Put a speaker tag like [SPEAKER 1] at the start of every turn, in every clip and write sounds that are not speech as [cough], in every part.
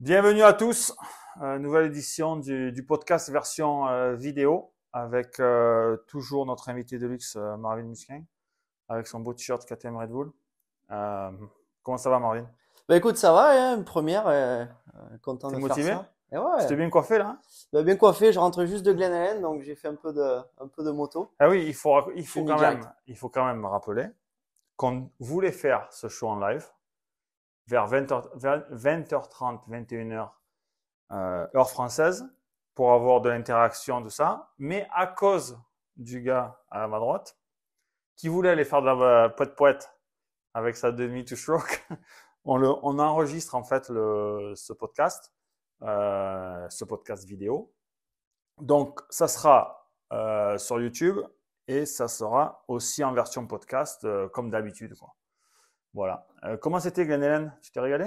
[SPEAKER 1] Bienvenue à tous. nouvelle édition du, podcast version euh, vidéo avec euh, toujours notre invité de luxe, euh, Marvin Musquin, avec son beau t-shirt KTM Red Bull. comment ça va,
[SPEAKER 2] Marvin bah écoute, ça va, hein, une première, content de faire ça. Et ouais. bien coiffé là. Hein bah, bien coiffé, je rentre juste de Glen Allen, donc j'ai fait un peu de un peu de moto. Ah oui, il faut il faut quand même
[SPEAKER 1] il faut quand même rappeler qu'on voulait faire ce show en live vers 20h, 20h30, 21h heure française pour avoir de l'interaction, tout ça. Mais à cause du gars à ma droite, qui voulait aller faire de la poète-poète euh, avec sa demi to [laughs] on, enregistre en fait le, ce podcast, euh, ce podcast vidéo. Donc, ça sera euh, sur YouTube et ça sera aussi en version podcast comme d'habitude. Quoi. Voilà. Euh, comment c'était Glenn
[SPEAKER 2] Tu t'es régalé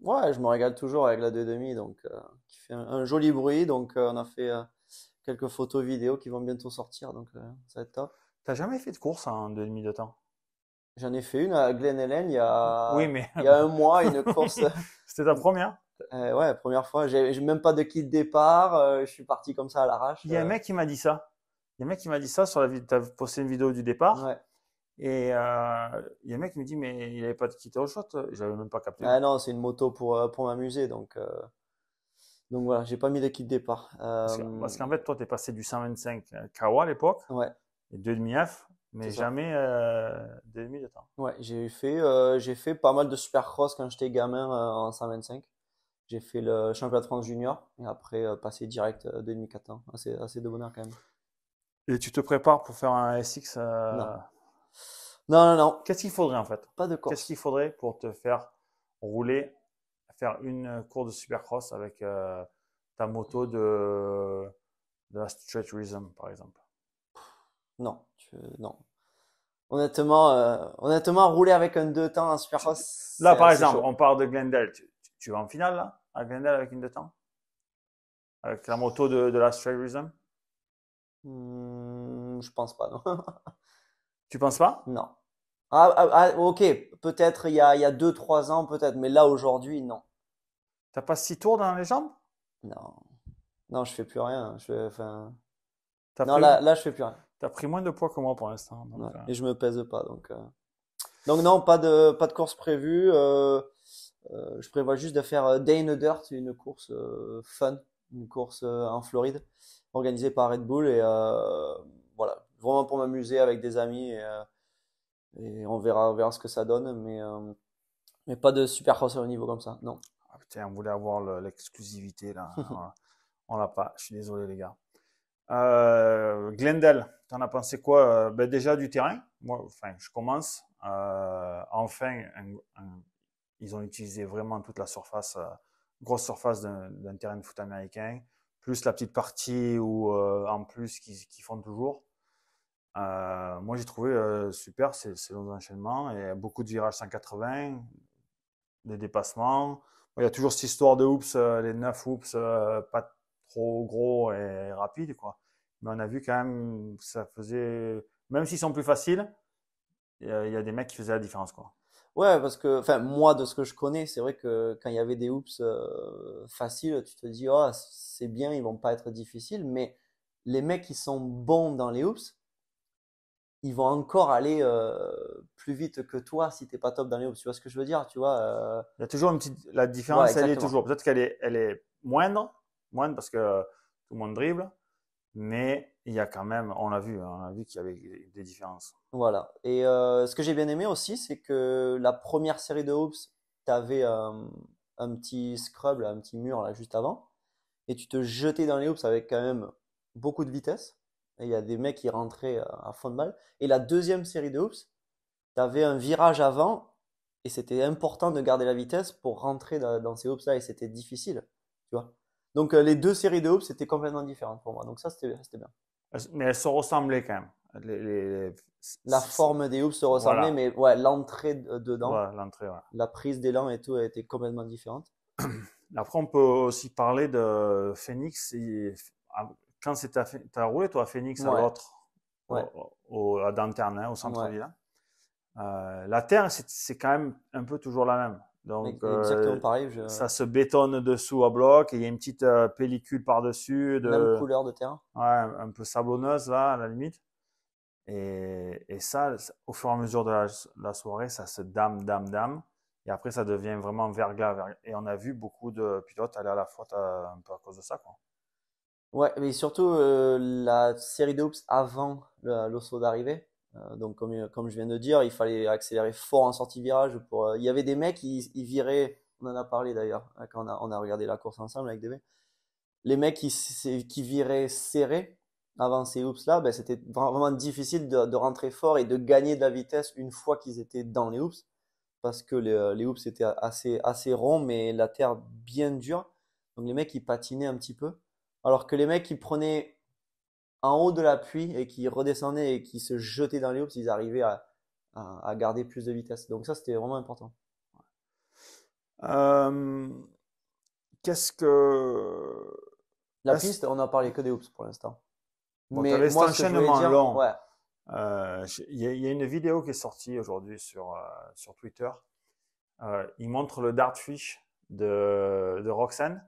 [SPEAKER 2] Ouais, je me régale toujours avec la 2,5, donc euh, qui fait un, joli bruit. Donc euh, on a fait quelques photos vidéo qui vont bientôt sortir, donc ça va être top. T'as jamais fait de course en 2,5 de temps J'en ai fait une à Glen Helen il y a, oui, mais... il y a un mois, une [laughs] course. C'était ta première euh, Ouais, première fois. J'ai même pas de kit départ. je suis parti comme ça à l'arrache.
[SPEAKER 1] Il y a un mec qui m'a dit ça. Il y a un mec qui m'a dit ça sur la vidéo. Tu as posté une vidéo du départ. Ouais. Et euh, il y a un mec qui me dit, mais il n'avait pas de kit de shot, j'avais même pas
[SPEAKER 2] capté. Ah non, c'est une moto pour, euh, pour m'amuser, donc. Euh, donc voilà, j'ai pas mis de kit départ. Parce qu'en
[SPEAKER 1] fait, toi, tu es passé du 125 KO à l'époque, ouais. et 2,5F,
[SPEAKER 2] mais jamais 2,5 de temps. Ouais, j'ai fait, j'ai fait pas mal de supercross quand j'étais gamin en 125. J'ai fait le championnat de France junior, et après passé direct 2,5 4 ans. Assez, assez de bonheur quand même. Et tu te prépares pour faire un SX non, non, non. Qu'est-ce qu'il faudrait en fait Pas de course. Qu'est-ce qu'il faudrait pour te faire
[SPEAKER 1] rouler, faire une course de supercross avec euh, ta moto
[SPEAKER 2] de, de la Stretch Rhythm par exemple Non, tu, non. Honnêtement, euh, honnêtement, rouler avec un deux temps en supercross. Là, par exemple, on parle de Glendale. Tu, tu, vas en finale là, à Glendale avec une deux temps Avec la moto de, la Stretch Rhythm hmm, Je pense pas, non. [laughs] Tu penses pas Non. Ah, ah, ah, ok, peut-être il y a, il deux, trois ans, peut-être, mais là aujourd'hui, non. T'as pas six tours dans les jambes Non. Non, je fais plus rien. Je, fais enfin... Non, là, là, je fais plus rien. T'as pris moins de poids que moi pour l'instant. Euh. Et je me pèse pas. Donc, euh. donc non, pas de, pas de course prévue. Euh, je prévois juste de faire Day in the Dirt, une course fun, une course en Floride, organisée par Red Bull. Et voilà, vraiment pour m'amuser avec des amis euh, et, on verra, on verra ce que ça donne, mais euh, mais pas de super cross au niveau comme ça, non. Ah, on voulait avoir l'exclusivité là, [laughs] on l'a
[SPEAKER 1] pas. Je suis désolé les gars. Euh, tu en as pensé quoi euh, ben Déjà du terrain. Moi, enfin, je commence. enfin, ils ont utilisé vraiment toute la surface, grosse surface d'un terrain de foot américain, plus la petite partie ou en plus qu'ils font toujours. Euh, moi, j'ai trouvé euh, super ces, longs enchaînements et beaucoup de virages 180, des dépassements. Il y a toujours cette histoire de hoops, euh, les 9 hoops pas trop gros et rapides, quoi. Mais on a vu quand même que ça faisait, même s'ils sont plus faciles, il y a des mecs qui faisaient la différence, quoi.
[SPEAKER 2] Ouais, parce que, moi, de ce que je connais, c'est vrai que quand il y avait des hoops faciles, tu te dis, oh, c'est bien, ils vont pas être difficiles, mais les mecs qui sont bons dans les hoops, ils vont encore aller euh, plus vite que toi si t'es pas top dans les hoops. Tu vois ce que je veux dire Tu vois euh.
[SPEAKER 1] Il y a toujours une petite la différence, elle est toujours.
[SPEAKER 2] Peut-être qu'elle est, elle est moindre, moindre parce que
[SPEAKER 1] tout le monde dribble, mais il y a quand même, on l'a vu, hein, on a vu qu'il y avait des différences.
[SPEAKER 2] Voilà. Et euh, ce que j'ai bien aimé aussi, c'est que la première série de hoops, avais un petit scrub, un petit mur là juste avant, et tu te jetais dans les hoops avec quand même beaucoup de vitesse il y a des mecs qui rentraient euh, à fond de balle. Et la deuxième série de hoops, tu avais un virage avant et c'était important de garder la vitesse pour rentrer dans, ces hoops-là et c'était difficile. Tu vois Donc euh, les deux séries de hoops, c'était complètement différent pour moi. Donc ça, c'était bien. Mais elles se ressemblaient quand même. La forme des hoops se ressemblait, mais ouais, l'entrée euh, dedans, la prise d'élan et tout était complètement différente. [clears throat] Après, on peut aussi parler de Phoenix.
[SPEAKER 1] Et quand tu as, roulé, toi, à Phoenix, à l'autre, à au, au, centre-ville, hein. euh, la terre, c'est quand même un peu toujours la même. Donc, euh, pareil, ça se bétonne dessous à bloc et il y a une petite euh, pellicule par-dessus. De... Même couleur de terre. Ouais, un peu sablonneuse, là, à la limite. Et, ça, au fur et à mesure de la, soirée, ça se dame, dame, dame. Et après, ça devient vraiment verglas. Et on a vu beaucoup de pilotes aller à la faute un peu à cause de ça, quoi.
[SPEAKER 2] Ouais, mais surtout euh, la série de hoops avant le- saut d'arrivée. Euh, donc comme, comme je viens de dire, il fallait accélérer fort en sortie virage. Pour, euh, il y avait des mecs, qui viraient, on en a parlé d'ailleurs hein, quand on a, regardé la course ensemble avec des mecs. Les mecs qui, qui viraient serrés avant ces hoops là, ben, c'était vraiment difficile de, rentrer fort et de gagner de la vitesse une fois qu'ils étaient dans les hoops parce que les, les hoops étaient assez, assez ronds mais la terre bien dure. Donc les mecs ils patinaient un petit peu. Alors que les mecs qui prenaient en haut de l'appui et qui redescendaient et qui se jetaient dans les hoops, ils arrivaient à, garder plus de vitesse. Donc ça, c'était vraiment important. Euh, qu'est-ce que... La piste, on n'a parlé que des hoops pour l'instant. Mais moi, cet enchaînement long. Euh,
[SPEAKER 1] il y, a une vidéo qui est sortie aujourd'hui sur, euh, sur Twitter. il montre le dartfish de, de Roxane.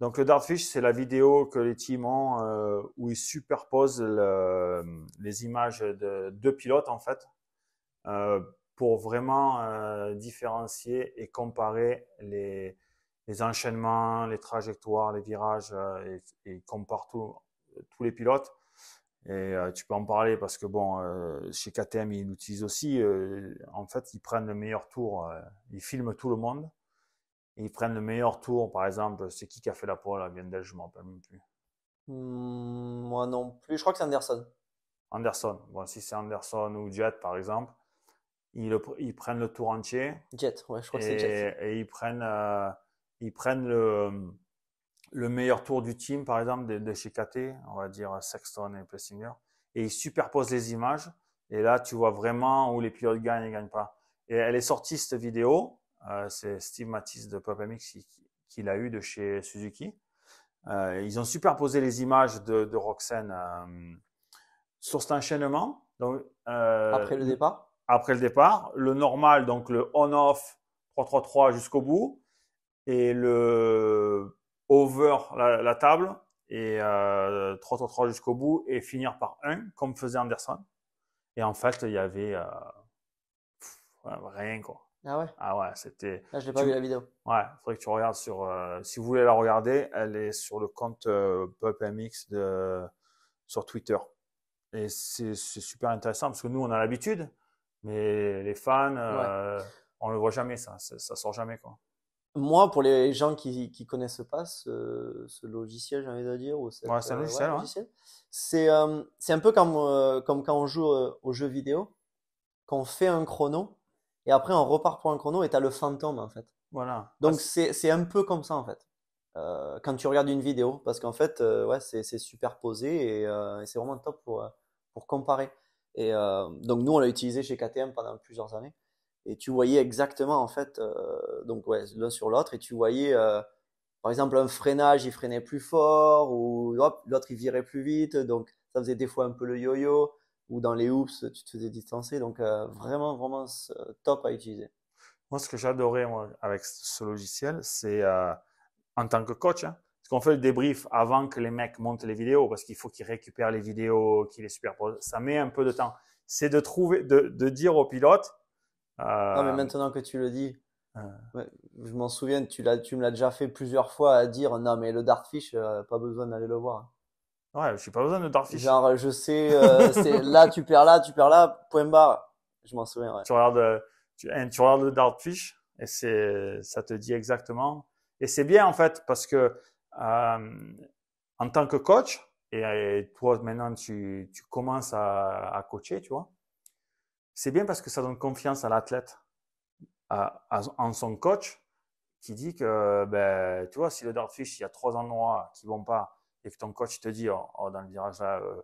[SPEAKER 1] Donc le Dartfish, c'est la vidéo que les teams ont euh, où ils superposent les images de deux pilotes en fait euh, pour vraiment euh, différencier et comparer les, enchaînements, les trajectoires, les virages et, et comparent tous les pilotes. Et tu peux en parler parce que bon, chez KTM ils l'utilisent aussi. en fait, ils prennent le meilleur tour, ils filment tout le monde ils prennent le meilleur tour, par exemple, c'est qui qui a fait la pole à Vendel je ne m'en rappelle plus.
[SPEAKER 2] Hmm, moi non plus, je crois que c'est Anderson.
[SPEAKER 1] Anderson, bon, si c'est Anderson ou Jet par exemple, ils, prennent le tour entier. Jet, ouais, je crois que c'est Jet. Et ils prennent, euh, ils prennent le, meilleur tour du team, par exemple, de, chez KT, on va dire Sexton et Plessinger, et ils superposent les images. Et là, tu vois vraiment où les pilotes gagnent et ne gagnent pas. Et elle est sortie cette vidéo euh, c'est Steve Matisse de Pop qui, l'a eu de chez Suzuki. Euh, ils ont superposé les images de, de Roxane euh, sur cet enchaînement. Donc, après le départ Après le départ. Le normal, donc le on-off 3-3-3 jusqu'au bout. Et le over la, table et 3-3-3 jusqu'au bout et finir par 1 comme faisait Anderson. Et en fait, il y avait rien quoi. Ah ouais Ah ouais, c'était. Là, ah, je n'ai pas vu la vidéo. Ouais, il faudrait que tu regardes sur. Euh, si vous voulez la regarder, elle est sur le compte euh, PopMX de... sur Twitter. Et c'est super intéressant parce que nous, on a l'habitude, mais les fans, euh, on ne le voit jamais, ça. Ça sort jamais, quoi.
[SPEAKER 2] Moi, pour les gens qui ne connaissent pas ce, logiciel, j'ai envie de dire, ou ouais, c'est un euh, logiciel. C'est un peu comme, comme quand on joue aux jeux vidéo, qu'on fait un chrono et après on repart pour un chrono et t'as le fantôme en fait. Voilà. Donc ah, c'est c'est un peu comme ça en fait. Euh, quand tu regardes une vidéo, parce qu'en fait, euh, ouais, c'est superposé et, euh, et c'est vraiment top pour, euh, pour comparer. Et donc nous, on l'a utilisé chez KTM pendant plusieurs années, et tu voyais exactement en fait, donc ouais, l'un sur l'autre, et tu voyais, par exemple, un freinage, il freinait plus fort, ou l'autre il virait plus vite, donc ça faisait des fois un peu le yo-yo ou dans les hoops, tu te faisais distancer. Donc, euh, vraiment, vraiment top à utiliser.
[SPEAKER 1] Moi, ce que j'adorais avec ce logiciel, c'est euh, en tant que coach, hein, parce qu'on fait le débrief avant que les mecs montent les vidéos, parce qu'il faut qu'ils récupèrent les vidéos, qu'ils les superposent. Ça met un peu de temps. C'est de trouver, de, dire au pilote. Euh,
[SPEAKER 2] non, mais maintenant que tu le dis, je m'en souviens, tu, tu me l'as déjà fait plusieurs fois à dire non, mais le Dartfish, pas besoin d'aller le voir. Ouais, suis pas besoin de dartfish. Genre, je sais, euh, c'est là, tu perds là, tu perds là, point barre. Je m'en souviens, ouais. Tu regardes, tu, hein, tu regardes le dartfish et c'est,
[SPEAKER 1] ça te dit exactement. Et c'est bien, en fait, parce que, euh, en tant que coach, et, toi, maintenant, tu, tu commences à, à, coacher, tu vois, c'est bien parce que ça donne confiance à l'athlète, à, en son coach, qui dit que, ben, tu vois, si le Dartfish, il y a trois endroits qui vont pas, et que ton coach te dit, oh, oh dans le virage là, euh,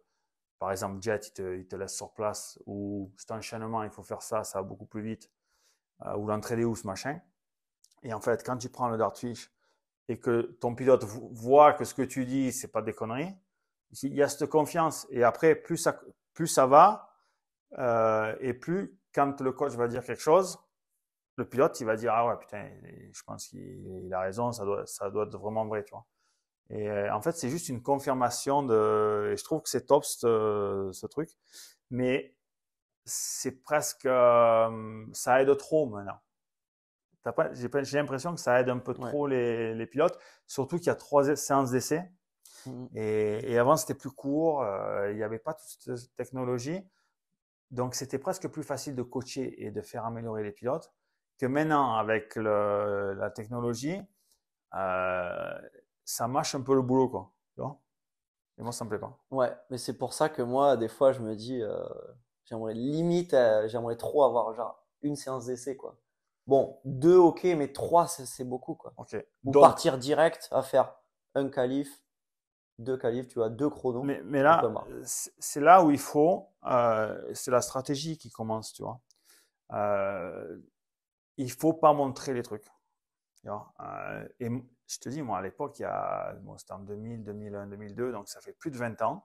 [SPEAKER 1] par exemple, jet, il te, laisse sur place, ou cet enchaînement, il faut faire ça, ça va beaucoup plus vite, euh, ou l'entrée des housses, machin. Et en fait, quand tu prends le Dartfish et que ton pilote voit que ce que tu dis, c'est pas des conneries, il y a cette confiance. Et après, plus ça, plus ça va, euh, et plus quand le coach va dire quelque chose, le pilote, il va dire, ah ouais, putain, je pense qu'il a raison, ça doit, ça doit être vraiment vrai, tu vois. Et euh, en fait, c'est juste une confirmation de. je trouve que c'est top ce, truc, mais c'est presque euh, ça aide trop maintenant. J'ai l'impression que ça aide un peu trop les, les, pilotes, surtout qu'il y a trois séances d'essai. Mmh. Et, avant, c'était plus court, euh, il n'y avait pas toute cette technologie. Donc, c'était presque plus facile de coacher et de faire améliorer les pilotes que maintenant, avec la technologie, ça mâche un peu le boulot, quoi. Tu Et moi, ça me plaît pas.
[SPEAKER 2] Ouais, mais c'est pour ça que moi, des fois, je me dis, euh, j'aimerais limite, euh, j'aimerais trop avoir genre une séance d'essai, quoi. Bon, deux, ok, mais trois, c'est beaucoup, quoi. Ok. Ou partir direct à faire un qualif, deux qualifs, tu vois, deux chronos. Mais, là, euh, c'est là où il faut, c'est la stratégie
[SPEAKER 1] qui commence, tu vois. il faut pas montrer les trucs je te dis, moi, à l'époque, il y a, c'était en 2000, 2001, 2002, donc ça fait plus de 20 ans.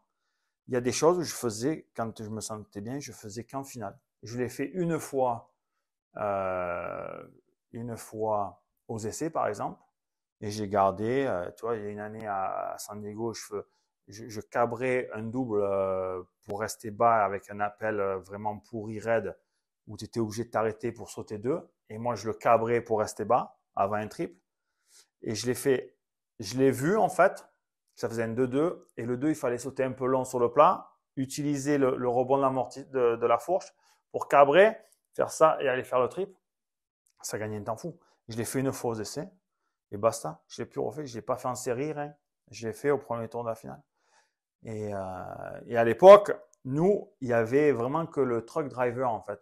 [SPEAKER 1] Il y a des choses où je faisais quand je me sentais bien, je faisais qu'en finale. Je l'ai fait une fois, euh, une fois aux essais, par exemple, et j'ai gardé, euh, tu vois, il y a une année à, San Diego, je, cabrais un double euh, pour rester bas avec un appel vraiment pourri raide où tu étais obligé de t'arrêter pour sauter deux. Et moi, je le cabrais pour rester bas avant un triple. Et je l'ai fait, je l'ai vu en fait, ça faisait un 2-2, et le 2, il fallait sauter un peu long sur le plat, utiliser le, rebond de, de, de la fourche pour cabrer, faire ça et aller faire le trip. Ça gagnait un temps fou. Je l'ai fait une fausse essai, et et basta, je l'ai plus refait, je l'ai pas fait en série, rien. Je l'ai fait au premier tour de la finale. Et, euh, à l'époque, nous, il y avait vraiment que le truck driver en fait.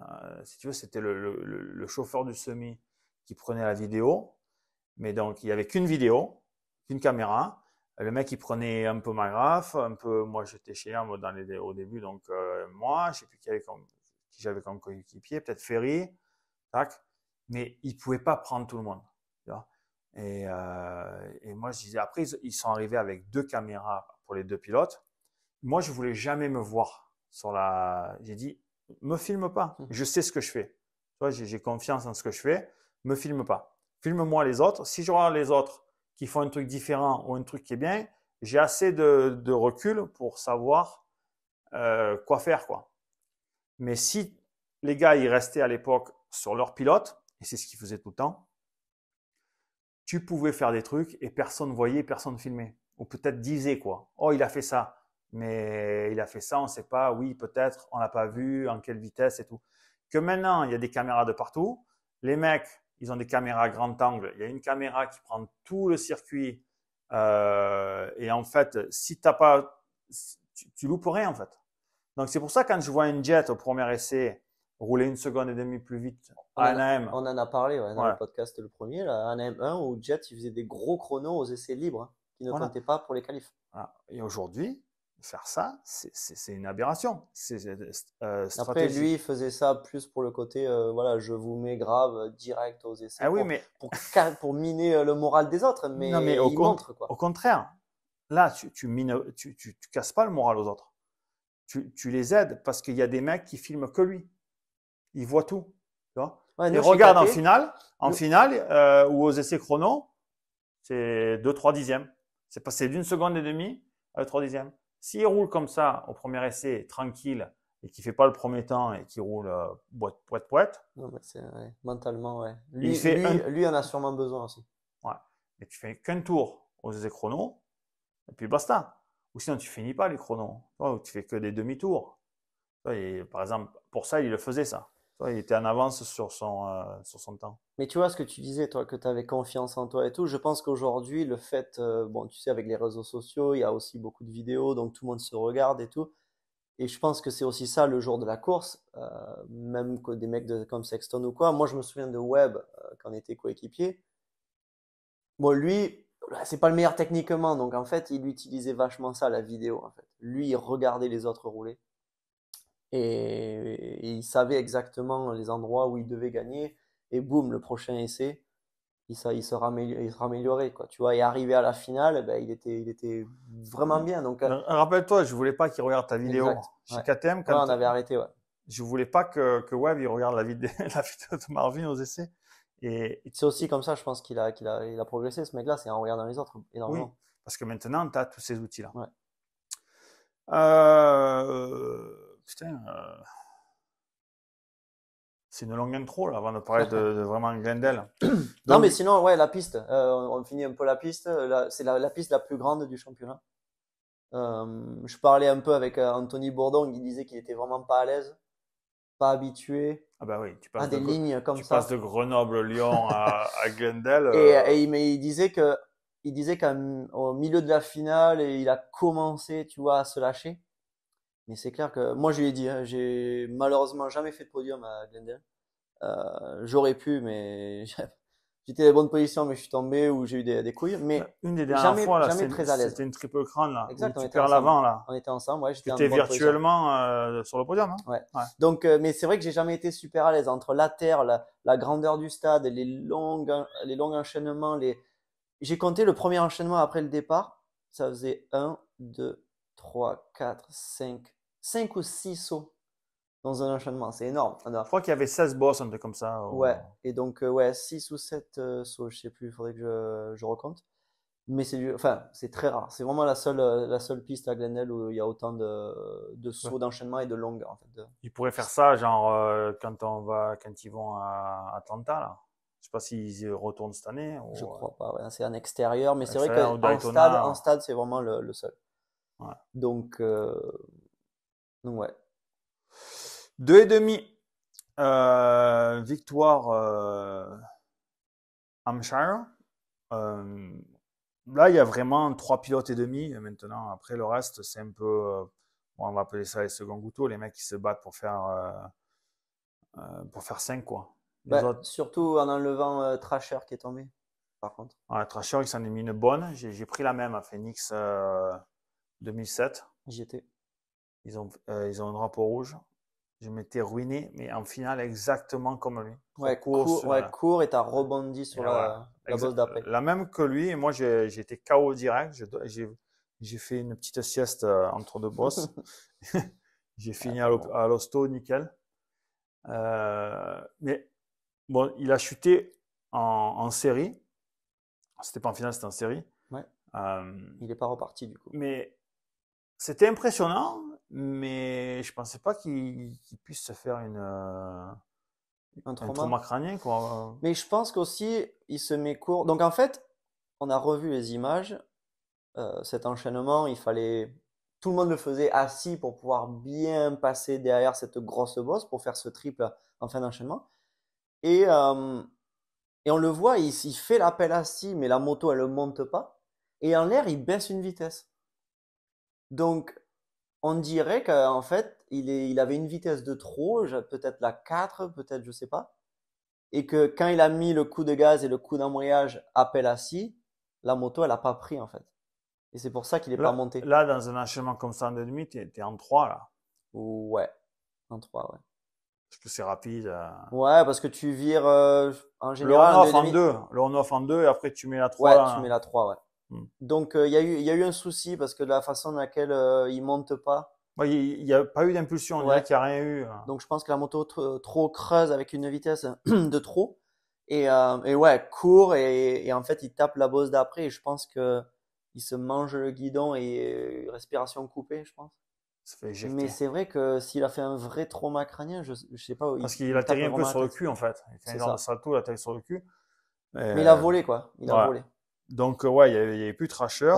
[SPEAKER 1] Euh, si tu veux, c'était le, chauffeur du semi qui prenait la vidéo mais donc, il n'y avait qu'une vidéo, qu'une caméra. Le mec, il prenait un peu ma graphe, un peu, moi, j'étais chez un dans les, au début, donc, euh, moi, je sais plus qui, avait comme, qui j'avais comme coéquipier, peut-être Ferry, tac. Mais il pouvait pas prendre tout le monde. et, euh, et, moi, je disais, après, ils, sont arrivés avec deux caméras pour les deux pilotes. Moi, je voulais jamais me voir sur la, j'ai dit, me filme pas. Mmh. Je sais ce que je fais. Toi, j'ai confiance en ce que je fais. Me filme pas filme-moi les autres. Si je vois les autres qui font un truc différent ou un truc qui est bien, j'ai assez de, recul pour savoir euh, quoi faire. quoi. Mais si les gars, ils restaient à l'époque sur leur pilote, et c'est ce qu'ils faisaient tout le temps, tu pouvais faire des trucs et personne voyait, personne filmait. Ou peut-être disait quoi. Oh, il a fait ça. Mais il a fait ça, on ne sait pas. Oui, peut-être, on l'a pas vu, en quelle vitesse et tout. Que maintenant, il y a des caméras de partout. Les mecs, ils ont des caméras à grand angle. Il y a une caméra qui prend tout le circuit. Euh, et en fait, si t'as pas, tu, louperais loupes rien en fait. Donc c'est pour ça quand je vois une jet au premier essai rouler une seconde et demie plus vite On en
[SPEAKER 2] a parlé dans le podcast le premier, un AM 1 où Jet il faisait des gros chronos aux essais libres hein, qui ne comptaient pas pour les qualifs. Ah, et aujourd'hui, faire ça, c'est une aberration. Euh, après, lui, il faisait ça plus pour le côté, euh, voilà, je vous mets grave euh, direct aux essais ah oui, pour, mais... pour, pour, miner le moral des autres, mais, non, mais au montre.
[SPEAKER 1] Au contraire, là, tu, tu mines, tu, tu, casses pas le moral aux autres. Tu, tu les aides parce qu'il y a des mecs qui filment que lui. Ils voient tout. Tu vois Et regarde en finale, en finale euh, ou aux essais chrono, c'est deux, trois dixièmes. C'est passé d'une seconde et demie à trois dixièmes. S'il roule comme ça au premier essai, tranquille, et qui fait pas le premier temps et qui roule euh, boîte, boîte, boîte. mentalement, ouais. Lui, il en a sûrement besoin aussi. Ouais. Mais tu fais qu'un tour aux chronos, et puis basta. Ou sinon, tu finis pas les chronos. Ou tu fais que des demi-tours. Et, par exemple, pour ça, il le faisait ça il était en avance sur son, euh, sur temps.
[SPEAKER 2] Mais tu vois ce que tu disais, toi, que tu avais confiance en toi et tout. Je pense qu'aujourd'hui, le fait, euh, bon, tu sais, avec les réseaux sociaux, il y a aussi beaucoup de vidéos, donc tout le monde se regarde et tout. Et je pense que c'est aussi ça le jour de la course, euh, même que des mecs de, comme Sexton ou quoi. Moi, je me souviens de Webb quand on était coéquipier. Bon, lui, bah, c'est pas le meilleur techniquement, donc en fait, il utilisait vachement ça, la vidéo, en fait. Lui, il regardait les autres rouler et, il savait exactement les endroits où il devait gagner. Et boum, le prochain essai, il, sera, il sera amélioré, il amélioré quoi. Tu vois, et arrivé à la finale, ben, il, était, il était vraiment bien. Donc, euh,
[SPEAKER 1] rappelle-toi, je voulais pas qu'il regarde ta vidéo exact, chez KTM. Quand on avait arrêté, ouais. Je voulais pas que, que Web il regarde la [laughs] vidéo, la de Marvin aux essais. Et, c'est aussi
[SPEAKER 2] comme ça, je pense qu'il a, qu'il a, il a progressé ce mec-là, c'est en regardant les autres énormément. Oui, parce que maintenant, tu as tous ces outils-là. Ouais. Euh putain. Euh...
[SPEAKER 1] C'est une longue intro là, avant de parler de, [laughs] de vraiment Glendale. [coughs] Non, mais
[SPEAKER 2] sinon, ouais, la piste. Euh, on finit un peu la piste. Euh, c'est la, piste la plus grande du championnat. Euh, je parlais un peu avec Anthony Bourdon il disait qu'il était vraiment pas à l'aise, pas habitué ah bah oui, tu passes à des lignes comme ça. Tu passes de
[SPEAKER 1] Grenoble, Lyon à, à
[SPEAKER 2] [laughs] Et, mais il disait que il disait qu'au milieu de la finale, il a commencé, tu vois, à se lâcher. Mais c'est clair que moi, je lui ai dit, hein, j'ai malheureusement jamais fait de podium à Glendale. Euh, J'aurais pu, mais [laughs] j'étais dans la bonne position, mais je suis tombé ou j'ai eu des, couilles. Mais euh, une des dernières fois, là, c'était
[SPEAKER 1] une triple crâne
[SPEAKER 2] là. tu perds l'avant là. On était ensemble, ouais. J'étais virtuellement euh, sur le podium. Hein ouais. Donc, euh, mais c'est vrai que j'ai jamais été super à l'aise entre la terre, la, grandeur du stade, les longs, les longs enchaînements, les. J'ai compté le premier enchaînement après le départ. Ça faisait 1, 2, 3, 4, 5, 5 ou 6 sauts dans un enchaînement. C'est énorme. je crois qu'il y avait 16 boss, un truc comme ça. Ouais, et donc, euh, ouais, 6 ou 7 euh, sauts, je sais plus, il faudrait que je, je recompte. Mais c'est enfin, c'est très rare. C'est vraiment la seule, euh, la seule piste à Glenel où il y a autant de, de sauts d'enchaînement et de longueur. En fait, Ils pourraient faire
[SPEAKER 1] ça, genre, quand, on va, quand ils vont à Atlanta, là. Je sais pas s'ils y retournent
[SPEAKER 2] cette année. Ou... Je crois pas. C'est en extérieur, mais c'est vrai qu'en stade, stade c'est vraiment le, seul. Donc, euh, ouais.
[SPEAKER 1] Deux et demi. Euh, victoire euh, Hampshire. Euh, là, il y a vraiment trois pilotes et demi. Maintenant, après le reste, c'est un peu, on va appeler ça les seconds goutteaux les mecs qui se battent pour faire, pour faire cinq quoi.
[SPEAKER 2] Bah, surtout en enlevant Trasher qui est tombé. Par contre.
[SPEAKER 1] Trasher, il s'en est mis une bonne. J'ai pris la même à Phoenix 2007. J'y étais. Ils ont, euh, ils ont un drapeau rouge. Je m'étais ruiné, mais en finale, exactement comme lui. Ouais, court, ouais,
[SPEAKER 2] court et t'as rebondi sur la,
[SPEAKER 1] la, bosse d'après. La même que lui, et moi, j'étais été KO direct. J'ai fait une petite sieste euh, entre deux bosses. [laughs] [laughs] j'ai fini ah, à l'hosto, nickel. Euh, mais bon, il a chuté en, série. C'était pas en finale, c'était en série. Ouais. il n'est pas reparti du coup. Mais c'était impressionnant mais je pensais pas qu'il puisse se faire une, euh, un, trauma. crânien. Quoi.
[SPEAKER 2] Mais je pense qu'aussi, il se met court. Donc en fait, on a revu les images. Euh, cet enchaînement, il fallait. Tout le monde le faisait assis pour pouvoir bien passer derrière cette grosse bosse pour faire ce triple en fin d'enchaînement. Et, euh, et on le voit, il, il fait l'appel assis, mais la moto, elle ne monte pas. Et en l'air, il baisse une vitesse. Donc, on dirait qu'en fait, il, est, il avait une vitesse de trop, peut-être la 4, peut-être, je sais pas. Et que quand il a mis le coup de gaz et le coup d'embrayage à pelle assis, la moto, elle n'a pas pris, en fait. Et c'est pour ça qu'il est pas monté. Là, dans un enchaînement comme ça en demi, tu es, en 3, là. Ouais. En 3, ouais.
[SPEAKER 1] Parce que c'est rapide. Euh.
[SPEAKER 2] Ouais, parce que tu vires euh, en général. Le off en 2. Le on en 2 et après tu mets la 3. Ouais, hein. tu mets la 3, ouais. Mm. Donc euh, il y, a eu un souci parce que de la façon dans laquelle euh, il monte pas. Il n'y a pas eu d'impulsion, ouais. il n'y a rien eu. Hein. Donc je pense que la moto euh, trop, creuse avec une vitesse [clears throat] de trop. Et, ouais, court et, en fait il tape la bosse d'après et je pense que il se mange le guidon et respiration coupée, je pense. Mais c'est vrai que s'il a fait un vrai trauma crânien, je, ne sais pas. Où Parce qu'il atterrit un peu sur le cul en fait. Il fait un sur le cul. Mais, il a volé quoi. Il a volé.
[SPEAKER 1] Donc, euh, ouais, il n'y avait, plus de Trasher,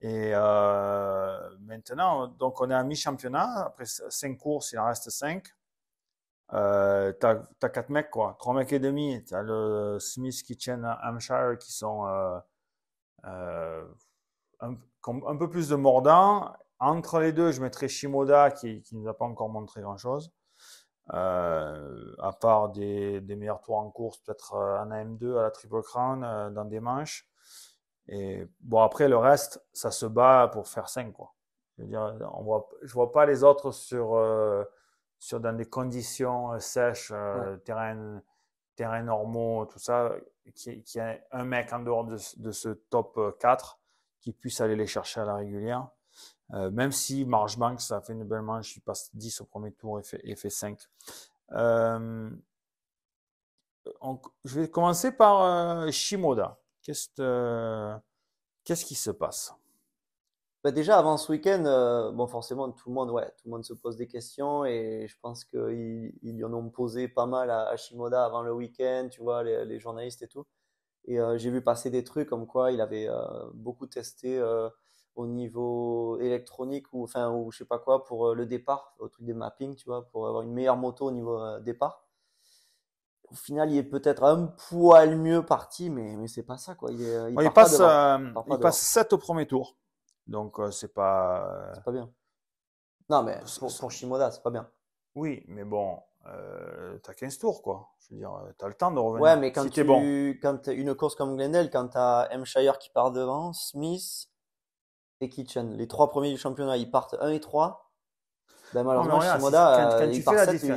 [SPEAKER 1] Et euh, maintenant, donc on est à mi-championnat. Après cinq courses, il en reste cinq. Euh, t'as, t'as quatre mecs, quoi. Trois mecs et demi. as le Smith Kitchen Hampshire qui sont euh, un, peu plus de mordant Entre les deux, je mettrais Shimoda qui, qui nous a pas encore montré grand chose. à part des, des meilleurs tours en course, peut-être en AM2 à la Triple Crown dans des manches. Et bon, après, le reste, ça se bat pour faire 5, quoi. Je veux dire, on voit, je vois pas les autres sur, euh, sur dans des conditions euh, sèches, euh, terrain, terrain normaux, tout ça, qui, qui a un mec en dehors de, ce top 4 qui puisse aller les chercher à la régulière. même si Marge Banks ça fait une belle manche, il passe 10 au premier tour et fait, fait 5. je vais commencer par Shimoda. Euh, qu'est-ce qui se passe
[SPEAKER 2] bah déjà avant ce week-end, euh, bon forcément tout le monde, ouais, tout le monde se pose des questions et je pense qu'ils en ont posé pas mal à, Shimoda avant le week-end, tu vois, les, journalistes et tout. Et euh, j'ai vu passer des trucs comme quoi il avait beaucoup testé au niveau électronique ou enfin ou je sais pas quoi pour le départ, au truc des mappings, tu vois, pour avoir une meilleure moto au niveau départ au final, il est peut-être un poil mieux parti, mais, mais c'est pas ça, quoi. Il, passe, 7
[SPEAKER 1] euh, au premier tour. Donc, euh, c'est pas. Euh, c'est pas bien. Non, mais pour, Shimoda, Shimoda, c'est pas bien. Oui, mais bon, t'as 15 tours, quoi. Je veux dire, t'as le temps de revenir. Ouais, mais quand tu,
[SPEAKER 2] quand une course comme Glendale, quand t'as Emshire qui part devant, Smith et Kitchen, les trois premiers du championnat, ils partent 1 et 3. Ben, malheureusement, Shimoda, quand, il part 7, il,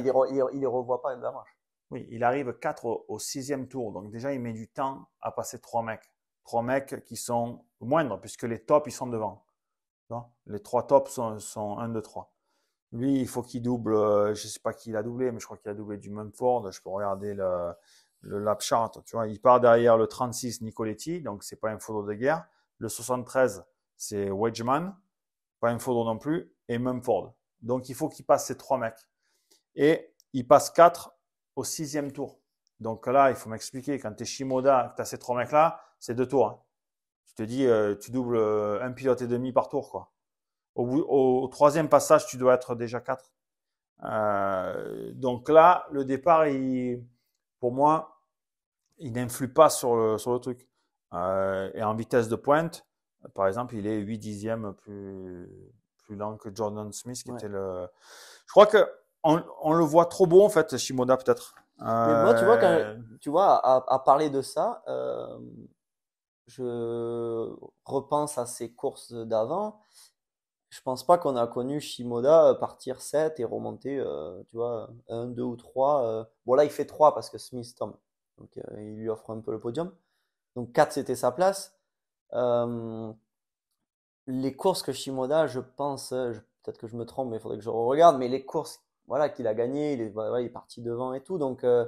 [SPEAKER 2] les revoit pas, la marche.
[SPEAKER 1] Oui, il arrive 4 au, sixième tour. Donc déjà, il met du temps à passer trois mecs. Trois mecs qui sont moindres, puisque les tops, ils sont devant. les trois tops sont, sont 1, 2, 3. Lui, il faut qu'il double, euh, je ne sais pas qui il a doublé, mais je crois qu'il a doublé du Mumford. Je peux regarder le, le lap chart. Tu vois, il part derrière le 36 Nicoletti, donc c'est pas un photo de guerre. Le 73, c'est Wedgeman, pas un photo non plus, et Mumford. Donc il faut qu'il passe ces trois mecs. Et il passe 4 au sixième tour. Donc là, il faut m'expliquer, quand tu es Shimoda, tu as ces trois mecs-là, c'est deux tours. Hein. Tu te dis, euh, tu doubles euh, un pilote et demi par tour. Quoi. Au, troisième passage, tu dois être déjà quatre. Euh, donc là, le départ, il, pour moi, il n'influe pas sur le, sur le truc. et en vitesse de pointe, par exemple, il est 8 dixièmes plus, plus lent que Jordan Smith, qui était le. Je crois que on, le voit trop beau en fait, Shimoda peut-être. Moi, tu vois, euh,
[SPEAKER 2] tu vois, à, parler de ça, euh, je repense à ses courses d'avant. Je pense pas qu'on a connu Shimoda euh, partir 7 et remonter, tu vois, 1, 2 ou 3. Bon, là, il fait 3 parce que Smith tombe. Donc, il lui offre un peu le podium. Donc, 4, c'était sa place. les courses que Shimoda, je pense, peut-être que je me trompe, mais il faudrait que je regarde, mais les courses voilà, qu'il a gagné, il est, il est parti devant et tout. Donc, euh,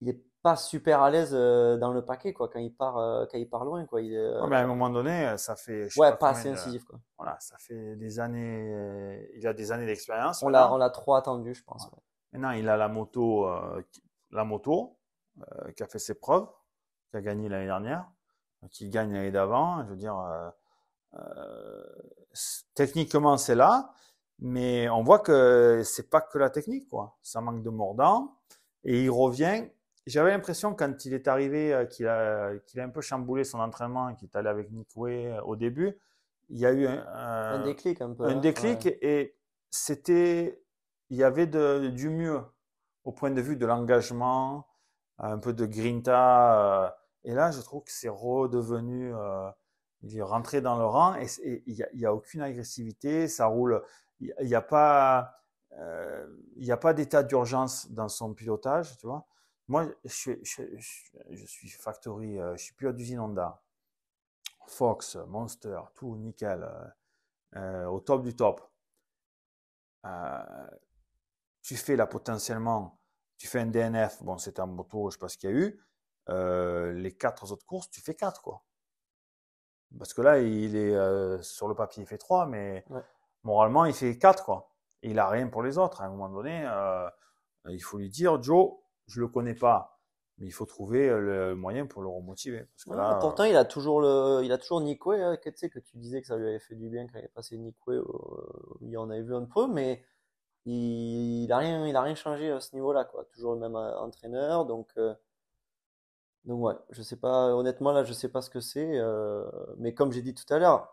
[SPEAKER 2] il n'est pas super à l'aise euh, dans le paquet quoi quand il part euh, quand il part loin quoi mais à un
[SPEAKER 1] moment donné ça fait ouais pas, assez incisif voilà ça fait des années il a des années d'expérience on l'a trop attendu je pense maintenant il a la moto la moto qui a fait ses preuves qui a gagné l'année dernière qui gagne l'année d'avant je veux dire techniquement c'est là mais on voit que c'est pas que la technique, quoi. Ça manque de mordant. Et il revient. J'avais l'impression quand il est arrivé euh, qu'il a, qu'il a un peu chamboulé son entraînement, qu'il est allé avec Nick euh, au début. Il y a eu un, déclic un hein, déclic et c'était, il y avait du mieux au point de vue de l'engagement, un peu de grinta. Euh, et là, je trouve que c'est redevenu, il est rentré dans le rang et il n'y a, a, aucune agressivité, ça roule il n'y a pas, euh, il a pas d'état d'urgence dans son pilotage, tu vois. Moi, je suis, je, je, ne suis factory, à euh, je suis pilote d'usine Honda, Fox, Monster, tout nickel, euh, au top du top. tu fais là potentiellement, tu fais un DNF, bon c'est un moto, je sais pas ce qu'il y a eu, les quatre autres courses, tu fais quatre quoi. Parce que là, il est sur le papier, il fait trois, mais moralement, il fait 4, quoi. Et il a rien pour les autres. Hein. À un moment donné, euh, il faut lui dire, Joe, je le connais pas, mais il faut trouver euh, le moyen pour le remotiver. Parce pourtant,
[SPEAKER 2] euh, il a toujours le, il a toujours Nikwe, hein, que, tu que tu disais que ça lui avait fait du bien quand il est passé Nikwe, il en avait vu un peu, mais il, n'a a rien, il a rien changé à ce niveau-là, quoi. Toujours le même entraîneur, donc. Donc ouais, je sais pas, honnêtement là, je sais pas ce que c'est, mais comme j'ai dit tout à l'heure,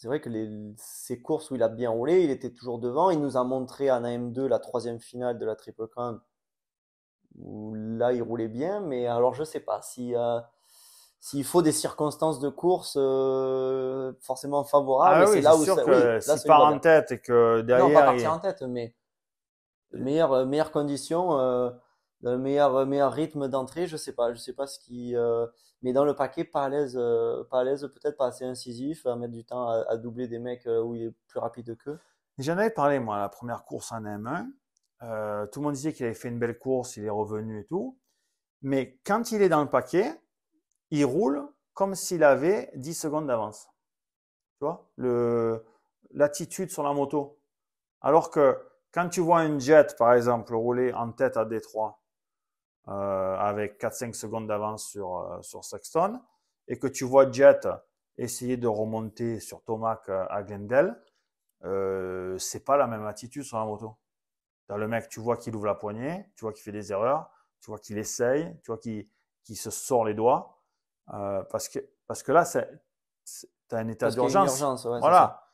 [SPEAKER 2] c'est vrai que les, ces courses où il a bien roulé, il était toujours devant. Il nous a montré en AM2 la troisième finale de la Triple Crown où là il roulait bien, mais alors je sais pas si euh, s'il faut des circonstances de course euh, forcément favorables. Ah c'est là où sûr ça, que oui, part en tête
[SPEAKER 1] et que derrière. Non, pas partir en
[SPEAKER 2] tête, mais meilleure meilleure condition. Euh, le meilleur, euh, meilleur rythme d'entrée, je sais pas, je sais pas ce qui, euh, mais dans le paquet pas à l'aise, euh, l'aise peut-être pas assez incisif, à mettre du temps à, doubler des mecs où il est plus rapide que
[SPEAKER 1] J'en avais parlé moi la première course en M1, tout le monde disait qu'il avait fait une belle course, il est revenu et tout, mais quand il est dans le paquet, il roule comme s'il avait 10 secondes d'avance. Tu vois, le l'attitude sur la moto. Alors que quand tu vois une jet par exemple rouler en tête à D3 euh, avec 4-5 secondes d'avance sur, euh, sur Sexton et que tu vois Jet essayer de remonter sur Tomac euh, à Glendale, euh, c'est pas la même attitude sur la moto. as le mec, tu vois qu'il ouvre la poignée, tu vois qu'il fait des erreurs, tu vois qu'il essaye, tu vois qu'il qui se sort les doigts. Euh, parce, que, parce que là, tu as un état d'urgence. voilà.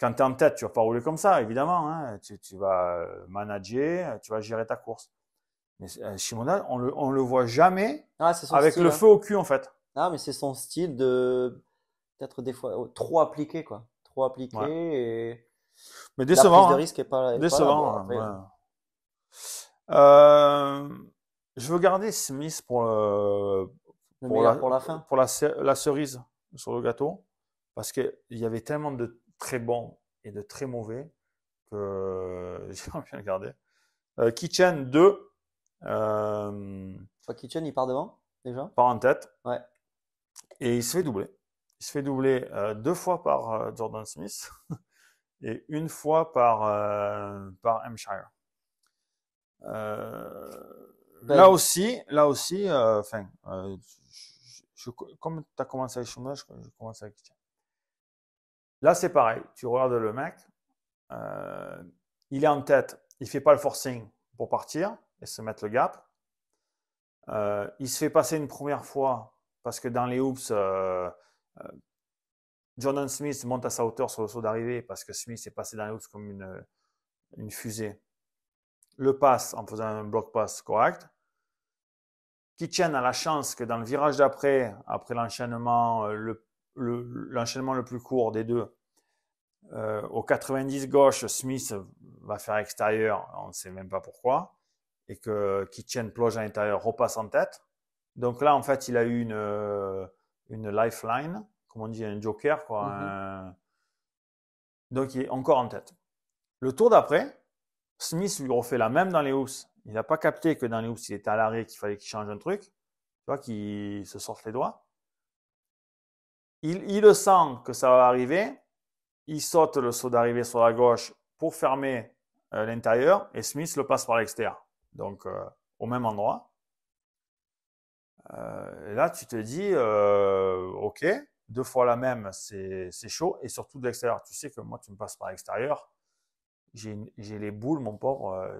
[SPEAKER 1] Quand tu es en tête, tu vas pas rouler comme ça, évidemment. Hein. Tu, tu vas euh, manager, tu vas gérer
[SPEAKER 2] ta course. Mais euh,
[SPEAKER 1] on le, le voit jamais
[SPEAKER 2] ah, avec le hein. feu au cul, en fait. Ah, mais c'est son style de peut-être des fois oh, trop appliqué, quoi. Trop appliqué et. Mais décevant. La prise de hein. risque est pas, décevant.
[SPEAKER 1] Euh, je veux garder Smith pour, euh, pour, la, fin. Pour la, cerise sur le gâteau. Parce qu'il y avait tellement de très bons et de très mauvais que [laughs] j'ai envie de garder. Kitchen 2, euh... Kitchen, il part devant déjà Part en tête. Ouais. Et il se fait doubler. Il se fait doubler euh, deux fois par euh, Jordan Smith [laughs] et une fois par, euh, par Hampshire. Ben, là aussi, là aussi, enfin, comme tu as commencé avec chômage je, commence avec Kitchen. Là, c'est pareil. Tu regardes le mec, il est en tête, il fait pas le forcing pour partir et se mettre le gap. Euh, il se fait passer une première fois parce que dans les hoops, euh, euh, Jordan Smith monte à sa hauteur sur le saut d'arrivée parce que Smith est passé dans les hoops comme une, fusée. Le passe en faisant un block pass correct. Kitchen a la chance que dans le virage d'après, après, l'enchaînement le, le plus court des deux, au 90 gauche, Smith va faire extérieur, on ne sait même pas pourquoi et que qui tienne plonge à l'intérieur repasse en tête. Donc là, en fait, il a eu une, euh, une lifeline, comme on dit, un joker, quoi. Mm-hmm. Donc il est encore en tête. Le tour d'après, Smith lui refait la même dans les housses. Il n'a pas capté que dans les housses, il était à l'arrêt, qu'il fallait qu'il change un truc. Tu vois, qu'il se sorte les doigts. Il, il, le sent que ça va arriver. Il saute le saut d'arrivée sur la gauche pour fermer euh, l'intérieur et Smith le passe par l'extérieur donc euh, au même endroit. Euh, là, tu te dis, euh, ok, deux fois la même, c'est chaud, et surtout de l'extérieur. Tu sais que moi, tu me passes par l'extérieur, j'ai les boules, mon pauvre,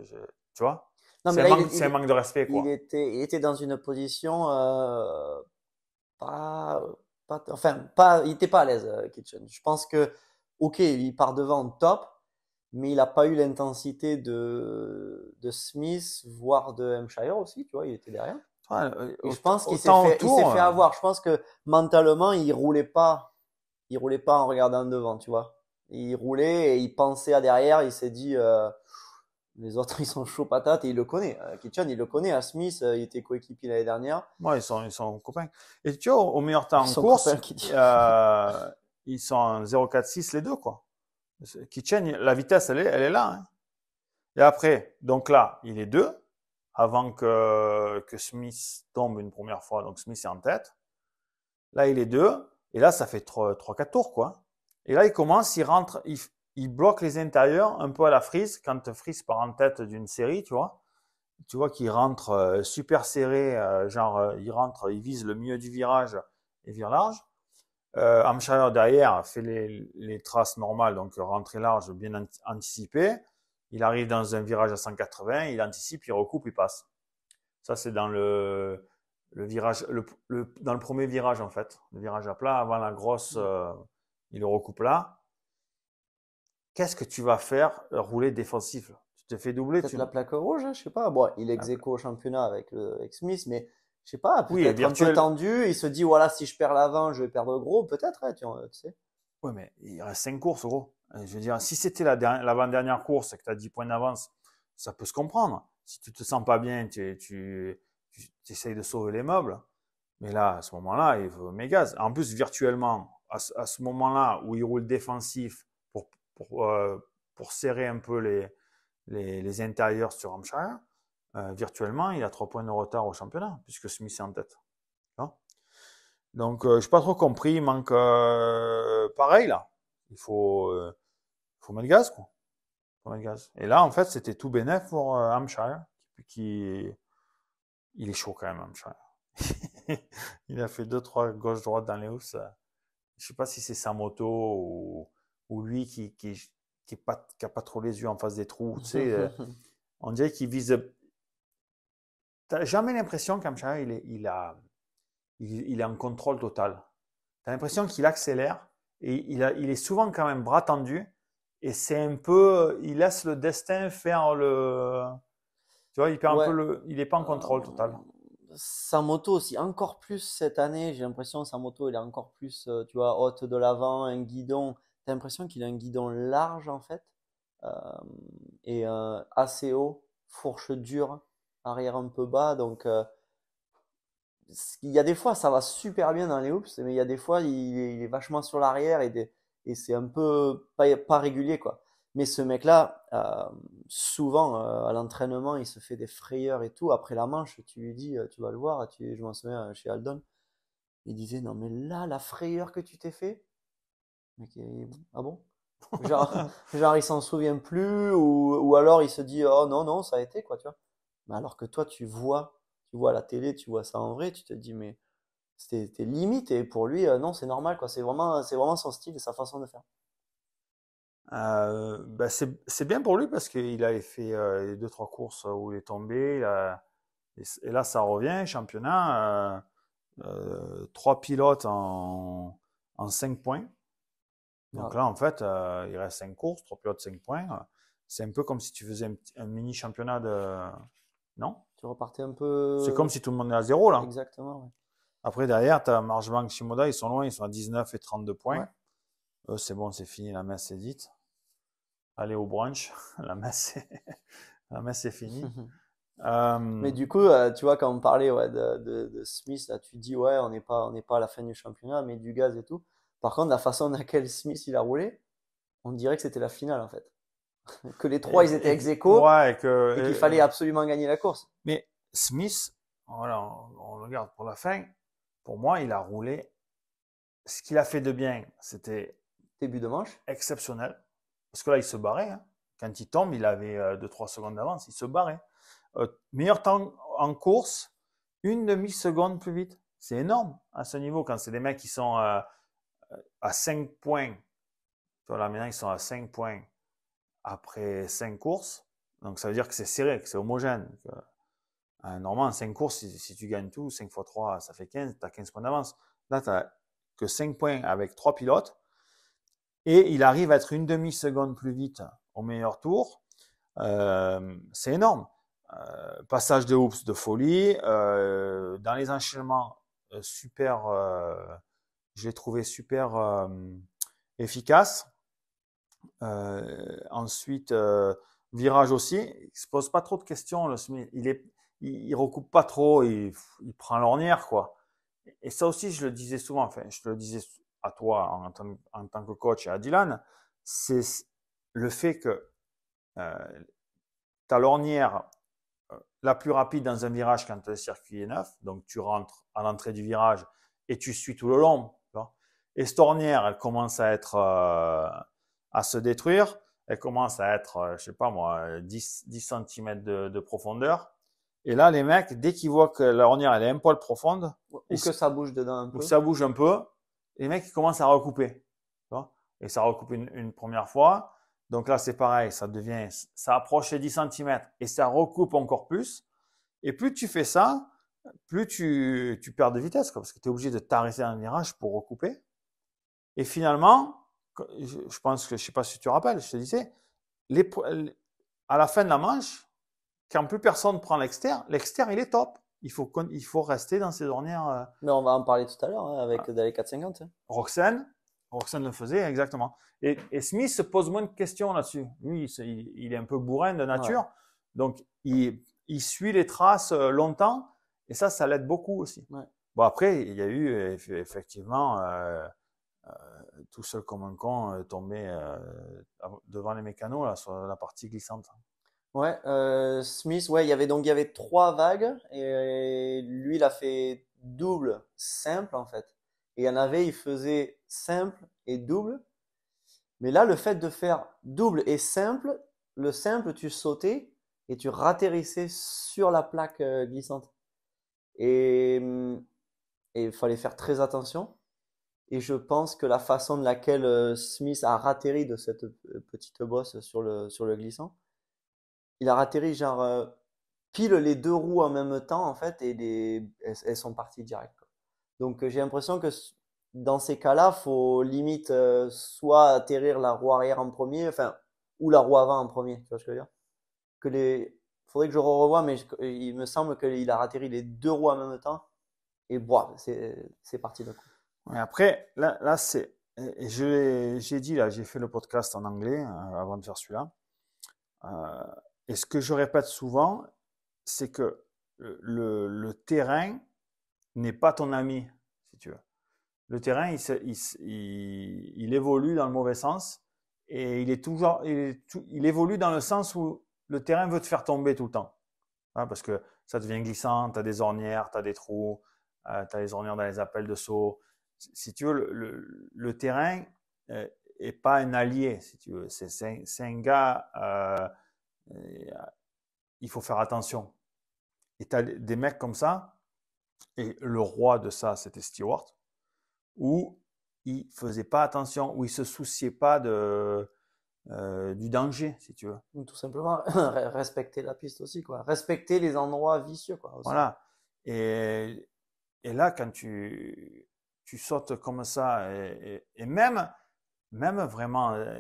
[SPEAKER 1] tu vois C'est un, manque,
[SPEAKER 2] de respect. Il, était, il était dans une position pas, pas, Enfin, pas, il n'était pas à l'aise, Kitchen. Je pense que, ok, il part devant, top, mais il n'a pas eu l'intensité de, de Smith, voire de Hampshire aussi, tu vois, il était derrière. Euh, je pense qu'il s'est fait, euh. avoir. Je pense que mentalement, il roulait pas, il roulait pas en regardant devant, tu vois. Il roulait et il pensait à derrière. Il s'est dit, euh, les autres [laughs] ils sont chauds patates et il le connaît. Kitchen, il le connaît. À Smith, il était coéquipier l'année dernière.
[SPEAKER 1] Ouais, ils sont, ils sont copains. Et tu vois, au meilleur temps en course, ils sont en 6 les deux, quoi qui tiennent, la vitesse, elle est, là. Hein. Et après, donc là, il est deux, avant que, que Smith tombe une première fois, donc Smith est en tête. Là, il est deux, et là, ça fait trois, quatre tours, quoi. Et là, il commence, il rentre, il, bloque les intérieurs un peu à la frise, quand frise part en tête d'une série, tu vois. Tu vois qu'il rentre euh, super serré, euh, genre euh, il rentre, il vise le milieu du virage et vire large. Euh, derrière derrière fait les, traces normales, donc rentrée large, bien anticipé Il arrive dans un virage à 180, il anticipe, il recoupe, il passe. Ça, c'est dans le, le virage, dans le premier virage en fait, le virage à plat avant la grosse, euh, il recoupe là.
[SPEAKER 2] Qu'est-ce que tu vas faire euh, rouler défensif Tu te fais doubler. tu as tu... la plaque rouge, hein, je hein, sais pas. Bon, il ex au championnat avec, le avec Smith, mais je sais pas, peut-être un peu tendu. Il se dit, voilà, si je perds l'avant, je vais perdre gros, peut-être, hein, tu, sais.
[SPEAKER 1] Oui, mais il reste cinq courses, gros. Euh, je veux dire, si c'était l'avant-dernière course et que tu as 10 points d'avance, ça peut se comprendre. Si tu te sens pas bien, tu, essayes de sauver les meubles. Mais là, à ce moment-là, il veut mes gaz. En plus, virtuellement, à, ce moment-là où il roule défensif pour, pour, euh, serrer un peu les, les, intérieurs sur Hampshire, euh, virtuellement, il a trois points de retard au championnat, puisque Smith est en tête. Donc, euh, je n'ai pas trop compris. Il manque euh, pareil, là. Il faut, faut mettre gaz, quoi. Et là, en fait, c'était tout bénéf pour Hampshire, qui, il est chaud quand même, Hampshire. [laughs] il a fait deux, trois gauche-droite dans les housses. Je sais pas si c'est sa moto ou, lui qui, qui, pas, pas trop les yeux en face des trous. Tu sais, [laughs] on dirait qu'il vise tu n'as jamais l'impression qu'Amcha, il, il, a, il, contrôle total. Tu as l'impression qu'il accélère et il, est souvent quand même bras tendu. Et c'est un peu. Il laisse le destin faire le.
[SPEAKER 2] Tu vois, il n'est pas en euh, contrôle total. Sa moto aussi, encore plus cette année, j'ai l'impression sa moto il est encore plus, euh, tu vois, haute de l'avant, un guidon. tu as l'impression qu'il a un guidon large en fait, euh, et assez haut, fourche dure arrière un peu bas. Donc, euh, il y a des fois, ça va super bien dans les hoops, mais il y a des fois, il est, vachement sur l'arrière et, et c'est un peu pas, régulier, quoi. Mais ce mec-là, euh, souvent, euh, à l'entraînement, il se fait des frayeurs et tout. Après la manche, tu lui dis, tu vas le voir, tu, je m'en souviens chez Aldon, il disait, non, mais là, la frayeur que tu t'es fait, ah bon [laughs] genre, il s'en souvient plus ou, ou alors il se dit, oh non, non, ça a été, quoi, tu vois. Mais alors que toi, tu vois, tu vois la télé, tu vois ça en vrai, tu te dis, mais c'était limite. Et pour lui, euh, non, c'est normal, quoi. C'est vraiment, c'est vraiment son style et sa façon de faire. Euh, bah c'est bien pour lui parce qu'il avait fait euh, les deux trois courses
[SPEAKER 1] où il est tombé. et, là, ça revient, championnat. trois pilotes en, en cinq points. Donc là, en fait, il reste 5 courses, 3 pilotes, 5 points. C'est un peu comme si tu faisais un mini championnat de, non
[SPEAKER 2] Tu repartais un peu. C'est comme euh, si tout le
[SPEAKER 1] monde est à zéro, là.
[SPEAKER 2] Exactement.
[SPEAKER 1] Après, derrière, tu as Bank, Shimoda, ils sont loin, ils sont à 19 et 32 points. Euh, c'est bon, c'est fini, la
[SPEAKER 2] messe est dite. Allez au brunch, [laughs] la messe est, [laughs]
[SPEAKER 1] la finie. [laughs]
[SPEAKER 2] Euh, mais du coup, tu vois, quand on parlait de, Smith, là, tu dis, ouais, on n'est pas, pas à la fin du championnat, mais du gaz et tout. Par contre, la façon dans laquelle Smith il a roulé, on dirait que c'était la finale en fait. [laughs] que les trois, ils étaient ex aequo et, qu'il fallait absolument gagner la course. Mais Smith,
[SPEAKER 1] on, le garde pour la fin. Pour moi, il a roulé. Ce qu'il a fait de bien, c'était début de manche exceptionnel. Parce que là, il se barrait. Hein. Quand il tombe, il avait 2-3 euh, secondes d'avance. Il se barrait. Euh, meilleur temps en course, une demi-seconde plus vite. C'est énorme à ce niveau quand c'est des mecs qui sont euh, à 5 points. Voilà, maintenant, ils sont à 5 points après cinq courses. Donc ça veut dire que c'est serré, que c'est homogène. Hein, normalement, cinq courses, si, tu gagnes tout, 5 x 3, ça fait 15, tu as 15 points d'avance. Là, tu n'as que 5 points avec trois pilotes. Et il arrive à être une demi-seconde plus vite au meilleur tour. Euh, c'est énorme. Euh, passage de hoops de folie. Euh, dans les enchaînements, euh, super, je l'ai trouvé super efficace. Euh, ensuite, euh, virage aussi, il se pose pas trop de questions. il est, il, recoupe pas trop, il, prend l'ornière quoi. Et ça aussi, je le disais souvent. Enfin, je te le disais à toi en, tant, que coach et à Dylan, c'est le fait que tu euh, ta l'ornière la plus rapide dans un virage quand le circuit est neuf, donc tu rentres à l'entrée du virage et tu suis tout le long. et cette ornière, elle commence à être à se détruire. Elle commence à être, euh, je sais pas moi, 10, 10 cm de, de profondeur. Et là, les mecs, dès qu'ils voient que la ornière, elle est un poil profonde. Ou que ça
[SPEAKER 2] bouge dedans un peu. Ou ça bouge
[SPEAKER 1] un peu. Les mecs, ils commencent à recouper. Et ça recoupe une, première fois. Donc là, c'est pareil. Ça devient, ça approche les 10 cm et ça recoupe encore plus. Et plus tu fais ça, plus tu, tu perds de vitesse, parce que tu es obligé de t'arrêter dans le virage pour recouper. Et finalement, je pense que, je sais pas si tu te rappelles, je te disais, à la fin de la manche, quand plus personne prend l'extérieur, l'extérieur, il est top. Il faut, il faut rester dans ces dernières. Euh, Mais on va en parler tout à l'heure hein, avec ah. Dalé 450. Hein. Roxane, Roxane le faisait, exactement. Et, Smith se pose moins de questions là-dessus. Lui, il, est un peu bourrin de nature. Donc, il, suit les traces euh, longtemps. Et ça, ça l'aide beaucoup aussi. Bon, après, il y a eu effectivement. Euh, euh, tout seul comme un con, euh, tombé euh, devant les mécanos sur la partie glissante.
[SPEAKER 2] Ouais, Smith, ouais, il y avait donc il y avait trois vagues et lui il a fait double, simple en fait. Et il y en avait, il faisait simple et double. Mais là, le fait de faire double et simple, le simple, tu sautais et tu ratterrissais sur la plaque glissante. Hum, et il fallait faire très attention. Et je pense que la façon de laquelle euh, Smith a ratterri de cette euh, petite bosse sur le, sur le glissant, il a ratterri genre euh, pile les deux roues en même temps en fait et des elles, sont parties direct. Donc j'ai l'impression que dans ces cas-là, faut limite soit atterrir la roue arrière en premier, enfin ou la roue avant en premier, tu vois ce que je veux dire Que les faudrait que je revoie mais il me semble qu'il a ratterri les deux roues en même temps et bois, c'est parti de coup
[SPEAKER 1] après, là, c'est, j'ai dit là, j'ai fait le podcast en anglais euh, avant de faire celui-là. Euh, et ce que je répète souvent, c'est que le, terrain n'est pas ton ami, si tu veux. Le terrain, il, il, il, évolue dans le mauvais sens et il est toujours, il, évolue dans le sens où le terrain veut te faire tomber tout le temps. Ah, parce que ça devient glissant, tu as des ornières, tu as des trous, euh, tu as les ornières dans les appels de saut, si tu veux, le, terrain euh, est pas un allié, si tu veux. C'est, un gars, euh, euh, il faut faire attention. Et tu as des mecs comme ça, et le roi de ça, c'était Stewart, où il faisait pas attention, où il se souciait pas de, euh, du danger, si tu veux.
[SPEAKER 2] Tout simplement, [laughs] respecter la piste aussi, quoi. Respecter les endroits vicieux, quoi. Voilà.
[SPEAKER 1] Et, et là, quand tu, tu sautes comme ça. Et, même, même vraiment, euh,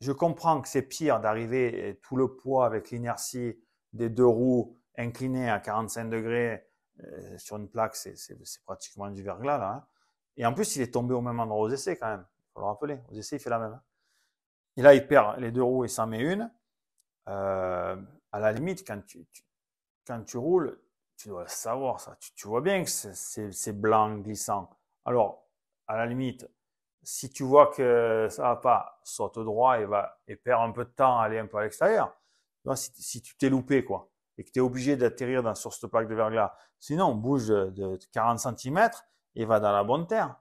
[SPEAKER 1] je comprends que c'est pire d'arriver euh, tout le poids avec l'inertie des deux roues inclinées à 45 degrés euh, sur une plaque, c'est pratiquement du verglas là. Hein. Et en plus, il est tombé au même endroit aux essais quand même. Il faut le rappeler. Aux essais, il fait la même. Hein. Et là, il perd les deux roues et s'en met une. à la limite, quand tu, quand tu roules, tu dois le savoir ça. tu vois bien que c'est blanc, glissant. Alors, à la limite, si tu vois que ça va pas, saute droit et va et perds un peu de temps à aller un peu à l'extérieur. Si, si, tu t'es loupé quoi et que tu es obligé d'atterrir dans, sur cette plaque de verglas, sinon bouge de, 40 cm et va dans la bonne terre.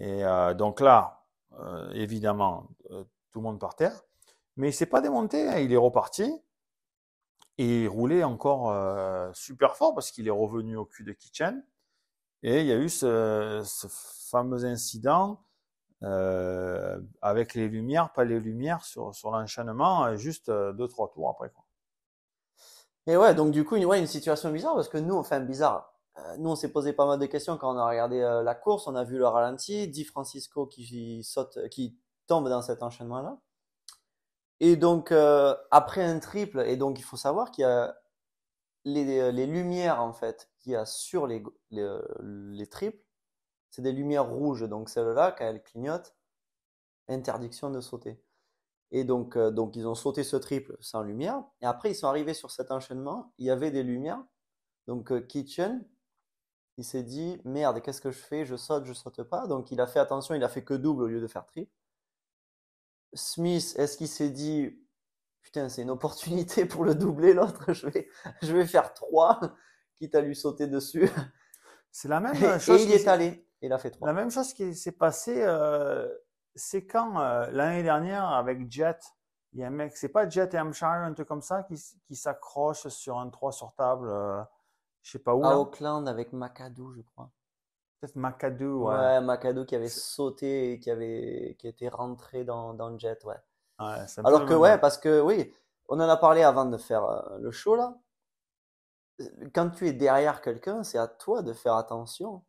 [SPEAKER 1] Et euh, donc là, euh, évidemment, euh, tout le monde par terre, mais il s'est pas démonté, hein, il est reparti et il encore super fort parce qu'il est revenu au cul de Kitchen et il y a eu ce, fameux incident euh, avec les
[SPEAKER 2] lumières, pas les lumières, sur, sur l'enchaînement, euh, juste euh, deux, trois tours après. Quoi. Et ouais, donc du coup, une, ouais, une situation bizarre parce que nous, enfin bizarre, nous, on s'est posé pas mal de questions quand on a regardé la course. On a vu le ralenti, Di Francisco qui saute, qui tombe dans cet enchaînement-là. Et donc, après un triple, et donc il faut savoir qu'il y a les, les, lumières, en fait, sur euh, les, triples, c'est des lumières rouges. Donc celle-là, quand elle clignote, interdiction de sauter. Et donc, euh, donc ils ont sauté ce triple sans lumière. Et après, ils sont arrivés sur cet enchaînement. Il y avait des lumières. Donc euh, Kitchen, il s'est dit, merde, qu'est-ce que je fais Je saute, je saute pas. Donc il a fait attention, il a fait que double au lieu de faire triple. Smith, est-ce qu'il s'est dit, putain, c'est une opportunité pour le doubler l'autre, [laughs] je vais, je vais faire trois quitte à lui sauter dessus. C'est la même [laughs] chose. il est allé, il a fait trois. La même chose qui s'est passée, euh, c'est quand euh,
[SPEAKER 1] l'année dernière avec Jet, il y a un mec, c'est pas Jet et Hampshire, un truc comme ça, qui, s'accroche
[SPEAKER 2] sur un 3 sur table, je euh, je sais pas où. À Auckland avec Macadou, je crois. Peut-être Macadou, ouais. Ouais, qui avait sauté et qui avait qui était rentré dans, dans Jet, ouais. ouais Alors que, ouais, parce que oui, on en a parlé avant de faire le show là quand tu es derrière quelqu'un, c'est à toi de faire attention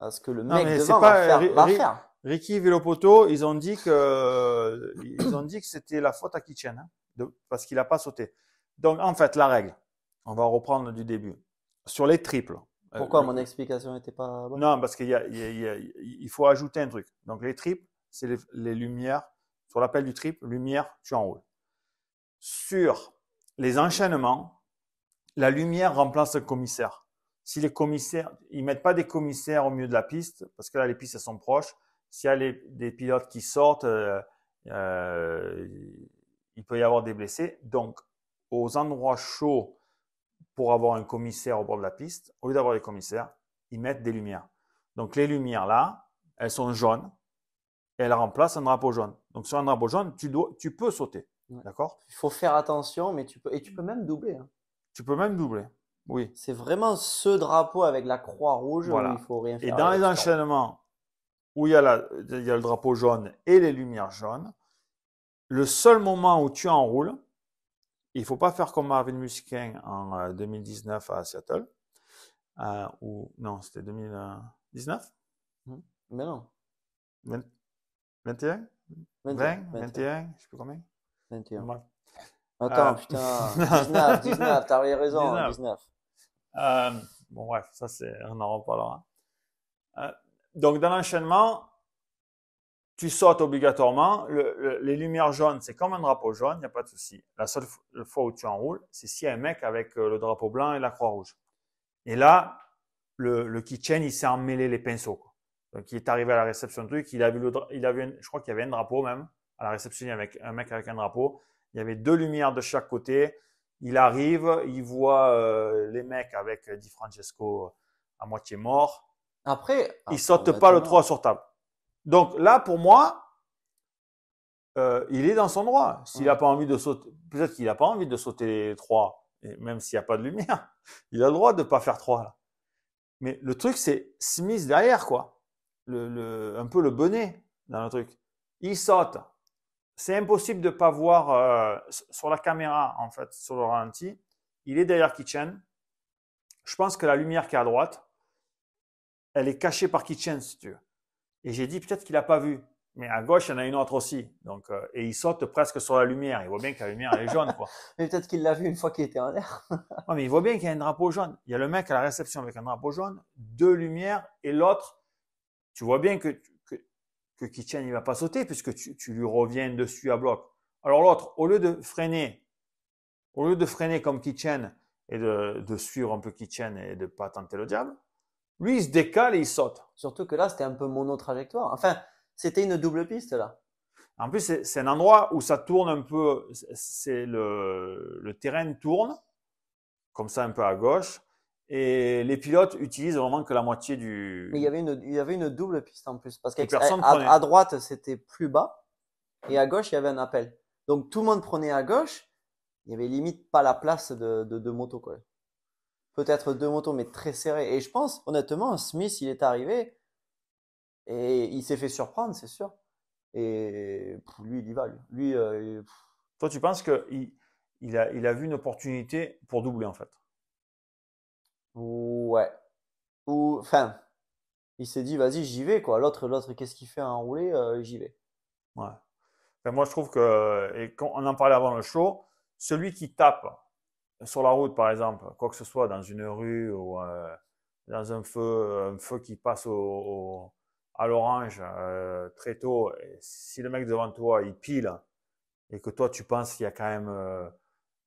[SPEAKER 2] à ce que le mec devant pas, euh, va, faire,
[SPEAKER 1] Ricky Velopoto, ils ont dit que euh, ils ont dit que c'était la faute à Kitchen hein, parce qu'il n'a pas sauté. Donc en fait, la règle, on va reprendre du début sur les triples. Euh, Pourquoi mon explication n'était pas bonne Non, parce qu'il y a, il, faut ajouter un truc. Donc les triples, c'est les, les lumières sur l'appel du triple, lumière, tu enroules. Sur les enchaînements, la lumière remplace un commissaire. Si les commissaires, ils mettent pas des commissaires au milieu de la piste, parce que là, les pistes, elles sont proches. S'il y a des pilotes qui sortent, euh, euh, il peut y avoir des blessés. Donc, aux endroits chauds, pour avoir un commissaire au bord de la piste, au lieu d'avoir des commissaires, ils mettent des lumières. Donc, les lumières là, elles sont jaunes et elles remplacent un drapeau jaune.
[SPEAKER 2] Donc, sur un drapeau jaune, tu, dois, tu peux sauter. D'accord Il faut faire attention, mais tu peux, et tu peux même doubler. Hein. Tu peux même doubler. Oui. C'est vraiment ce drapeau avec la croix rouge où il faut
[SPEAKER 1] rien faire. Et dans les enchaînements où il y, a le drapeau jaune et les lumières jaunes, le seul moment où tu enroules, il faut pas faire comme Marvin Musquin en 2019 euh, à Seattle, euh, ou non, c'était 2019 hmm. Mais non. 21 20, 21, 21, je sais
[SPEAKER 2] plus combien 21. Attends, ah. putain, 19, 19, t'avais raison, 19.
[SPEAKER 1] Euh, bon, bref, ça, c'est, on en reparlera. Hein. Euh, donc, dans l'enchaînement, tu sautes obligatoirement. les lumières jaunes, c'est comme un drapeau jaune, il n'y a pas de souci. La seule fois où tu enroules, c'est s'il y a un mec avec euh, le drapeau blanc et la croix rouge. Et là, le, le kitchen, il s'est emmêlé les pinceaux. Donc, il est arrivé à la réception de truc, il a vu, il a vu je crois qu'il y avait un drapeau même. À la réception, il y avait un mec avec un drapeau. Il y avait deux lumières de chaque côté. Il arrive, il voit euh, les mecs avec euh, Di Francesco euh, à moitié mort. Après, il ah, saute pas le 3 sur table. Donc là, pour moi, il est dans son droit. S'il n'a pas envie de sauter, peut-être qu'il n'a pas envie de sauter les 3, même s'il n'y a pas de lumière, [laughs] il a le droit de ne pas faire 3. Mais le truc, c'est Smith derrière, quoi. un peu le bonnet dans le truc. Il saute c'est impossible de ne pas voir euh, sur la caméra, en fait, sur le ralenti. Il est derrière Kitchen. Je pense que la lumière qui est à droite, elle est cachée par Kitchen, si tu veux. Et j'ai dit peut-être qu'il n'a pas vu. Mais à gauche, il y en a une autre aussi. Donc, euh, et il saute presque sur la lumière. Il voit bien que la lumière, elle est jaune. Quoi. [laughs] mais peut-être qu'il l'a vu une fois qu'il était en l'air. non, [laughs] mais il voit bien qu'il y a un drapeau jaune. Il y a le mec à la réception avec un drapeau jaune, deux lumières et l'autre. Tu vois bien que que Kitchen ne va pas sauter puisque tu, tu, lui reviens dessus à bloc. Alors l'autre, au lieu de freiner, au lieu de freiner comme Kitchen et de, suivre un peu Kitchen et de ne pas tenter le diable, lui il se décale et il saute. Surtout que là c'était un peu mono trajectoire. Enfin, c'était une double piste là. En plus, c'est un endroit où ça tourne un peu, c'est le terrain tourne comme ça un peu à gauche et les pilotes utilisent vraiment que la moitié du. Mais il
[SPEAKER 2] y avait une, double piste en plus. Parce qu'à à, droite, c'était plus bas. Et à gauche, il y avait un appel. Donc tout le monde prenait à gauche. Il y avait limite pas la place de deux motos, quoi. Peut-être deux motos, mais très serrées. Et je pense, honnêtement, Smith, il est arrivé. Et il s'est fait surprendre, c'est sûr. Et lui, il y va. Lui, euh, Toi, tu penses qu'il il a vu une opportunité pour doubler, en fait Ouais. Ou, enfin, il s'est dit, vas-y, j'y vais, quoi. L'autre, l'autre, qu'est-ce qu'il fait à enrouler euh, J'y vais. Ouais.
[SPEAKER 1] moi, je trouve que, et quand on en parlait avant le show, celui qui tape sur la route, par exemple, quoi que ce soit, dans une rue ou euh, dans un feu, un feu qui passe au, à l'orange euh, très tôt, si le mec devant toi, il pile, et que toi, tu penses qu'il y a quand même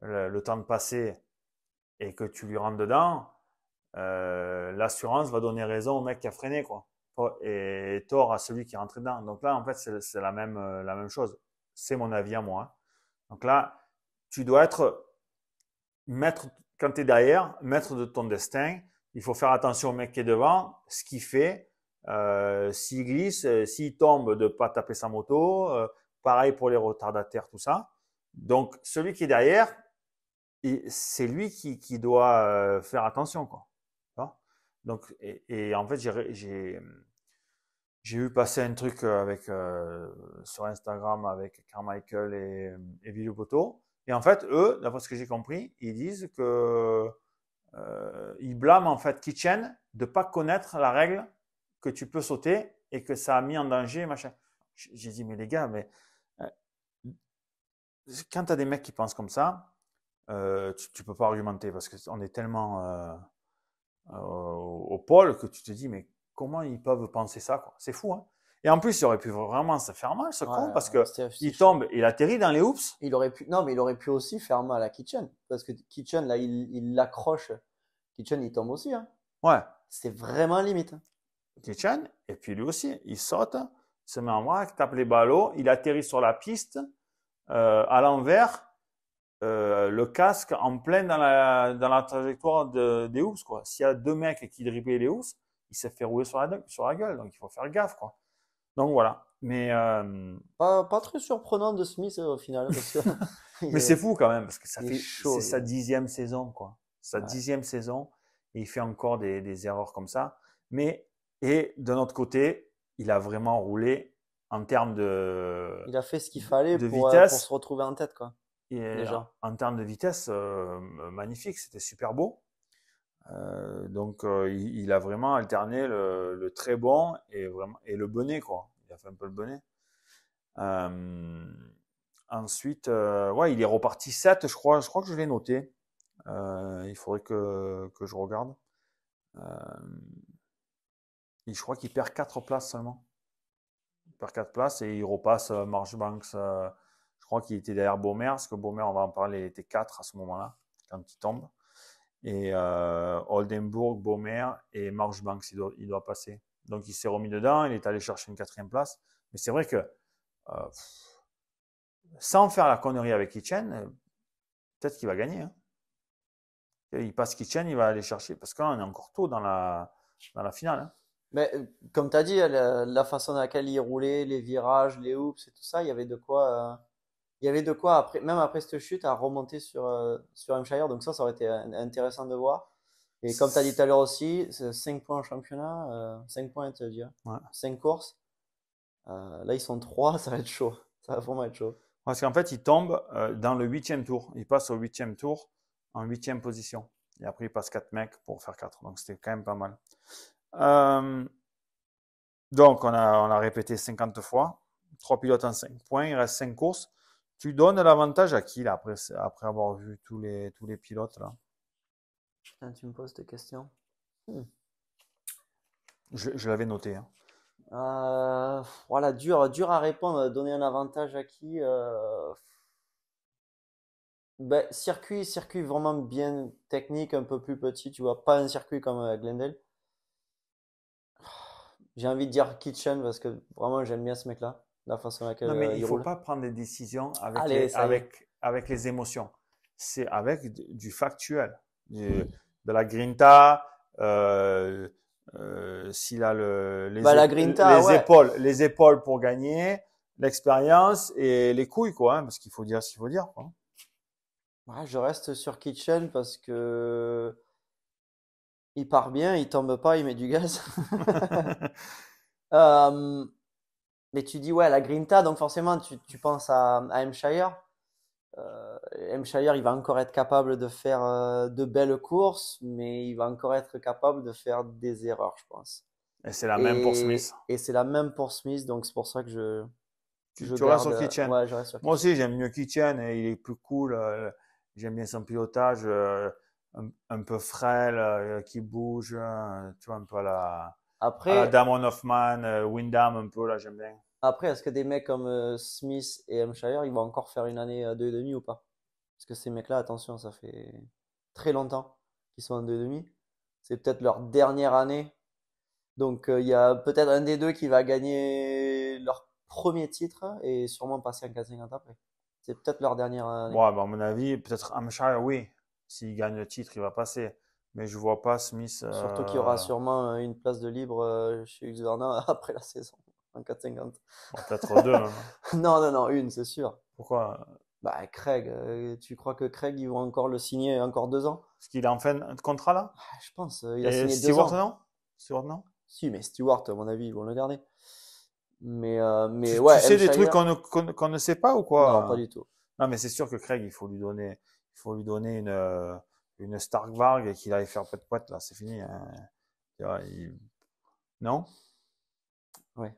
[SPEAKER 1] le temps de passer, et que tu lui rentres dedans, euh, l'assurance va donner raison au mec qui a freiné, quoi. Et tort à celui qui est rentré dedans. Donc là, en fait, c'est la même, euh, la même chose. C'est mon avis à moi. Hein. Donc là, tu dois être maître, quand tu es derrière, maître de ton destin. Il faut faire attention au mec qui est devant, ce qu'il fait, euh, s'il glisse, euh, s'il tombe, de pas taper sa moto. pareil pour les retardataires, tout ça. Donc, celui qui est derrière, c'est lui qui, qui doit faire attention. Quoi. Donc, et, en fait, j'ai vu eu passer un truc euh, avec euh, sur Instagram avec Carmichael et, et Et en fait, eux, d'après ce que j'ai compris, ils disent que euh, ils blâment en fait Kitchen de pas connaître la règle que tu peux sauter et que ça a mis en danger machin. J'ai dit mais les gars, mais quand tu as des mecs qui pensent comme ça, tu, ne peux pas argumenter parce qu'on est tellement euh, au pôle que tu te dis, mais comment ils peuvent penser ça quoi C'est fou. Hein et en plus, il aurait pu vraiment se faire mal, ce con, parce que
[SPEAKER 2] il tombe, il atterrit dans les hoops. Il aurait pu, non, mais il aurait pu aussi faire mal à Kitchen, parce que Kitchen là, il l'accroche. Kitchen, il tombe aussi. Hein. Ouais. C'est vraiment limite. Hein.
[SPEAKER 1] Kitchen, et puis lui aussi, il saute, se met en vrac, tape les ballots, il atterrit sur la piste euh, à l'envers. Euh, le casque en plein dans la, dans la trajectoire des housses quoi. S'il y a deux mecs qui dribblent les housses il s'est fait rouler sur la, sur la gueule. Donc il faut faire gaffe. quoi. Donc voilà. Mais euh, pas, pas, très
[SPEAKER 2] surprenant de Smith euh, au final. [laughs] Mais c'est
[SPEAKER 1] fou quand même parce que ça fait c'est sa dixième saison quoi. Sa dixième saison et il fait encore des, des, erreurs comme ça. Mais et de notre côté, il a vraiment roulé en termes de. Il a fait ce qu'il fallait de pour, vitesse. pour se
[SPEAKER 2] retrouver en tête quoi.
[SPEAKER 1] Euh, en, termes de vitesse, euh, magnifique, c'était super beau. Euh, donc il, a vraiment alterné le, très bon et, vraiment, et le bonnet, quoi. Il a fait un peu le bonnet. ensuite, ouais, il est reparti 7, je crois, je crois que je l'ai noté. il faudrait que, que je regarde. Et je crois qu'il perd 4 places seulement. Il perd 4 places et il repasse Marchbanks. Je crois qu'il était derrière Baumer, parce que Baumer, on va en parler, il était 4 à ce moment-là, quand il tombe. Et euh, Oldenburg, Baumer et Marchbanks, il doit, passer. Donc il s'est remis dedans, il est allé chercher une quatrième place. Mais c'est vrai que euh, sans faire la connerie avec Kitchen, peut-être qu'il va gagner. Hein. Il passe Kitchen, il va aller chercher. Parce qu'on est encore tôt dans la, la finale. Hein.
[SPEAKER 2] Mais comme tu as dit, la, façon dans laquelle il roulait, les virages, les hoops et tout ça, il y avait de quoi. Euh, il y avait de quoi, après, même après cette chute, à remonter sur, euh, sur Hampshire. Donc ça, ça aurait été euh, intéressant de voir. Et comme tu as dit tout à l'heure aussi, 5 points en championnat, 5 euh, points, tu veux dire, 5 courses. Euh, là, ils sont 3, ça va être chaud. [laughs] Ça va
[SPEAKER 1] vraiment être chaud. Parce qu'en fait, ils tombent dans le 8 8ème tour. Ils passent au 8 8ème tour en 8e position. Et après, ils passent 4 mecs pour faire 4. Donc c'était quand même pas mal. donc on a, on a répété 50 fois. 3 pilotes en 5 points. Il reste 5 courses. Tu donnes l'avantage à qui après, après avoir vu tous les, tous les pilotes là
[SPEAKER 2] Putain, tu me poses des questions. Hmm.
[SPEAKER 1] Je, l'avais noté. Hein.
[SPEAKER 2] Euh, voilà, dur, dur à répondre. Donner un avantage à qui euh, ben, Circuit, circuit vraiment bien technique, un peu plus petit, tu vois. Pas un circuit comme euh, Glendale. J'ai envie de dire Kitchen parce que vraiment j'aime bien ce mec-là la façon à euh, il ne faut pas
[SPEAKER 1] prendre des décisions avec, les, avec,
[SPEAKER 2] avec les émotions. C'est avec du factuel,
[SPEAKER 1] de la grinta, euh, euh, s'il a le, les, bah, épaules, les épaules pour gagner, l'expérience et les couilles, quoi, hein, parce qu'il faut dire ce qu'il faut dire.
[SPEAKER 2] Bah, je reste sur Kitchen parce que il part bien, il tombe pas, il met du gaz. [laughs] [laughs] euh, mais tu dis, ouais, la Grinta, donc forcément, tu, tu penses à, à Hampshire. Euh, il va encore être capable de faire euh, de belles courses, mais il va encore être capable de faire des erreurs, je pense. Et c'est la même pour Smith. Et c'est la même pour Smith, donc c'est pour ça que je. Tu, je sur Kitchen. Moi aussi,
[SPEAKER 1] j'aime mieux Kitchen, et il est plus cool. Euh, j'aime bien son pilotage, euh, un, un, peu frêle, qui bouge, tu vois, un peu à la. Après. Ah, Damon Hoffman, euh, Windham un peu, là, j'aime bien.
[SPEAKER 2] Après, est-ce que des mecs comme euh, Smith et Hampshire, ils vont encore faire une année à euh, 2,5 ou pas Parce que ces mecs-là, attention, ça fait très longtemps qu'ils sont en 2,5. C'est peut-être leur dernière année. Donc, il y a peut-être un des deux qui va gagner leur premier titre et sûrement passer en 50 après. C'est peut-être leur dernière année. Ouais,
[SPEAKER 1] bah à mon avis, peut-être Hampshire, oui. S'il gagne le titre, il va passer mais je vois pas Smith. Euh, Surtout qu'il y aura
[SPEAKER 2] sûrement euh, une place de libre euh, chez X-Vernon [laughs] après la saison, en 4,50. Peut-être deux. Hein. [laughs] non, non, non, une, c'est sûr. Pourquoi Bah, Craig, tu crois que Craig, ils vont encore le signer encore deux ans Parce qu'il a en un contrat là ah, Je pense. Il a Et Stewart, non Stewart, non Si, mais Stewart, à mon avis, ils vont le garder. Mais, mais tu, ouais. Tu sais des trucs qu'on
[SPEAKER 1] ne, ne, sait pas ou quoi Non, pas du tout. Non, mais c'est sûr que Craig, il faut lui donner, il faut lui donner une une Starkvarg et qu'il allait faire peut-être poète, là, c'est fini. Hein. Non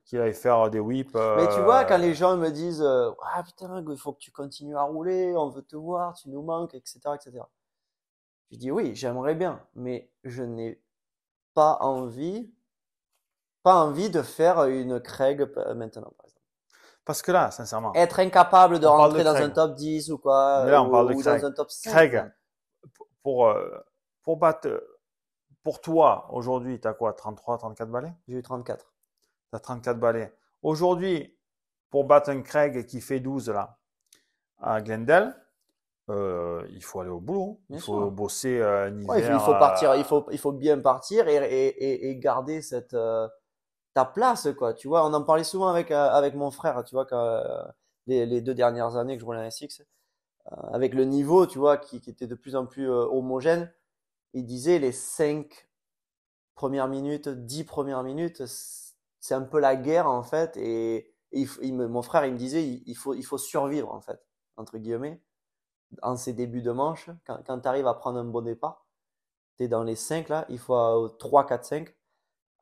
[SPEAKER 1] Qu'il allait faire euh, des whips. Euh, mais tu vois, quand
[SPEAKER 2] les gens me disent euh, Ah putain, il faut que tu continues à rouler, on veut te voir, tu nous manques, etc. etc. Je dis Oui, j'aimerais bien, mais je n'ai pas envie, pas envie de faire une Craig maintenant, par exemple.
[SPEAKER 1] Parce que là, sincèrement.
[SPEAKER 2] Être incapable de rentrer dans un top 10 ou quoi. là, on ou, parle de Craig. Dans un top Craig. Hein
[SPEAKER 1] pour, euh, pour battre, pour toi, aujourd'hui, tu as quoi 33, 34 balais J'ai eu 34. Tu as 34 balais. Aujourd'hui, pour battre un Craig qui fait 12 là, à Glendale, euh, il faut aller au boulot, hein. il faut bosser euh, un hiver, il, faut, partir,
[SPEAKER 2] il faut il faut bien partir et, et, et, garder cette ta place quoi. Tu vois, on en parlait souvent avec avec mon frère, tu vois, que les, deux dernières années que je roulais en SX, euh, avec le niveau, tu vois, qui, qui était de plus en plus euh, homogène, il disait les 5 premières minutes, 10 premières minutes, c'est un peu la guerre en fait. Et, il, mon frère, il me disait, il, faut, il faut survivre en fait, entre guillemets, en ces débuts de manche. Quand, tu arrives à prendre un bon départ, tu es dans les 5 là, il faut 3, 4, 5.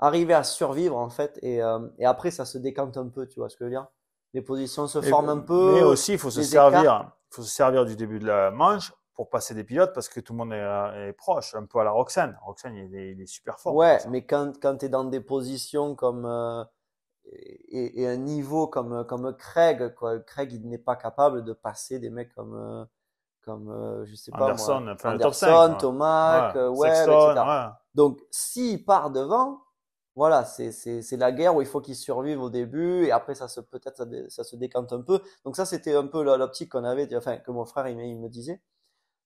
[SPEAKER 2] Arriver à survivre en fait, et, euh, et après ça se décante un peu, tu vois ce que je veux dire Les positions se forment un peu. Mais aussi, il faut se servir.
[SPEAKER 1] Il faut se servir du début de la manche pour passer des pilotes parce que tout le monde est, euh, proche, un peu à la Roxane. Roxane, il est, super fort. Ouais,
[SPEAKER 2] mais quand, quand tu es dans des positions comme. Euh, et, un niveau comme, comme Craig, quoi. Craig, il n'est pas capable de passer des mecs comme. Euh, comme je sais Anderson, pas moi, enfin, Anderson, Thomas, ouais. Sexton, Donc s'il part devant, voilà, c'est la guerre où il faut qu'ils survivent au début et après ça se peut-être ça, se décante un peu. Donc ça c'était un peu l'optique qu'on avait, enfin que mon frère il, me disait.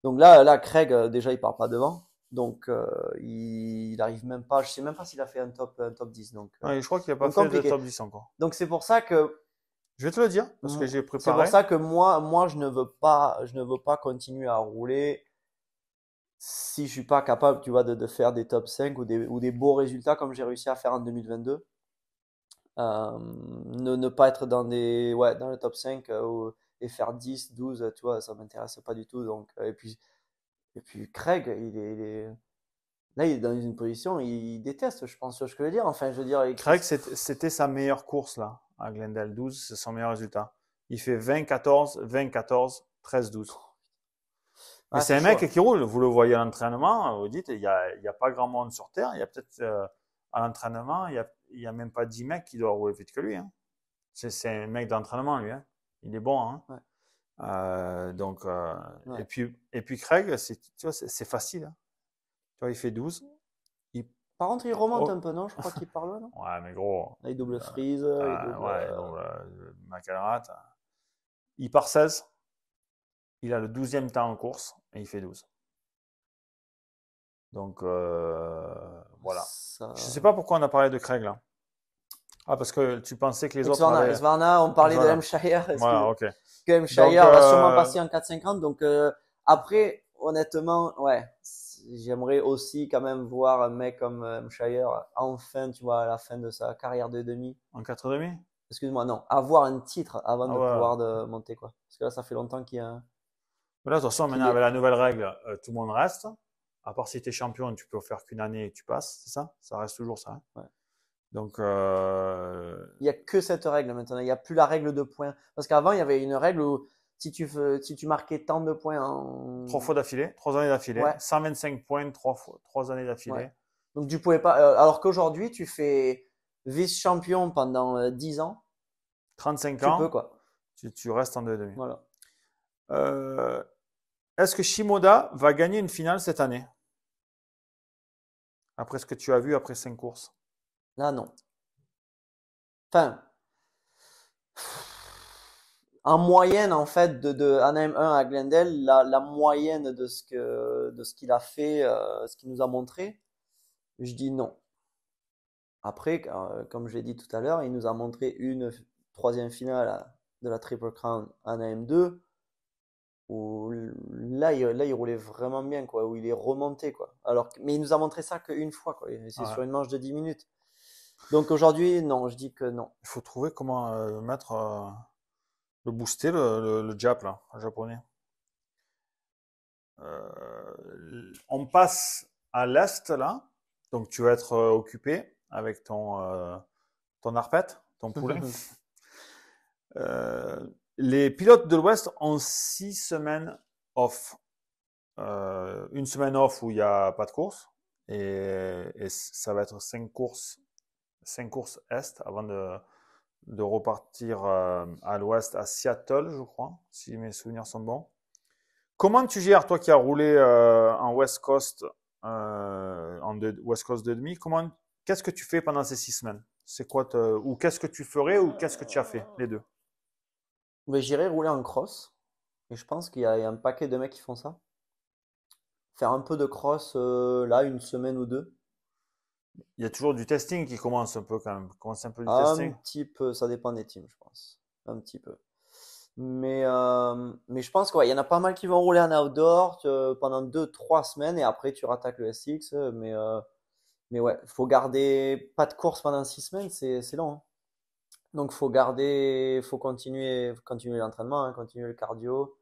[SPEAKER 2] Donc là là Craig euh, déjà il part pas devant. Donc euh, il, il, arrive même pas, je sais même pas s'il a fait un top un top 10 donc. Euh, ouais, je crois qu'il a pas fait de top 10 encore. Donc c'est pour ça que je vais te le dire parce que mmh. j'ai préparé. C'est pour ça que moi moi je ne veux pas je ne veux pas continuer à rouler si je suis pas capable, tu vois, de, de faire des top 5 ou des, ou des beaux résultats comme j'ai réussi à faire en 2022, euh, ne, ne, pas être dans des ouais, dans le top 5 euh, et faire 10, 12, tu vois, ça m'intéresse pas du tout. Donc, euh, et puis, et puis Craig, il est, là, il est dans une position, il, déteste, je pense, ce que je veux dire. Enfin, je veux dire.
[SPEAKER 1] Craig, c'était sa meilleure course là, à Glendale 12, c'est son meilleur résultat. Il fait 20-14, 20-14, 13-12.
[SPEAKER 2] Mais ah, c'est un mec qui
[SPEAKER 1] roule. Vous le voyez à l'entraînement, vous dites, il n'y a, y a, pas grand monde sur Terre. Il y a peut-être euh, à l'entraînement, il n'y a, y a, même pas 10 mecs qui doivent rouler vite que lui. Hein. C'est un mec d'entraînement, lui. Hein. Il est bon. Hein. Ouais. Euh, donc, euh, et, puis, et puis Craig, c'est facile. Hein. Tu vois, il fait 12. Il... Par
[SPEAKER 2] contre, il remonte oh. un peu, non Je crois qu'il parle, non [laughs]
[SPEAKER 1] Ouais, mais gros. il double euh, freeze. il donc, euh, Il part 16. Il a le 12e temps en course et il fait 12. Donc euh, voilà. Je ne sais pas pourquoi on a parlé de Craig là. Ah, parce que tu pensais que les autres. on parlait de M. Shire. Voilà, Que M. va euh, sûrement passer
[SPEAKER 2] en 4,50. Donc euh, après, honnêtement, ouais, j'aimerais aussi quand même voir un mec comme M. enfin, tu vois, à la fin de sa carrière de demi. En demi Excuse-moi, non, avoir un titre avant ah de pouvoir de monter quoi. Parce que là, ça fait longtemps qu'il y a
[SPEAKER 1] de toute façon, maintenant, avec
[SPEAKER 2] la nouvelle règle, euh, tout le monde reste.
[SPEAKER 1] À part si tu es champion, tu peux faire qu'une année et tu passes, c'est ça Ça reste toujours ça. Hein? Donc. Euh,
[SPEAKER 2] il n'y a que cette règle maintenant. Il n'y a plus la règle de points. Parce qu'avant, il y avait une règle où si tu, si tu marquais tant de points en. Trois fois
[SPEAKER 1] d'affilée, trois années d'affilée.
[SPEAKER 2] 125 points, trois, fois, trois années d'affilée. Donc tu pouvais pas. Euh, alors qu'aujourd'hui, tu fais
[SPEAKER 1] vice-champion pendant 10 ans. 35 ans. Tu peux quoi. Tu, restes en 2,5. Voilà. Est-ce que Shimoda va gagner une finale cette année Après ce que tu as vu après cinq courses. Là, non.
[SPEAKER 2] Enfin, en moyenne, en fait, de, de Anaheim 1 à Glendale, la, moyenne de ce qu'il a fait, euh, ce qu'il nous a montré, je dis non. Après, comme euh, comme j'ai dit tout à l'heure, il nous a montré une troisième finale de la Triple Crown Anaheim 2 où là il, roulait vraiment bien quoi où il est remonté quoi alors mais il nous a montré ça qu'une fois quoi c'est sur une manche de 10 minutes donc aujourd'hui non je dis que non il faut trouver comment euh, mettre euh, le booster
[SPEAKER 1] le, le, Jap japonais euh, on passe à l'est là donc tu vas être occupé avec ton ton arpette ton poulet [laughs] Les pilotes de l'Ouest ont six semaines off. Euh, une semaine off où il n'y a pas de course. Et, ça va être cinq courses, cinq courses Est avant de, repartir euh, à l'Ouest, à Seattle, je crois, si mes souvenirs sont bons. Comment tu gères, toi qui as roulé euh, en West Coast, en West Coast de comment, qu'est-ce que tu fais pendant ces six semaines
[SPEAKER 2] C'est quoi, ou qu'est-ce que tu ferais, ou qu'est-ce que tu as fait, les deux mais j'irai rouler en cross. Et je pense qu'il y, a un paquet de mecs qui font ça. Faire un peu de cross euh, là, une semaine ou deux. Il y a toujours du testing qui commence un peu quand même. Commence un peu du petit peu, ça dépend des teams, je pense. Un petit peu. Mais, euh, mais je pense qu'il y en a pas mal qui vont rouler en outdoor euh, pendant deux, trois semaines et après tu rattaques le SX. Mais, mais ouais, faut garder pas de course pendant six semaines, c'est long. Hein. Donc faut garder, faut continuer, continuer l'entraînement, hein, continuer le cardio,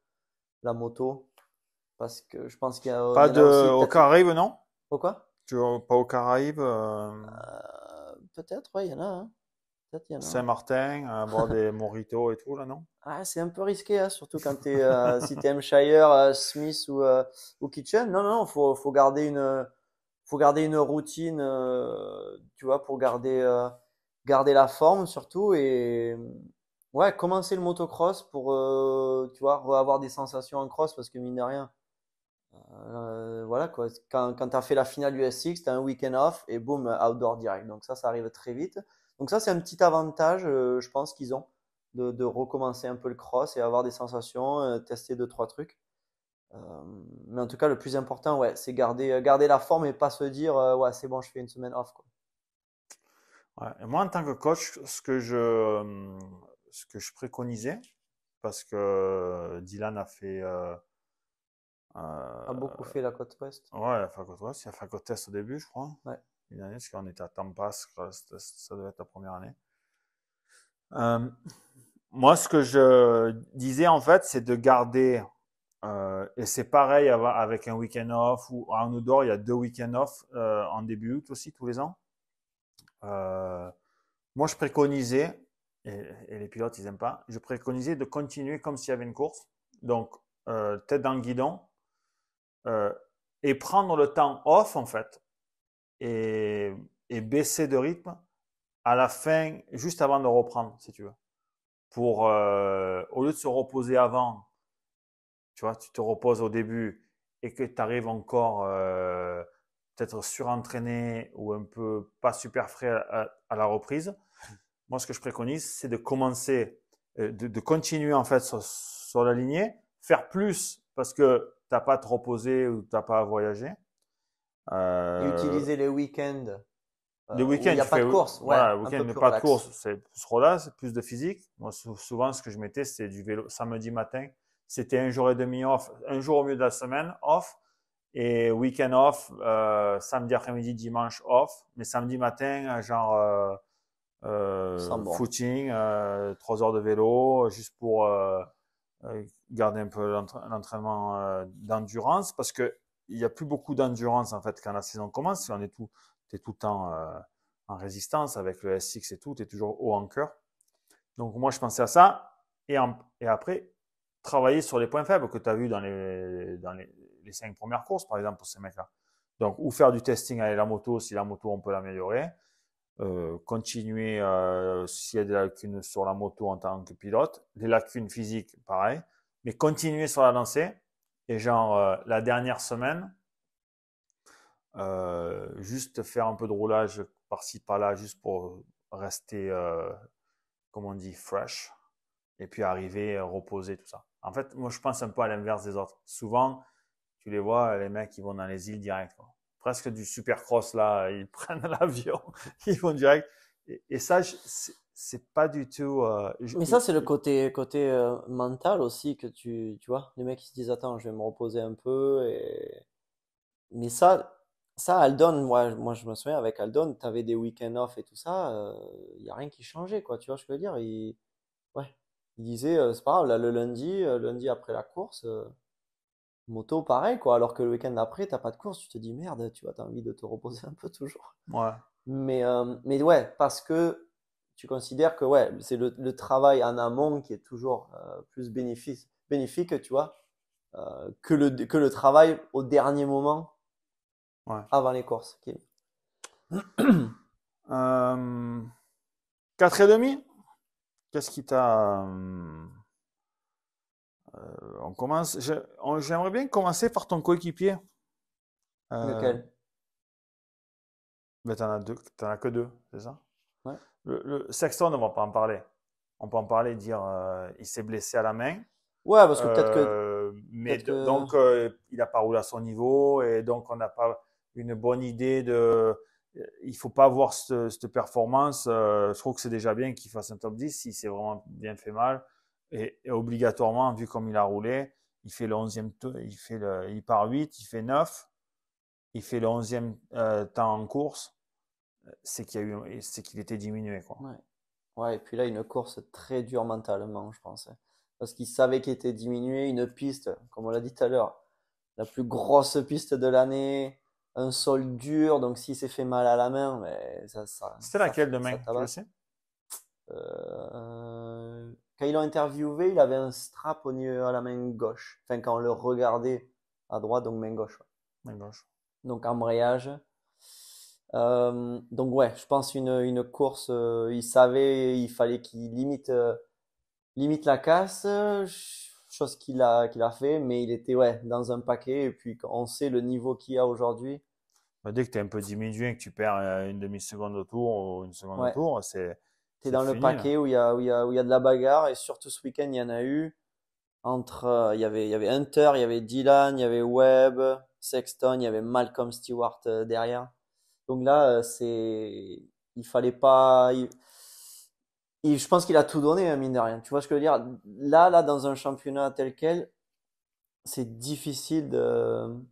[SPEAKER 2] la moto, parce que je pense qu'il y a pas de aux
[SPEAKER 1] Caraïbes non Pourquoi Tu pas au Caraïbes euh, euh... Peut-être, ouais, il y en a. Hein. Saint-Martin, boire euh, des [laughs] moritos et tout, là, non
[SPEAKER 2] ah, C'est un peu risqué, hein, surtout quand es, euh, [laughs] si tu Shire, Smith ou, ou, Kitchen. Non, non, non, faut, faut, garder une, faut garder une routine, tu vois, pour garder garder la forme surtout et ouais, commencer le motocross pour euh, tu vois, avoir des sensations en cross parce que mine de rien. Euh, voilà quoi, quand, quand tu as fait la finale USX, tu as un week-end off et boum, outdoor direct. Donc ça, ça arrive très vite. Donc ça, c'est un petit avantage, euh, je pense, qu'ils ont de, recommencer un peu le cross et avoir des sensations, tester deux, trois trucs. mais en tout cas, le plus important, ouais, c'est garder, garder la forme et pas se dire, ouais, c'est bon, je fais une semaine off
[SPEAKER 1] moi, en tant que coach, ce que je, euh, ce que je préconisais, parce que euh, Dylan a fait. Euh, euh, a beaucoup fait la côte ouest. Ouais, la côte ouest. Il a fait la côte ouest au début, je crois. Ouais. Une année, parce qu'on était à Tampas, ça devait être la première année. moi, ce que je disais, en fait, c'est de garder. et c'est pareil avec un week-end off ou en outdoor, il y a deux week-end off en début août aussi tous les ans. Euh, moi, je préconisais, et, les pilotes, ils n'aiment pas, je préconisais de continuer comme s'il y avait une course. Donc, euh, tête dans le guidon, euh, et prendre le temps off, en fait, et, et, baisser de rythme à la fin, juste avant de reprendre, si tu veux. Pour, au lieu de se reposer avant, tu vois, tu te reposes au début et que tu arrives encore être surentraîné ou un peu pas super frais à, la reprise, moi, ce que je préconise, c'est de commencer, euh, de, continuer en fait sur, la lignée, faire plus parce que t'as pas trop posé ou n'as pas à voyager. Euh, utiliser
[SPEAKER 2] les week-ends. Euh, le week-end, il n'y a pas de course. Ouais, le week-end, pas de course.
[SPEAKER 1] C'est plus relax, plus de physique. Moi, souvent, ce que je mettais, c'était du vélo samedi matin. C'était un jour et demi off, un jour au milieu de la semaine off, et week-end off, euh, samedi après-midi, dimanche off. Mais samedi matin, euh, genre euh, euh, footing, 3 euh, heures de vélo, juste pour euh, garder un peu l'entraînement d'endurance. Parce qu'il n'y a plus beaucoup d'endurance en fait quand la saison commence. On est tout, es tout le temps en résistance avec le SX et tout, tu es toujours haut en cœur. Donc moi, je pensais à ça. Et, et après, travailler sur les points faibles que tu as vus dans les, dans les les cinq premières courses, par exemple, pour ces mecs-là. Donc, ou faire du testing avec la moto, si la moto, on peut l'améliorer. Euh, continuer euh, s'il y a des lacunes sur la moto en tant que pilote, des lacunes physiques, pareil, mais continuer sur la lancée. Et genre, euh, la dernière semaine, juste faire un peu de roulage par-ci, par-là, juste pour rester, comme on dit, fresh, et puis arriver, reposer, tout ça. En fait, moi, je pense un peu à l'inverse des autres. Souvent, tu les vois, les mecs, ils vont dans les îles direct. Presque du supercross, là, euh, ils [laughs] prennent l'avion, ils vont direct.
[SPEAKER 2] Et, ça, c'est pas du tout. Euh, mais ça, c'est le côté, côté euh, mental aussi que tu, tu vois. Les mecs, ils se disent Attends, je vais me reposer un peu. Et... Mais ça, ça, Aldon, moi, moi je me souviens avec Aldon, tu avais des week-ends off et tout ça, il n'y a rien qui changeait, quoi, tu vois, je veux dire. Il, ouais, il disait, c'est pas grave, là, le lundi, lundi après la course, moto, pareil, quoi. Alors que le week-end d'après, t'as pas de course, tu te dis merde, tu vois, t'as envie de te reposer [laughs] un peu toujours. Mais, euh, mais ouais, parce que tu considères que ouais, c'est le, travail en amont qui est toujours euh, plus bénéfice, bénéfique, tu vois, euh, que, le, que le travail au dernier moment avant les courses. [clears throat] Quatre
[SPEAKER 1] et demi Qu'est-ce qui t'a euh, on commence. J'aimerais bien commencer par ton coéquipier. Euh, Lequel Mais t'en as as que deux, c'est ça Le, Sexton, on ne va pas en parler. On peut en parler, dire qu'il euh, il s'est blessé à la main.
[SPEAKER 2] Ouais, parce que peut-être que. Mais donc,
[SPEAKER 1] il n'a pas roulé à son niveau et donc on n'a pas une bonne idée de. Il ne faut pas voir cette, cette performance. je trouve que c'est déjà bien qu'il fasse un top 10 si c'est vraiment bien fait mal. Et, obligatoirement, vu comme il a roulé, il fait le 11 il fait le, il part 8, il fait 9, il fait le 11e euh, temps en course, c'est qu'il eu c'est qu'il était diminué
[SPEAKER 2] quoi. Ouais. et puis là une course très dure mentalement, je pense. Hein. Parce qu'il savait qu'il était diminué, une piste, comme on l'a dit tout à l'heure, la plus grosse piste de l'année, un sol dur, donc s'il s'est fait mal à la main, mais ça, ça C'était laquelle demain, euh quand ils l'ont interviewé, il avait un strap au niveau à la main gauche. Enfin, quand on le regardait à droite, donc main gauche. Main gauche. Donc embrayage. Euh, donc ouais, je pense une, course, euh, il savait, il fallait qu'il limite, euh, limite la casse, chose qu'il a, qu'il a fait, mais il était ouais, dans un paquet, et puis on sait le niveau qu'il y a aujourd'hui.
[SPEAKER 1] Bah, dès que tu es un peu diminué que tu perds une demi-seconde au tour ou une seconde au tour,
[SPEAKER 2] c'est T'es dans le paquet où il y a, où il y a, où il y a de la bagarre et surtout ce week-end, il y en a eu. Entre, euh, il y avait, il y avait Hunter, il y avait Dylan, il y avait Webb, Sexton, il y avait Malcolm Stewart euh, derrière. Donc là, euh, c'est, il fallait pas, il... je pense qu'il a tout donné, hein, mine de rien. Tu vois ce que je veux dire? Là, là, dans un championnat tel quel, c'est difficile de,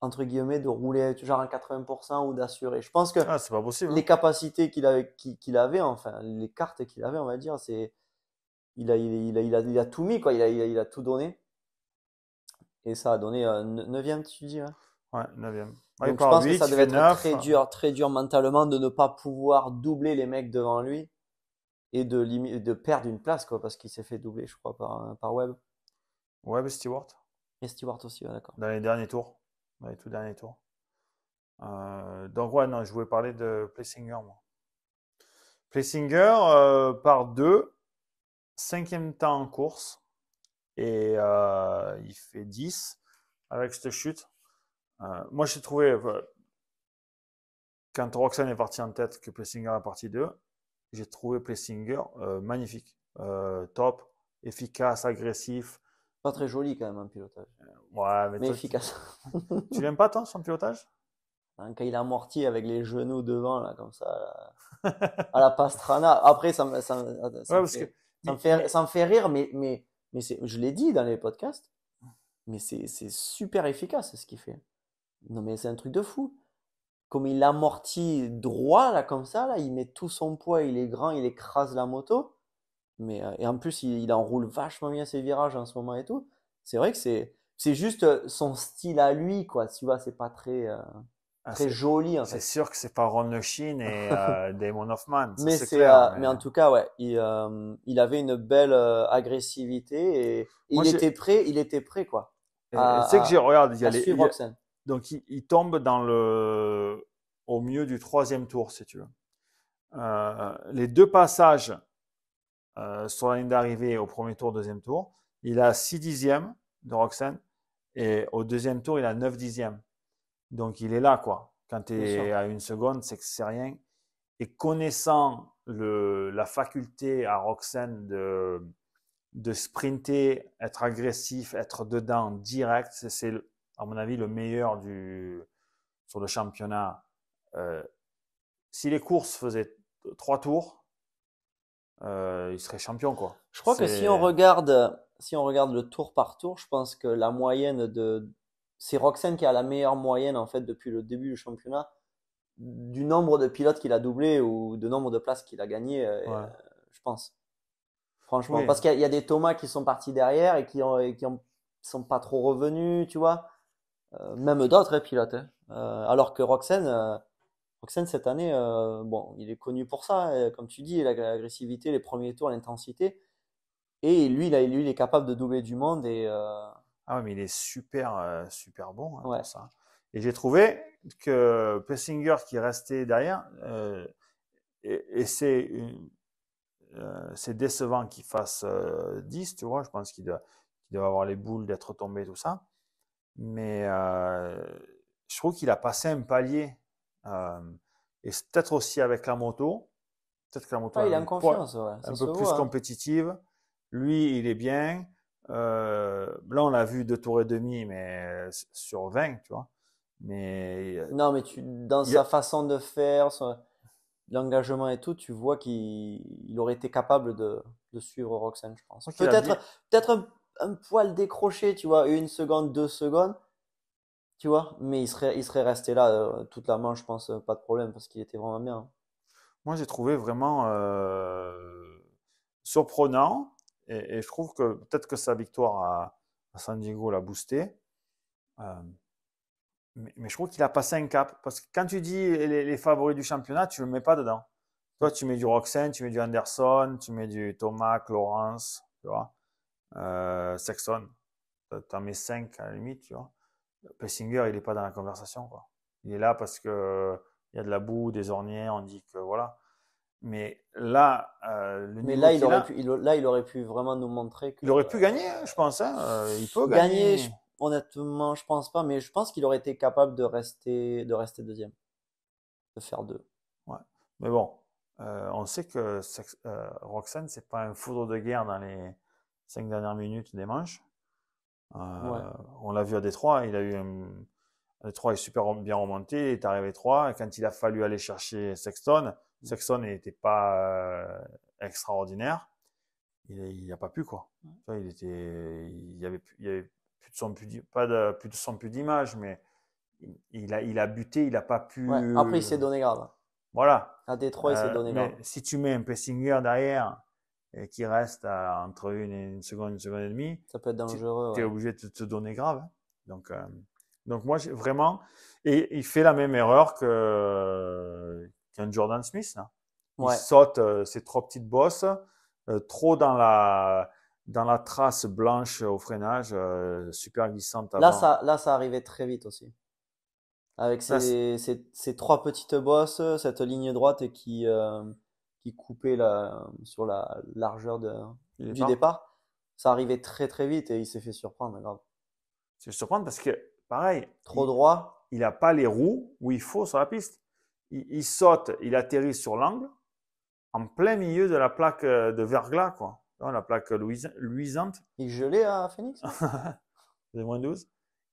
[SPEAKER 2] entre guillemets, de rouler genre à 80% ou d'assurer. Je pense que ah, pas possible, les hein. capacités qu'il avait, qu'il avait, enfin, les cartes qu'il avait, on va dire, c'est. Il a, il, a, il, a, tout mis, quoi. Il a, il a, tout donné. Et ça a donné 9ème, euh, tu dis Ouais,
[SPEAKER 1] 9ème. Donc, je pense que ça devait être très hein. dur,
[SPEAKER 2] très dur mentalement de ne pas pouvoir doubler les mecs devant lui et de, de perdre une place, quoi, parce qu'il s'est fait doubler, je crois, par, par Webb. Webb et Stewart. Et Stewart aussi, d'accord. Dans les derniers tours dans tout derniers
[SPEAKER 1] tours. Euh, donc ouais, non, je voulais parler de Plessinger, moi. Plessinger euh, par deux, cinquième temps en course, et euh, il fait 10 avec cette chute. Euh, moi, j'ai trouvé, quand Roxanne est parti en tête, que Plessinger est parti 2, j'ai trouvé Plessinger magnifique, top, efficace,
[SPEAKER 2] agressif, pas très joli quand même un pilotage. Euh, ouais, mais, efficace. Tu [laughs] l'aimes pas, toi, son pilotage hein, Quand il amortit avec les genoux devant, là, comme ça, [laughs] à la pastrana. Après, ça me, fait, rire, mais, mais, mais je l'ai dit dans les podcasts, mais c'est super efficace ce qu'il fait. Non, mais c'est un truc de fou. Comme il amortit droit, là, comme ça, là, il met tout son poids, il est grand, il écrase la moto. Mais, euh, et en plus, il, enroule vachement bien ses virages en ce moment et tout. C'est vrai que c'est, c'est juste euh, son style à lui, quoi. Tu vois, c'est pas très, euh, ah, très joli. C'est sûr que c'est pas Ron et [laughs] Damon Hoffman. mais, c'est mais... en tout cas, ouais, il, il avait une belle agressivité et il était prêt, il était prêt, quoi. Tu sais que j'ai regardé, il y a les, donc
[SPEAKER 1] il, tombe dans le au milieu du troisième tour, si tu veux. les deux passages euh, sur la ligne d'arrivée au premier tour, deuxième tour. Il a 6 dixièmes de Roxane et au deuxième tour, il a 9 dixièmes. Donc il est là, quoi. Quand tu es à une seconde, c'est que c'est rien. Et connaissant la faculté à Roxane de, sprinter, être agressif, être dedans direct, c'est à mon avis le meilleur du, sur le championnat. Euh, si les courses faisaient trois tours, euh, il serait champion quoi. Je crois que si on
[SPEAKER 2] regarde si on regarde le tour par tour, je pense que la moyenne de c'est Roxane qui a la meilleure moyenne en fait depuis le début du championnat du nombre de pilotes qu'il a doublé ou de nombre de places qu'il a gagné, euh, je pense. Franchement, parce qu'il y, a des Thomas qui sont partis derrière et qui ont, sont pas trop revenus, tu vois. Euh, même d'autres hein, pilotes. Hein. alors que Roxane Roxane, cette année, euh, bon, il est connu pour ça, euh, comme tu dis, l'agressivité, les premiers tours, l'intensité. Et lui, lui, il est capable de doubler du monde. Et, euh... Ah mais il est super, euh, super bon hein, ouais. ça. Et
[SPEAKER 1] j'ai trouvé que Pessinger, qui restait derrière, et, c'est, c'est décevant qu'il fasse 10, tu vois, je pense qu'il doit, qu'il doit avoir les boules d'être tombé, tout ça. Mais je trouve qu'il a passé un palier euh, et peut-être aussi avec la moto. Peut-être que la moto ah, il un peu plus hein. compétitive. Lui, il est bien. Euh, là, on l'a vu de tours et demi, mais euh, sur 20, tu vois.
[SPEAKER 2] Mais euh, non, mais tu, dans sa façon de faire, l'engagement et tout, tu vois qu'il aurait été capable de, de suivre Roxane je pense. Peut-être, peut-être un, un, poil décroché, tu vois, une seconde, deux secondes, tu vois, mais il serait, il serait resté là euh, toute la manche, je pense, euh, pas de problème, parce qu'il était vraiment bien. Moi, j'ai trouvé vraiment euh, surprenant, et, je trouve que peut-être que
[SPEAKER 1] sa victoire à, San Diego l'a boosté. Mais, je trouve qu'il a passé un cap, parce que quand tu dis les, favoris du championnat, tu ne le mets pas dedans. Toi, tu mets du Roxanne, tu mets du Anderson, tu mets du Thomas, Lawrence, tu vois, Sexton. Tu en mets cinq, à la limite, tu vois. Pessinger, il n'est pas dans la conversation. Quoi. Il est là parce qu'il euh, y a de la boue, des ornières, on dit que voilà.
[SPEAKER 2] Mais là, euh, mais là, il, aurait pu, là, il aurait pu vraiment nous montrer. qu'il aurait pu euh, gagner, hein, je pense. Hein. il peut gagner. gagner honnêtement, je pense pas, mais je pense qu'il aurait été capable de rester, de rester deuxième, de faire deux. Mais bon, on
[SPEAKER 1] sait que Roxanne, Roxane, c'est pas un foudre de guerre dans les cinq dernières minutes des manches. Euh, on l'a vu à Détroit, il a eu un... Détroit est super bien remonté, il est arrivé 3. Et quand il a fallu aller chercher Sexton, mm. Sexton n'était pas euh, extraordinaire. Il a pas pu, quoi. Il était, il y avait, plus de son, plus de d'image, mais il a, buté, il n'a pas pu. Après, il s'est
[SPEAKER 2] donné grave. Voilà. À Détroit, il s'est euh, donné grave.
[SPEAKER 1] Si tu mets un Pessinger derrière, et qui reste entre une, et une seconde, une seconde et demie. Ça peut être dangereux. Tu es obligé de te donner grave. Hein. Donc, euh, donc moi, vraiment, et il fait la même erreur que qu'un Jordan Smith. Hein. Il saute ces euh, ses trois petites bosses, euh, trop dans la dans la trace
[SPEAKER 2] blanche au freinage, super glissante. Avant. Là, ça, là, ça arrivait très vite aussi. Avec ces, ces, ces, trois petites bosses, cette ligne droite qui, il coupait sur la largeur du départ. Ça arrivait très très vite et il s'est fait surprendre, grave. C'est surprendre parce que, pareil. Trop droit. Il
[SPEAKER 1] n'a pas les roues où il faut sur la piste. Il, saute, il atterrit sur l'angle, en plein milieu de la plaque euh, de verglas, quoi. la plaque luisante. Il gelait à Phoenix C'est hein [laughs] moins 12.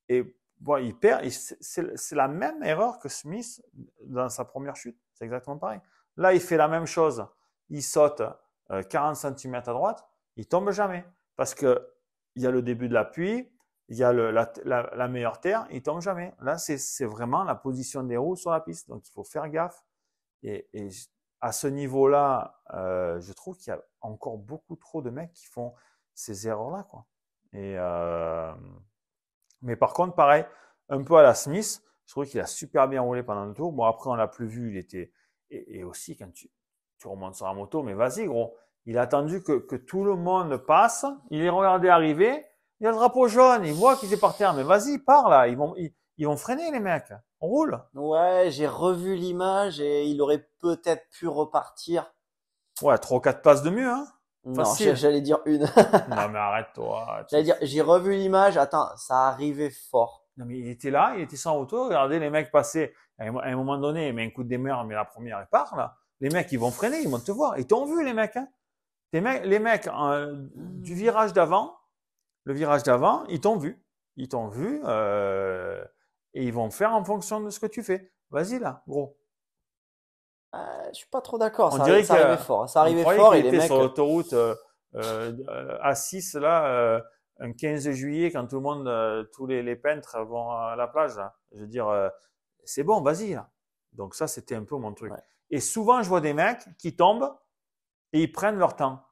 [SPEAKER 1] Et il perd. C'est la même erreur que Smith dans sa première chute. C'est exactement pareil. Là, il fait la même chose. Il saute 40 euh, cm à droite. Il tombe jamais. Parce que il y a le début de l'appui, il y a la, meilleure terre, il tombe jamais. Là, c'est vraiment la position des roues sur la piste. Donc, il faut faire gaffe. Et, à ce niveau-là, euh, je trouve qu'il y a encore beaucoup trop de mecs qui font ces erreurs-là. quoi. Euh, mais par contre, pareil, un peu à la Smith, je trouve qu'il a super bien roulé pendant le tour. Bon, après, on l'a plus vu, il était, et, aussi quand tu, tu remontes sur la moto, mais vas-y gros, il a attendu que, que, tout le monde passe, il est regardé arriver, il y a le drapeau jaune, il voit qu'il est par terre, mais vas-y, pars là, ils vont, ils, vont freiner les mecs,
[SPEAKER 2] on roule. Ouais, j'ai revu l'image et il aurait peut-être pu repartir.
[SPEAKER 1] Ouais, trois quatre passes de mieux, hein. Non, j'allais
[SPEAKER 2] dire une. [laughs] non mais arrête-toi. [laughs] J'allais dire, j'ai revu l'image, attends, ça arrivait fort. Non mais il était là, il était sans moto, regardez
[SPEAKER 1] les mecs passer à un moment donné, mais un coup de démarre, mais la première, elle part, là. Les mecs, ils vont freiner, ils vont te voir. Ils t'ont vu, les mecs, hein. Les mecs, les mecs du mmh. virage d'avant, le virage d'avant, ils t'ont vu. Ils t'ont vu, euh, et ils vont faire en fonction de ce que tu fais. Vas-y, là, gros.
[SPEAKER 2] Euh, je euh, suis pas trop d'accord. ça arrivait fort. Ça arrivait fort. les sur
[SPEAKER 1] l'autoroute A6, euh, là, un 15 juillet, quand tout le monde, tous les, peintres vont à la plage, hein. Je veux dire, c'est bon, vas-y. Donc ça, c'était un peu mon truc. Et souvent, je vois des mecs qui tombent et ils prennent leur temps.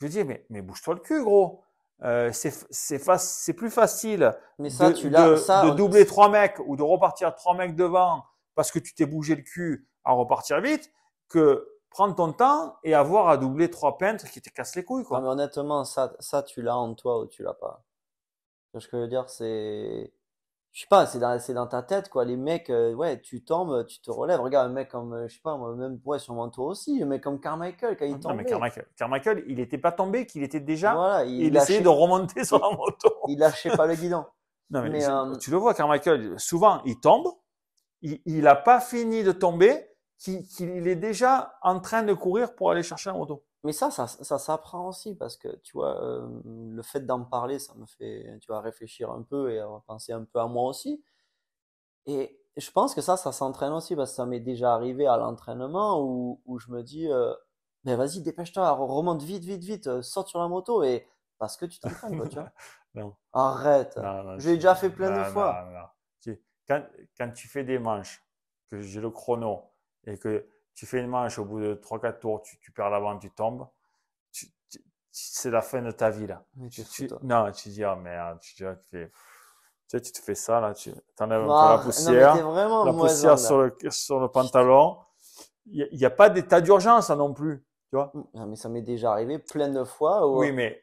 [SPEAKER 1] Je dis, mais, mais bouge-toi le cul, gros. Euh, c'est plus facile mais ça, de, doubler trois mecs ou de repartir trois mecs devant parce que tu t'es bougé le cul à repartir vite que prendre ton temps
[SPEAKER 2] et avoir à doubler trois peintres qui te cassent les couilles. Quoi. Non, mais honnêtement, ça, ça tu l'as en toi ou tu l'as pas. Ce que je veux dire, c'est je sais pas, c'est dans, dans ta tête, quoi. Les mecs, euh, ouais, tu tombes, tu te relèves. Regarde, un mec comme, euh, je sais pas, moi, même, ouais, sur tour aussi, un mec comme Carmichael, quand il ah, tombe. Non, mais Carmichael, Carmichael il était pas tombé, qu'il était déjà. Voilà, il, essayait de remonter sur la
[SPEAKER 1] moto. [laughs] Il lâchait pas le guidon. [laughs] Non, mais, euh, tu le vois, Carmichael, souvent, il tombe, il, il a pas fini de tomber, qu'il, qu'il est déjà en train de courir
[SPEAKER 2] pour aller chercher la moto mais ça, ça, ça s'apprend aussi parce que tu vois, euh, le fait d'en parler, ça me fait, tu vois, réfléchir un peu et penser un peu à moi aussi. Et je pense que ça, ça s'entraîne aussi parce que ça m'est déjà arrivé à l'entraînement où, où, je me dis, euh, mais vas-y, dépêche-toi, remonte vite, vite, vite, euh, saute sur la moto et parce que tu t'entraînes, quoi, tu vois. [laughs] Arrête. j'ai je l'ai déjà fait plein de fois. Quand, quand tu
[SPEAKER 1] fais des manches, que j'ai le chrono et que tu fais une manche, au bout de trois, quatre tours, tu, tu perds l'avant, tu tombes. Tu, tu, c'est la fin de ta vie, là. tu, non, tu dis, ah, merde, hein, tu dis, ah, Tu, te fais ça, là, tu enlèves un peu la poussière. la poussière sur le, sur le pantalon. Il n'y a, pas d'état d'urgence, ça hein, non plus. Tu vois mais ça m'est déjà arrivé plein de fois. Oui, mais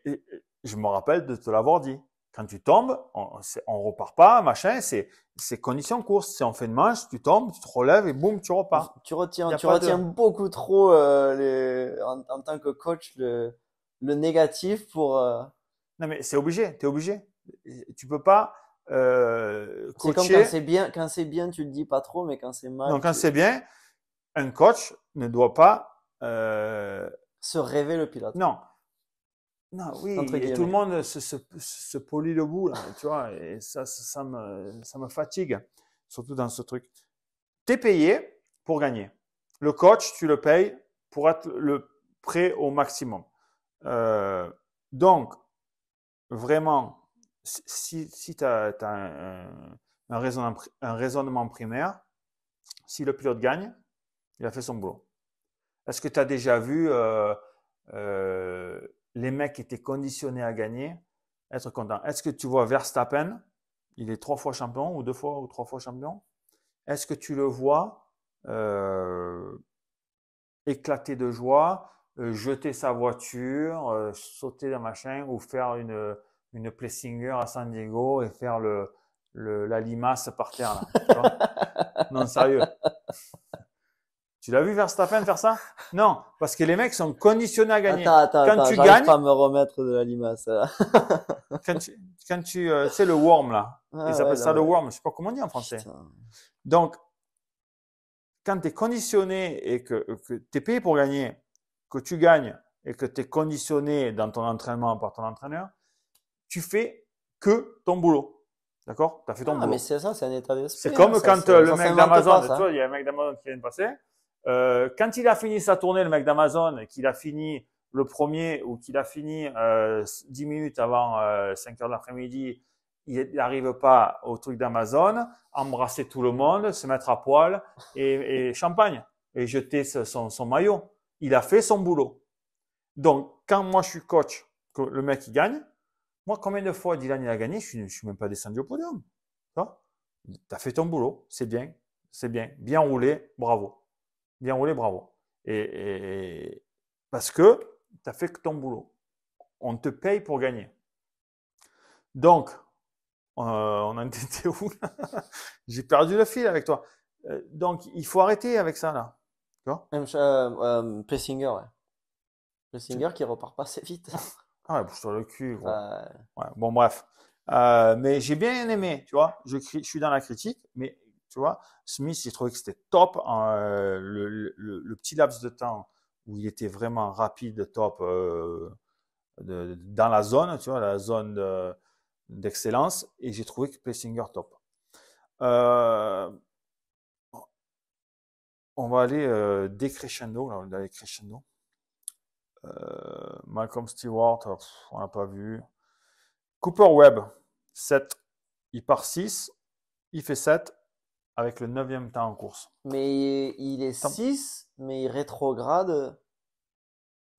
[SPEAKER 1] je me rappelle de te l'avoir dit. Quand tu tombes, on, on repart pas, machin, c'est, c'est condition course. Si on fait une manche, tu tombes, tu te relèves et boum, tu repars. Tu retiens, tu retiens beaucoup
[SPEAKER 2] trop euh, les, en, tant que coach le, le négatif pour. Euh, non mais c'est obligé, tu es obligé. Tu peux pas. Euh, c'est comme quand c'est bien, quand c'est bien, tu le dis pas trop, mais quand c'est mal. Donc quand c'est
[SPEAKER 1] bien, un coach ne doit pas euh, se rêver le pilote. Non,
[SPEAKER 2] non, oui, tout le
[SPEAKER 1] monde se, se, polie le bout, tu vois, et ça, ça, me, fatigue, surtout dans ce truc. Tu es payé pour gagner. Le coach, tu le payes pour être le prêt au maximum. Euh, donc, vraiment, si, tu as, un, raisonnement, primaire, si le pilote gagne, il a fait son boulot. Est-ce que tu as déjà vu euh, euh, les mecs étaient conditionnés à gagner, être content. Est-ce que tu vois Verstappen, il est trois fois champion ou deux fois ou trois fois champion Est-ce que tu le vois euh, éclater de joie, euh, jeter sa voiture, euh, sauter sauter d'un machin ou faire une, une plessinger à San Diego et faire le, la limace par terre Non, sérieux. Tu l'as vu Verstappen faire ça Non, parce que les mecs sont conditionnés à gagner. Attends, attends, quand tu gagnes, pas me remettre de la limace. Là. [laughs] quand tu, quand euh, le worm là, ah ils appellent ça le worm. Je sais pas comment on dit en français. Donc, quand tu es conditionné et que, que tu es payé pour gagner, que tu gagnes et que tu es conditionné dans ton entraînement par ton entraîneur, tu fais que ton boulot. D'accord Tu as fait ton ah, boulot. mais c'est ça,
[SPEAKER 2] c'est un état d'esprit. C'est comme hein. quand euh, le mec d'Amazon, il y a
[SPEAKER 1] un mec d'Amazon qui vient de passer, euh, quand il a fini sa tournée, le mec d'Amazon, qu'il a fini le premier ou qu'il a fini euh, 10 minutes avant 5 euh, heures de l'après-midi, il n'arrive pas au truc d'Amazon, embrasser tout le monde, se mettre à poil et, et champagne et jeter son, son, maillot. Il a fait son boulot. Donc, quand moi je suis coach, que le mec il gagne, moi combien de fois Dylan il a gagné, je ne suis, même pas descendu au podium. Tu as fait ton boulot, c'est bien, c'est bien, bien roulé, bravo bien roulé, bravo. Et, parce que tu as fait que ton boulot. On te paye pour gagner. Donc, euh, on a [laughs] été où J'ai perdu le fil avec
[SPEAKER 2] toi. Euh, donc, il faut arrêter avec ça là. Euh, Pressinger, ouais. Pressinger qui repart pas assez vite.
[SPEAKER 1] [laughs] ah ouais, bouge-toi le cul. bon, bref. Euh, mais j'ai bien aimé, tu vois. Je, je suis dans la critique, mais tu vois, Smith, j'ai trouvé que c'était top. Hein, le, petit laps de temps où il était vraiment rapide, top, euh, dans la zone, tu vois, la zone d'excellence. et j'ai trouvé que Plessinger, top. Euh, on va aller euh, décrescendo, on crescendo. Malcolm Stewart, oh, on n'a pas vu. Cooper Webb, 7. Il part 6, il fait 7 avec le
[SPEAKER 2] neuvième temps en course. Mais il est 6, mais il rétrograde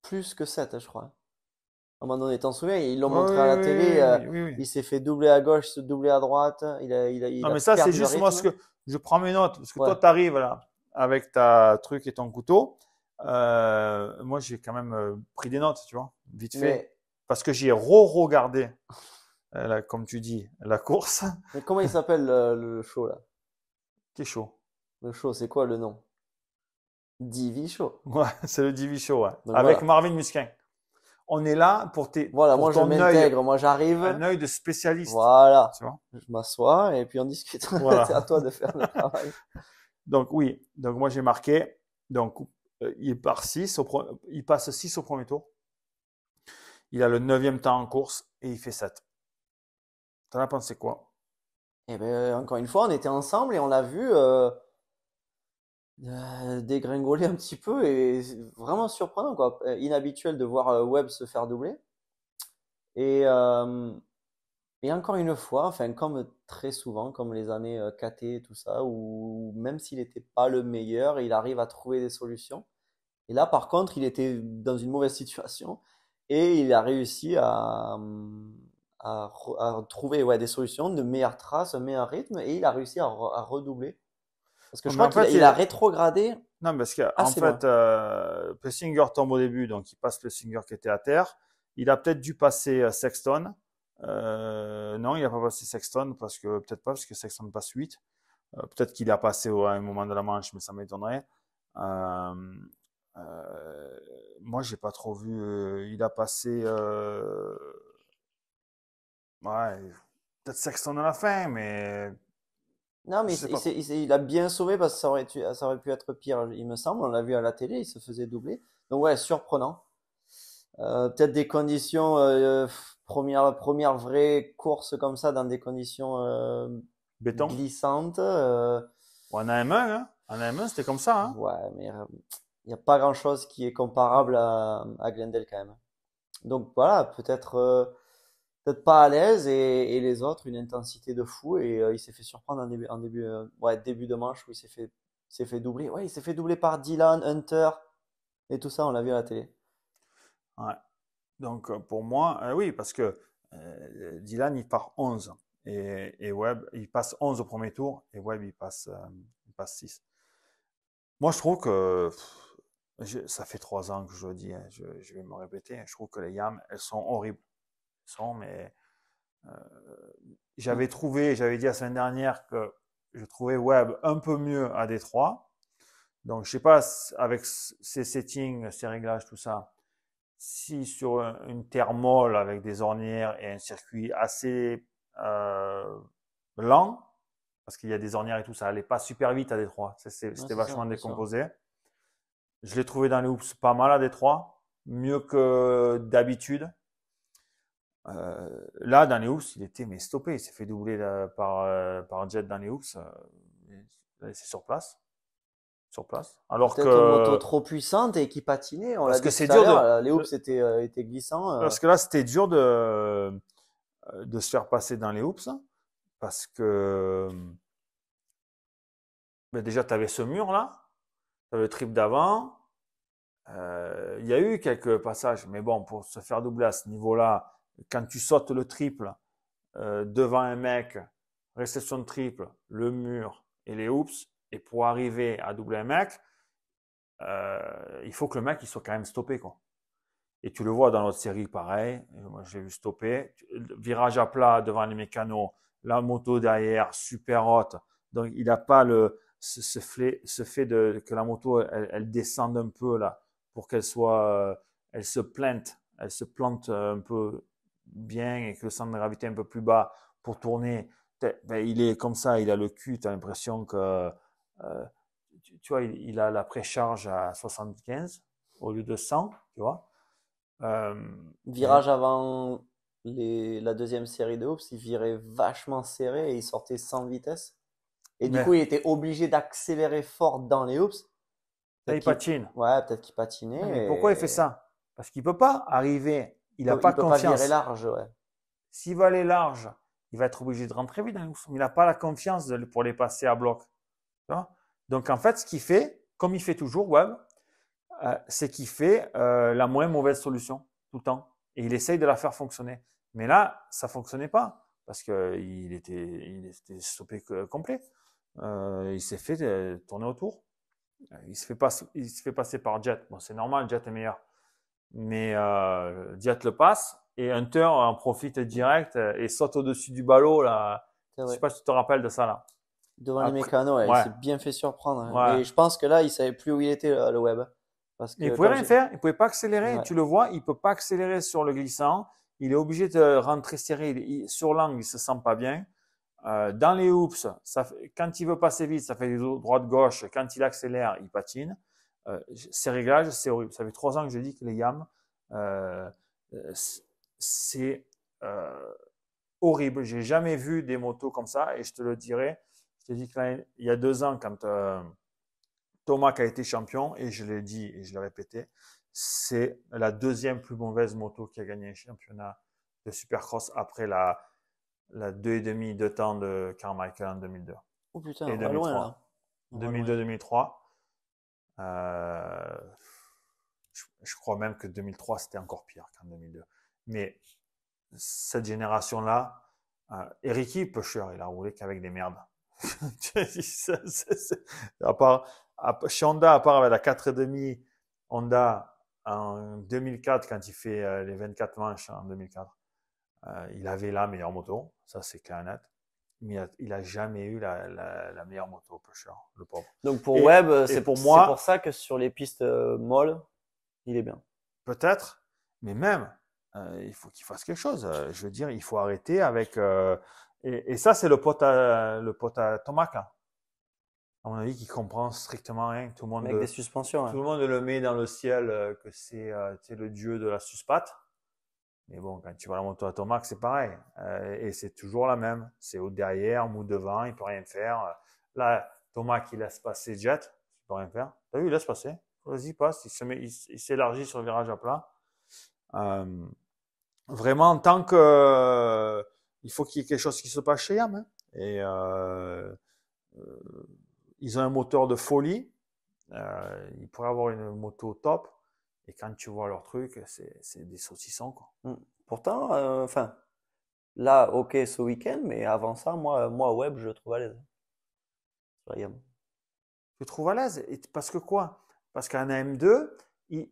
[SPEAKER 2] plus que 7, je crois. À un moment donné, t'en souviens, ils l'ont montré à la télé, euh, il s'est fait doubler à gauche, se doubler à droite, il a, il a, non, mais ça, c'est juste moi ce que, je prends mes notes, parce que ouais. toi, t'arrives là,
[SPEAKER 1] avec ta truc et ton couteau, euh, moi, j'ai quand même euh, pris des notes, tu vois, vite fait, parce que j'ai re-regardé, comme tu dis, la course.
[SPEAKER 2] Mais comment il s'appelle le show là chaud. Le chaud, c'est quoi le nom Divi [laughs] c'est le Divi ouais. Avec
[SPEAKER 1] Marvin Musquin. On est là pour tes. Voilà, moi ton je m'intègre, moi j'arrive. Un
[SPEAKER 2] œil de spécialiste. Voilà. Tu je m'assois et puis on discute. [laughs] c'est à toi de faire le [laughs] travail.
[SPEAKER 1] Donc oui, donc moi j'ai marqué. Donc euh, il part 6 pro... il
[SPEAKER 2] passe 6 au premier tour.
[SPEAKER 1] Il a le neuvième temps en course et il fait 7.
[SPEAKER 2] T'en as pensé quoi eh ben, euh, encore une fois, on était ensemble et on l'a vu euh, euh, dégringoler un petit peu et vraiment surprenant, quoi. Inhabituel de voir Webb se faire doubler. Et, et encore une fois, enfin, comme très souvent, comme les années KT et tout ça, où même s'il n'était pas le meilleur, il arrive à trouver des solutions. Et là, par contre, il était dans une mauvaise [laughs] situation et il a réussi à, hum, à, trouver ouais, des solutions de meilleures traces, un meilleur rythme, et il a réussi à, redoubler. Parce que je crois qu'il il a
[SPEAKER 1] rétrogradé. Non, parce qu'en
[SPEAKER 2] fait, euh, singer tombe
[SPEAKER 1] au début, donc il passe le singer qui était à terre. Il a peut-être dû passer euh, Sexton. Euh, non, il n'a pas passé Sexton, parce que peut-être pas, parce que Sexton passe 8. Euh, peut-être qu'il a passé au un moment de la manche, mais ça m'étonnerait. Euh, moi, j'ai pas trop vu. il a passé.
[SPEAKER 2] Ouais, peut-être Sexton à la fin, mais. Non, mais il, il, a bien sauvé parce que ça aurait, ça aurait pu être pire, il me semble. On l'a vu à la télé, il se faisait doubler. Donc, ouais, surprenant. Euh, peut-être des conditions, euh, euh, première, première vraie course comme ça, dans des conditions Béton. glissantes. On a un hein En AM1, c'était comme ça. Hein ouais, mais il n'y a pas grand-chose qui est comparable à, à Glendale quand même. Donc voilà, peut-être pas à l'aise et, les autres une intensité de fou et euh, il s'est fait surprendre en début en début euh, début de manche où il s'est fait s'est fait doubler ouais il s'est fait doubler par Dylan Hunter et tout ça on l'a vu à la télé ouais. donc euh, pour moi oui parce que
[SPEAKER 1] Dylan il part 11 et, et, Webb il passe 11 au premier tour et Webb il passe il passe 6 moi je trouve que ça fait trois ans que je dis, hein, je, je vais me répéter, je trouve que les Yams, elles sont horribles mais euh, j'avais trouvé, j'avais dit la semaine dernière que je trouvais Web un peu mieux à Détroit. Donc, je sais pas avec ces settings, ces réglages, tout ça, si sur une terre molle avec des ornières et un circuit assez euh, lent, parce qu'il y a des ornières et tout, ça allait pas super vite à Détroit. C'était vachement décomposé. Je l'ai trouvé dans les hoops pas mal à Détroit, mieux que d'habitude. Euh, là, dans les Hoops, il était mais stoppé. Il s'est fait doubler euh, par, un euh, jet les Hoops.
[SPEAKER 2] c'est sur place. Sur place. Alors que. une moto trop puissante et qui patinait. On Parce que c'est dur. Les Hoops étaient, glissants. Parce que
[SPEAKER 1] là, c'était dur de, de se faire passer dans les Hoops. parce que. Mais ben déjà, tu avais ce mur-là. Tu avais le trip d'avant. Il y a eu quelques passages. Mais bon, pour se faire doubler à ce niveau-là quand tu sautes le triple euh, devant un mec, réception de triple, le mur et les hoops, et pour arriver à doubler un mec, euh, il faut que le mec il soit quand même stoppé. Quoi. Et tu le vois dans notre série, pareil. Moi, je l'ai vu stopper. Virage à plat devant les mécanos, la moto derrière, super haute. Donc, il n'a pas le, ce, ce, fait de, que la moto, elle, elle, descende un peu là, pour qu'elle soit, euh, elle se plante, elle se plante un peu bien et que le centre de gravité est un peu plus bas pour tourner, ben, il est comme ça, il a le cul, tu as l'impression que, euh, tu, vois, il, a la précharge à 75 au lieu de 100,
[SPEAKER 2] tu vois. Euh, Virage avant les, la deuxième série de Hoops, il virait vachement serré et il sortait sans vitesse. Et du coup, il était obligé d'accélérer fort dans les Hoops.
[SPEAKER 1] il, patine.
[SPEAKER 2] Ouais, peut-être qu'il patinait. pourquoi il fait ça Parce qu'il peut pas arriver il n'a pas il confiance. large, S'il veut aller
[SPEAKER 1] large, il va être obligé de rentrer vite. Hein, il n'a pas la confiance pour les passer à bloc. Donc en fait, ce qu'il fait, comme il fait toujours euh, c'est qu'il fait euh, la moins mauvaise solution tout le temps. Et il essaye de la faire fonctionner. Mais là, ça fonctionnait pas parce qu'il était, il stoppé complet. Euh, il s'est fait tourner autour. Il se fait, passer par Jet. Bon, c'est normal, Jet est meilleur mais euh, Diat le passe et Hunter en profite direct euh, et
[SPEAKER 2] saute au-dessus du ballot. Là. Je sais pas si tu te rappelles de ça là. Devant les mécanos, il s'est bien fait surprendre. Hein. Et je pense que là, il savait plus où il était le web. Parce que, il pouvait rien faire, il pouvait pas
[SPEAKER 1] accélérer. Tu le vois, il peut pas accélérer sur le glissant. Il est obligé de rentrer serré. sur l'angle, il se sent pas bien. Euh, dans les hoops, quand il veut passer vite, ça fait des droite-gauche. Quand il accélère, il patine. Euh, ces réglages, c'est horrible. Ça fait trois ans que je dis que les YAM, euh, euh, c'est horrible. J'ai jamais vu des motos comme ça et je te le dirai. Je te dis que il y a deux ans, quand Thomas a été champion, et je l'ai dit et je l'ai répété, c'est la deuxième plus mauvaise moto qui a gagné un championnat de supercross après la, la demi de temps de Carmichael en 2002. Oh putain, et 2003. Loin, là. 2002-2003. Euh, je, crois même que 2003, c'était encore pire qu'en 2002. Mais cette génération-là, euh, Ericky Pusher, il a roulé qu'avec des merdes. [laughs] à part, à, chez Honda, à part avec la 4,5 Honda en 2004, quand il fait euh, les 24 manches en 2004, euh, il avait la meilleure moto, ça c'est clair net mais il n'a jamais eu la, meilleure moto pusher, le pauvre. Donc pour Web, Webb, c'est pour moi. C'est pour
[SPEAKER 2] ça que sur les pistes euh, molles, il est bien.
[SPEAKER 1] Peut-être, mais même, euh, il faut qu'il fasse quelque chose. Euh, je veux dire, il faut arrêter avec. et, ça, c'est le pote à, le pote à À mon avis, qui comprend strictement rien. Tout le monde. Avec des suspensions. Hein. Tout le monde le met dans le ciel que c'est le dieu de la suspate. Mais bon, quand tu vois la moto à Thomas, c'est pareil. Euh, et c'est toujours la même. C'est haut derrière, mou devant, il peut rien faire. Euh, là, Thomas qui laisse passer Jet, il peut rien faire. T'as vu, il laisse passer. Vas-y, passe. Il se met, il, s'élargit sur le virage à plat. Euh, vraiment, tant que euh, il faut qu'il y ait quelque chose qui se passe chez Yam. Hein. Et euh, ils ont un moteur de folie. ils pourraient avoir une moto top. Et quand tu
[SPEAKER 2] vois leur truc, c'est des saucissons. Quoi. Mm. Pourtant, euh, enfin, là, ok, ce week-end, mais avant ça, moi, moi web, je le trouve à l'aise. Je le trouve à l'aise. Parce que quoi Parce qu'un AM2, il,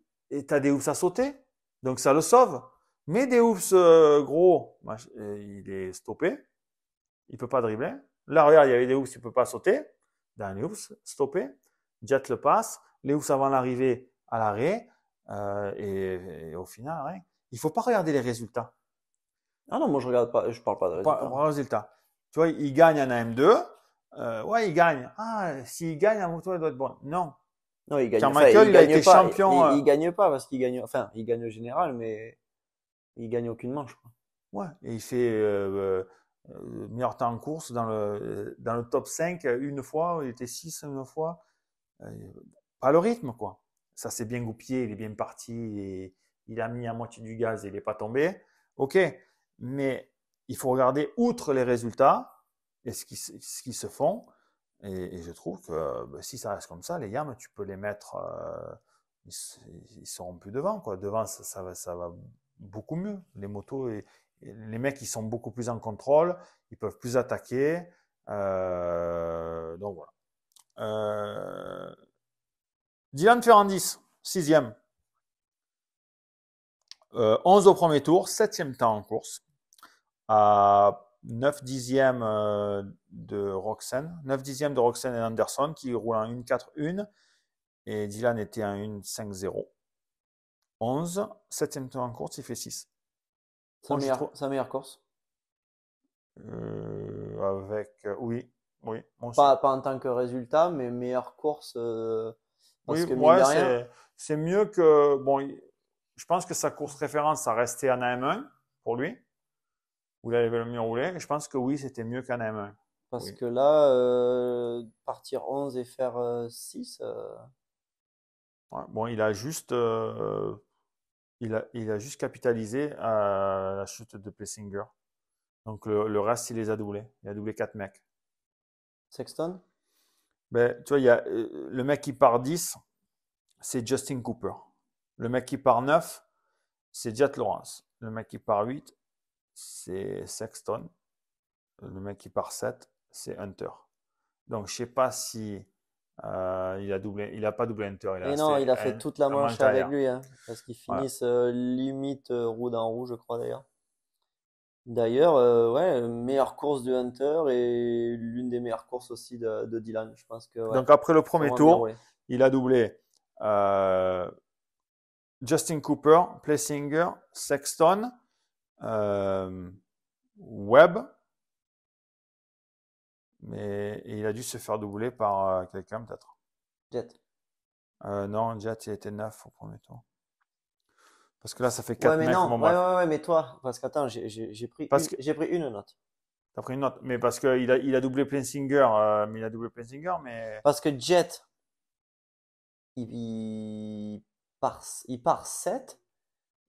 [SPEAKER 2] as des
[SPEAKER 1] oufs à sauter, donc ça le sauve. Mais des oufs euh, gros, euh, il est stoppé, il ne peut pas dribbler. Là, regarde, il y avait des oufs, il peut pas sauter. Dans les oufs, stoppé. Jet le passe, les oufs avant l'arrivée à l'arrêt. Euh, et, au final, il il faut pas regarder les résultats. Ah non, moi je regarde pas, je parle pas de résultats. Pas, résultats. Tu vois, il gagne en AM2. Euh, ouais, il gagne. Ah, s'il gagne, la moto il doit être bon Non.
[SPEAKER 2] Non, il gagne Car Michael, il, a été pas, champion. Il, euh, il, gagne pas parce qu'il gagne, enfin, il gagne au général, mais il gagne aucune manche. Quoi.
[SPEAKER 1] Ouais, et il fait euh, euh meilleur temps en course dans le, dans le top 5 une fois, il était 6 une fois. pas le rythme, quoi ça s'est bien goupillé, il est bien parti, il, a mis à moitié du gaz il n'est pas tombé. OK, mais il faut regarder outre les résultats et ce qui, se font. Et, je trouve que ben, si ça reste comme ça, les yams, tu peux les mettre, euh, ils, sont seront plus devant. Quoi. Devant, ça, va, ça va beaucoup mieux. Les motos, les mecs, ils sont beaucoup plus en contrôle, ils peuvent plus attaquer. Euh, donc voilà. Euh, Dylan Ferrandis, sixième. Euh, 11 au premier tour, septième temps en course. À 9 euh, dixièmes de Roxane 9 dixièmes de Roxanne et Anderson qui roulent en 1-4-1 et Dylan était en 1-5-0. 11, septième temps en course, il fait 6.
[SPEAKER 2] Sa, meilleure, course
[SPEAKER 1] euh,
[SPEAKER 2] Avec, euh, oui, oui. Pas, en tant que résultat, mais meilleure course oui,
[SPEAKER 1] c'est mieux que. Bon, je pense que sa course référence, ça resté en AM1 pour lui, où il allait le mieux rouler. Je pense que oui, c'était mieux qu'en AM1. Parce
[SPEAKER 2] que là, euh, partir 11 et faire 6. Euh,
[SPEAKER 1] euh. bon, il a juste. il, a, il a juste capitalisé à la chute de Pessinger. Donc le, le, reste, il les a doublés. Il a doublé 4 mecs. Sexton ben, tu vois, il y a euh, le mec qui part 10, c'est Justin Cooper. Le mec qui part 9, c'est Jet Lawrence. Le mec qui part 8, c'est Sexton. Le mec qui part 7, c'est Hunter. Donc, je sais pas si euh, il a doublé, il a pas doublé Hunter. Il non, il a fait toute la manche avec lui, hein, parce qu'ils finissent
[SPEAKER 2] ce euh, limite roue d'un roue je crois d'ailleurs. D'ailleurs, euh, meilleure course de Hunter et l'une des meilleures courses aussi de, Dylan, je pense que. Donc après le premier tour,
[SPEAKER 1] il a doublé euh, Justin Cooper, Plessinger, Sexton, euh, Webb, mais il a dû se faire doubler par quelqu'un peut-être. Jet. non, Jet il était neuf au premier tour. Parce que là, ça fait 4 ouais, mais non.
[SPEAKER 2] ouais, mais toi, parce qu'attends, j'ai pris, parce une, pris une
[SPEAKER 1] note. T'as pris une note, mais parce qu'il a, il a doublé plein singer, euh, mais il a doublé singer, mais. Parce
[SPEAKER 2] que Jet, il, part, il part 7,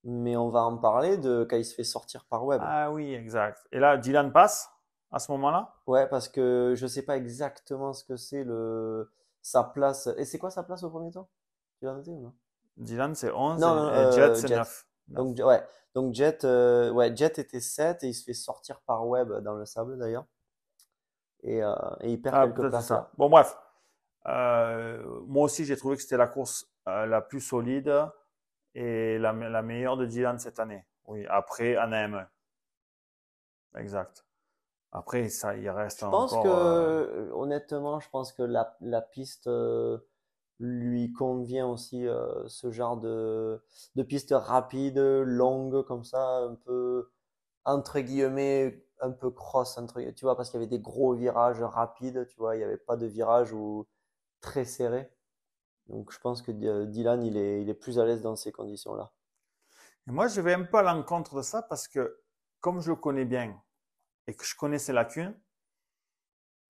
[SPEAKER 2] mais on va en parler de quand il se fait sortir par web. Ah oui, exact. Et là, Dylan passe à ce moment-là Ouais, parce que je sais pas exactement ce que c'est le sa place. Et c'est quoi sa place au premier temps Tu
[SPEAKER 1] l'as noté ou non Dylan, c'est 11 et, euh, Jet, c'est 9.
[SPEAKER 2] Donc, ouais. Donc, Jet, euh, ouais, Jet était 7 et il se fait sortir par Web dans le sable d'ailleurs. Et, euh, et, il perd ah, quelques places. Ça. Bon, bref.
[SPEAKER 1] moi aussi, j'ai trouvé que c'était la course la plus solide et la, la, meilleure de Dylan cette année. Oui, après en am Exact. Après, ça, il reste je pense
[SPEAKER 2] que, honnêtement, je pense que la, la piste lui convient aussi euh, ce genre de, de rapides, longues, comme ça, un peu, entre guillemets, un peu cross, entre, tu vois, parce qu'il y avait des gros virages rapides, tu vois, il n'y avait pas de virages ou très serrés. Donc je pense que euh, Dylan, il est, il est plus à l'aise dans ces conditions-là.
[SPEAKER 1] Et moi, je vais un peu à l'encontre de ça parce que comme je le connais bien et que je connais ses lacunes,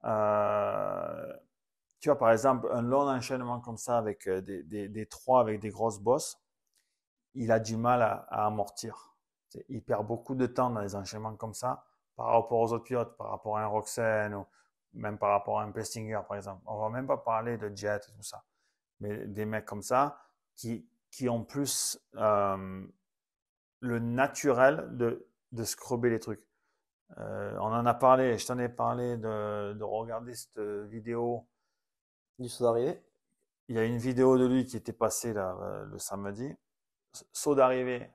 [SPEAKER 1] euh, tu vois, par exemple, un long enchaînement comme ça avec euh, des, trois, avec des grosses bosses, il a du mal à, amortir. Il perd beaucoup de temps dans les enchaînements comme ça par rapport aux autres pilotes, par rapport à un Roxanne ou même par rapport à un Pestinger, par exemple. On va même pas parler de Jet et tout ça. Mais des mecs comme ça qui, qui ont plus euh, le naturel de, de scrubber les trucs. Euh, on en a parlé, je t'en ai parlé de, de regarder cette vidéo du saut d'arrivée. Il y a une vidéo de lui qui était passée là, euh, le samedi. Saut d'arrivée,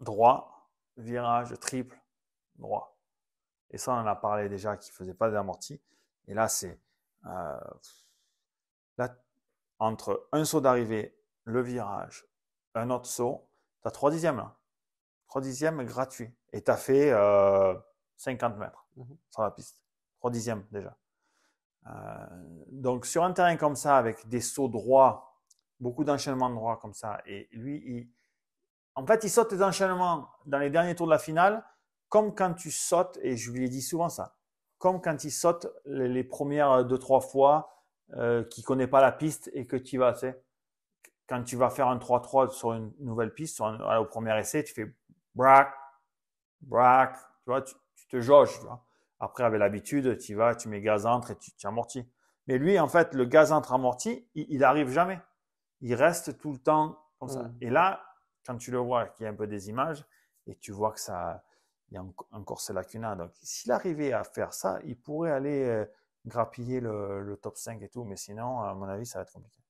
[SPEAKER 1] droit, virage triple, droit. Et ça, on en a parlé déjà qu'il faisait pas d'amorti. Et là, c'est euh, là entre un saut d'arrivée, le virage, un autre saut, tu as 3 dixièmes là. 3 dixièmes gratuits. Et tu as fait 50 euh, mètres mhm. sur la piste. 3 dixièmes déjà. Euh, donc sur un terrain comme ça, avec des sauts droits, beaucoup d'enchaînements droits comme ça, et lui, en fait, il saute les enchaînements dans les derniers tours de la finale, comme quand tu sautes, et je lui ai dit souvent ça, comme quand il saute les, premières deux, trois fois, euh, qui connaît pas la piste et que tu vas, tu sais, quand tu vas faire un 3-3 sur une nouvelle piste, au premier essai, tu fais brac, brac, tu vois, te jauges, tu vois. Après, avec l'habitude, tu vas, tu mets gaz entre et tu, amortis. Mais lui, en fait, le gaz entre amorti, il n'arrive jamais. Il reste tout le temps comme ça. Mm. Et là, quand tu le vois, qu'il y a un peu des images, et tu vois que ça, il y a encore ces Lacuna. Donc, s'il arrivait à faire ça, il pourrait aller euh, grappiller le, top 5 et tout. Mais sinon, à mon avis, ça va être compliqué.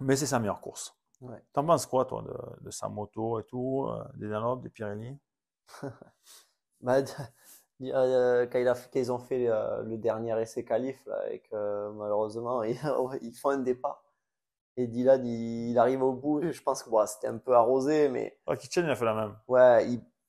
[SPEAKER 1] Mais c'est sa meilleure course. Ouais. T'en penses quoi, toi, de, sa moto et tout, euh, des Dunlop, des Pirelli [laughs]
[SPEAKER 2] bah, euh, quand, ils ont fait euh, le dernier essai qualif là, et malheureusement [laughs] oh, ils, font un départ et Dylan il, il arrive au bout je pense que c'était un peu arrosé mais oh, Kitchen il a fait la même ouais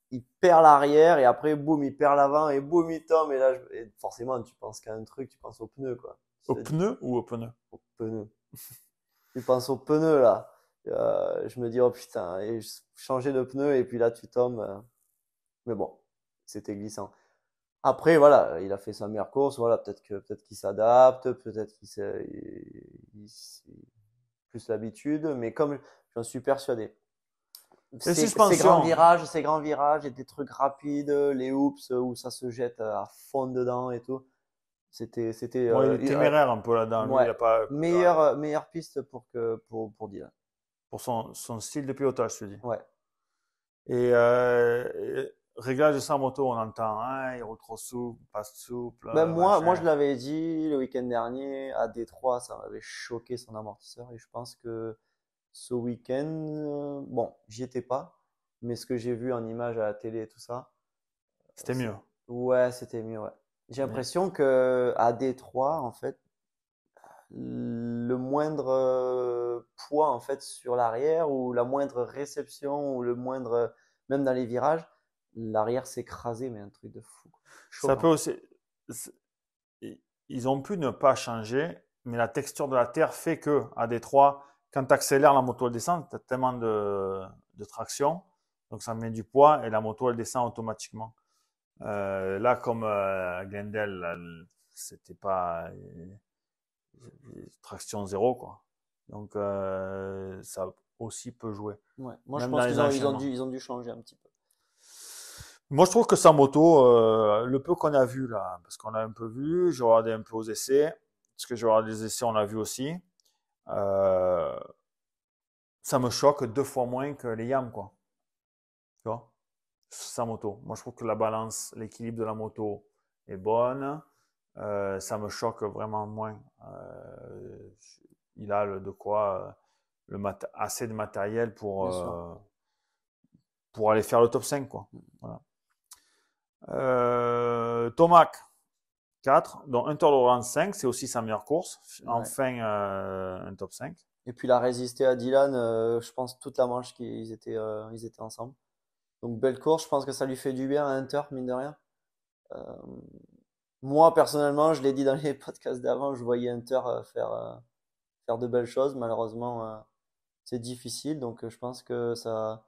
[SPEAKER 2] il, perd l'arrière et après boum il perd l'avant et boum il tombe et là forcément tu penses qu'à un truc tu penses au pneu quoi au pneu ou au pneu au pneu [laughs] tu penses au pneu là euh, je me dis oh putain et changer de pneu et puis là tu tombes mais bon c'était glissant après, voilà, il a fait sa meilleure course. Voilà, peut-être que peut-être qu'il s'adapte, peut-être qu'il plus l'habitude, mais comme j'en suis persuadé. C'est ces grands virages, ces grands virages et des trucs rapides, les hoops où ça se jette à fond dedans et tout. C'était, c'était. il euh, téméraire un peu là-dedans. Il Meilleure, meilleure piste pour que pour pour Dylan.
[SPEAKER 1] Pour son, son style de pilotage, je te dis. Ouais. Et, euh, réglage de sa moto, on entend, hein, il roule trop souple, pas souple. ben moi, moi je l'avais
[SPEAKER 2] dit le week-end dernier à Détroit, ça m'avait choqué son amortisseur et je pense que ce week-end, euh, bon, j'y étais pas, mais ce que j'ai vu en image à la télé et tout ça. Euh, c'était mieux. Ouais, c'était mieux, ouais. J'ai l'impression que à Détroit, en fait, le moindre euh, poids en fait sur l'arrière ou la moindre réception ou le moindre, même dans les virages, l'arrière écrasé, mais un truc de fou. ça peut
[SPEAKER 1] aussi. Ils ont pu ne pas changer, mais la texture de la terre fait que, à Détroit, quand tu accélères la moto, elle descend, tu as tellement de, traction, donc ça met du poids et la moto, elle descend automatiquement. Euh, là, comme à euh, Glendale, c'était pas euh, traction zéro, quoi. Donc, ça aussi peut jouer. Moi, je pense
[SPEAKER 2] qu'ils ont dû changer un petit peu.
[SPEAKER 1] Moi, je trouve que sa moto, euh, le peu qu'on a vu là, parce qu'on a un peu vu, j'ai regardé un peu aux essais, parce que j'ai regardé les essais, on a vu aussi. Euh, ça me choque deux fois moins que les Yam, quoi. Tu vois Sa moto. Moi, je trouve que la balance, l'équilibre de la moto est bonne. Euh, ça me choque vraiment moins. il a de quoi, assez de matériel pour, pour aller faire le top 5, quoi. Voilà. Euh, Tomac, 4. Donc, Inter 5. C'est aussi sa
[SPEAKER 2] meilleure course. Enfin, euh, un top 5. Et puis, il a résisté à Dylan, euh, je pense, toute la manche qu'ils étaient, euh, ils étaient ensemble. Donc, belle course. Je pense que ça lui fait du bien à Inter mine de rien. moi, personnellement, je l'ai dit dans les [laughs] podcasts d'avant, je voyais Inter faire, faire de belles choses. Malheureusement, c'est difficile. Donc, je pense que ça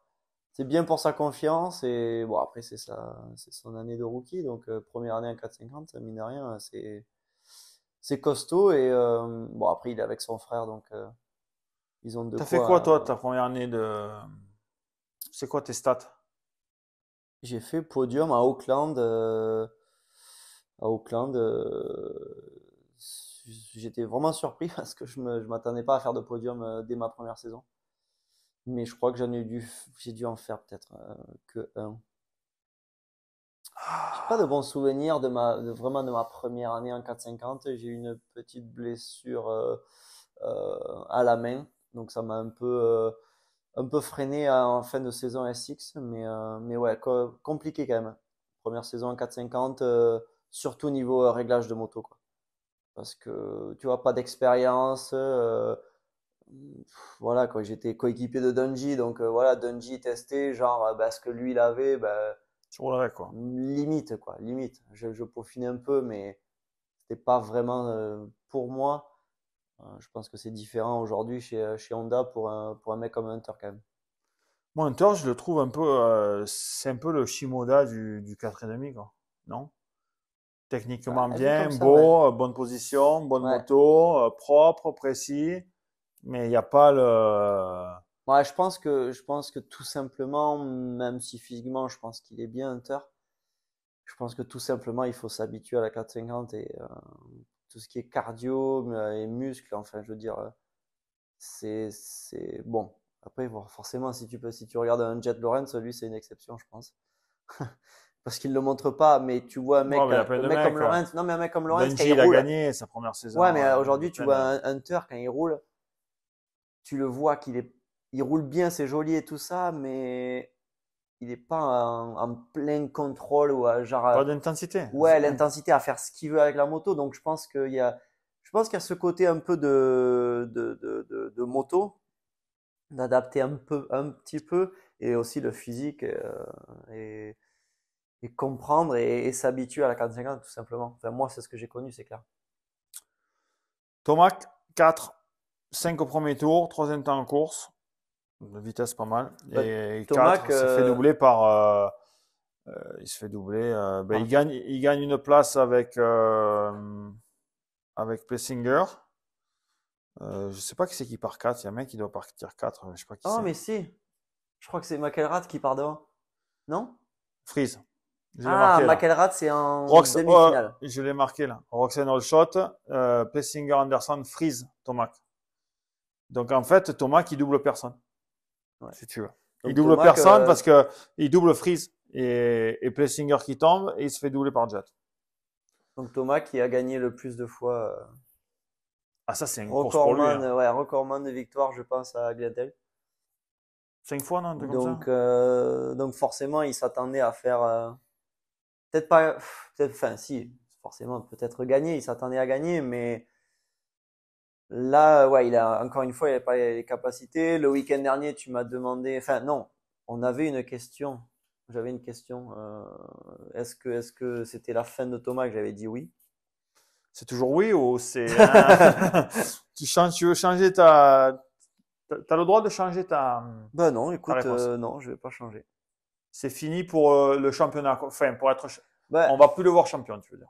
[SPEAKER 2] c'est bien pour sa confiance et bon après c'est ça, c'est son année de rookie donc euh, première année à 4,50 mine de rien c'est c'est costaud et euh, bon après il est avec son frère donc euh, ils ont de T'as fait quoi toi ta première année de c'est quoi tes stats J'ai fait podium à Auckland à Auckland j'étais vraiment surpris [laughs] parce que je me je m'attendais pas à faire de podium dès ma première saison mais je crois que j'en ai dû, j'ai dû en faire peut-être euh, que un. J'ai pas de ah. bons souvenirs de ma, vraiment de ma première année en 450. J'ai eu une petite blessure euh, euh, à la main, donc ça m'a un peu, un peu freiné en fin de saison SX, mais, mais ouais, compliqué quand même. Première saison en 450, surtout niveau réglage de moto, quoi. Parce que tu vois, pas d'expérience voilà, quand j'étais coéquipé de Dungy, donc euh, voilà, Dungy testé genre, euh, bah, ce que lui il avait, bah, tu quoi. Limite, quoi, limite. Je, je peaufinais un peu, mais c'était pas vraiment euh, pour moi. je pense que c'est différent aujourd'hui chez, chez Honda pour un, pour un mec comme Hunter quand même.
[SPEAKER 1] Moi, Hunter, je le trouve un peu, c'est un peu le Shimoda du, du 4,5, quoi, non? Techniquement bah, bien, beau, bonne position, bonne
[SPEAKER 2] moto, propre, précis mais il n'y a pas le. Ouais, je pense que je pense que tout simplement, même si physiquement, je pense qu'il est bien Hunter. Je pense que tout simplement, il faut s'habituer à la 450 et euh, tout ce qui est cardio euh, et muscles. Enfin, je veux dire, euh, c'est c'est bon. Après, forcément, si tu peux, si tu regardes un Jet Lawrence, lui, c'est une exception, je pense. [laughs] parce qu'il le montre pas, mais tu vois un mec, comme Lawrence, non mais un mec comme Lawrence, il, il a gagné sa première saison. Ouais, mais aujourd'hui, tu vois un Hunter quand il roule, tu le vois qu'il est, il roule bien, c'est joli et tout ça, mais il n'est pas en, plein contrôle ou à, genre. Pas d'intensité. Ouais, l'intensité à faire ce qu'il veut avec la moto. Donc je pense qu'il y a, je pense qu'il a ce côté un peu de, de, de, moto, d'adapter un peu, un petit peu, et aussi le physique euh, et, comprendre et, s'habituer à la 450, tout simplement. Enfin moi c'est ce que j'ai connu, c'est clair.
[SPEAKER 1] Thomas 4. 5 au premier tour, troisième temps en course, de vitesse pas mal. Bah, et 4, se fait doubler par. Euh, euh, il se fait doubler. Euh, bah, ah. il, gagne, il gagne une place avec, avec Plessinger. je sais pas qui c'est qui part 4. Il y a un mec qui doit partir 4. Je sais pas qui oh, mais
[SPEAKER 2] si. Je crois que c'est McElrath qui part devant. Non
[SPEAKER 1] Freeze. ah, McElrath, c'est en demi-finale. Oh, je l'ai marqué là. Roxanne Allshot, Plessinger, Anderson, Freeze, Tomac. Donc en fait, Thomas qui double personne. Si tu veux. il double personne parce que il double Freeze et, et Singer
[SPEAKER 2] qui tombe et il se fait doubler par Jet. Donc Thomas qui a gagné le plus de fois. Euh, ah ça c'est un record pour Man, hein. de victoire je pense à Gladel. Cinq fois non. donc euh, donc forcément il s'attendait à faire euh, peut-être pas enfin si forcément peut-être gagner il s'attendait à gagner mais Là, ouais, il a encore une fois, il n'a pas les capacités. Le week-end dernier, tu m'as demandé. Enfin, non, on avait une question. J'avais une question. Euh, est-ce que est-ce que c'était la fin de Thomas que j'avais dit oui C'est toujours oui ou c'est [laughs]
[SPEAKER 1] tu tu veux changer
[SPEAKER 2] ta Tu as le droit de changer ta. ben non, écoute, euh, non, je vais pas changer.
[SPEAKER 1] C'est fini pour euh, le championnat. Enfin, pour
[SPEAKER 2] être. Ben on va plus le voir champion, tu veux dire.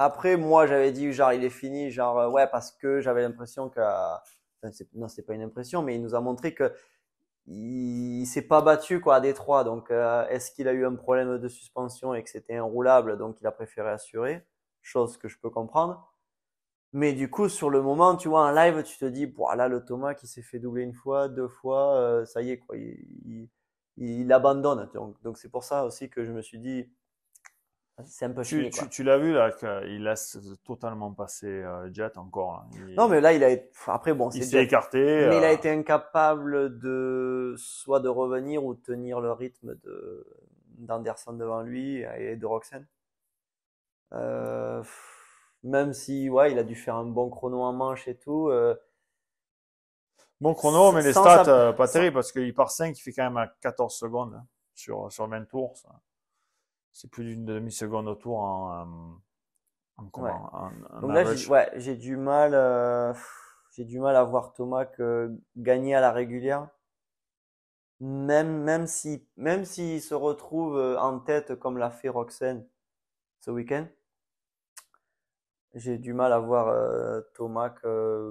[SPEAKER 2] Après, moi, j'avais dit, genre, il est fini, genre, euh, ouais, parce que j'avais l'impression que. Enfin, non, c'est pas une impression, mais il nous a montré que il, s'est pas battu quoi à Détroit. Donc, euh, est-ce qu'il a eu un problème de suspension et que c'était roulable donc il a préféré assurer, chose que je peux comprendre. Mais du coup, sur le moment, tu vois, en live, tu te dis, voilà, le Thomas qui s'est fait doubler une fois, deux fois, euh, ça y est, quoi, il, il abandonne. Donc, c'est pour ça aussi que je me suis dit, c'est un peu tu, tu,
[SPEAKER 1] l'as vu là, qu'il laisse totalement passer euh, Jet
[SPEAKER 2] encore. Non, mais là, il a. Après, bon, il s'est écarté. Mais il a euh. été incapable de soit de revenir ou de tenir le rythme de d'Anderson devant lui et de Roxanne. Euh, même si, ouais, il a dû faire un bon chrono en manche et tout.
[SPEAKER 1] Bon chrono, mais les stats, pas terrible, parce qu'il part 5, il fait quand même à 14 secondes hein, sur, sur 20 tours c'est plus d'une demi-seconde autour en, hein, en, euh, Donc là,
[SPEAKER 2] j'ai du mal, euh, j'ai du mal à voir Thomas gagner à la régulière. Même, même si, même s'il se retrouve euh, en tête comme l'a fait Roxane ce week-end, j'ai du mal à voir Thomas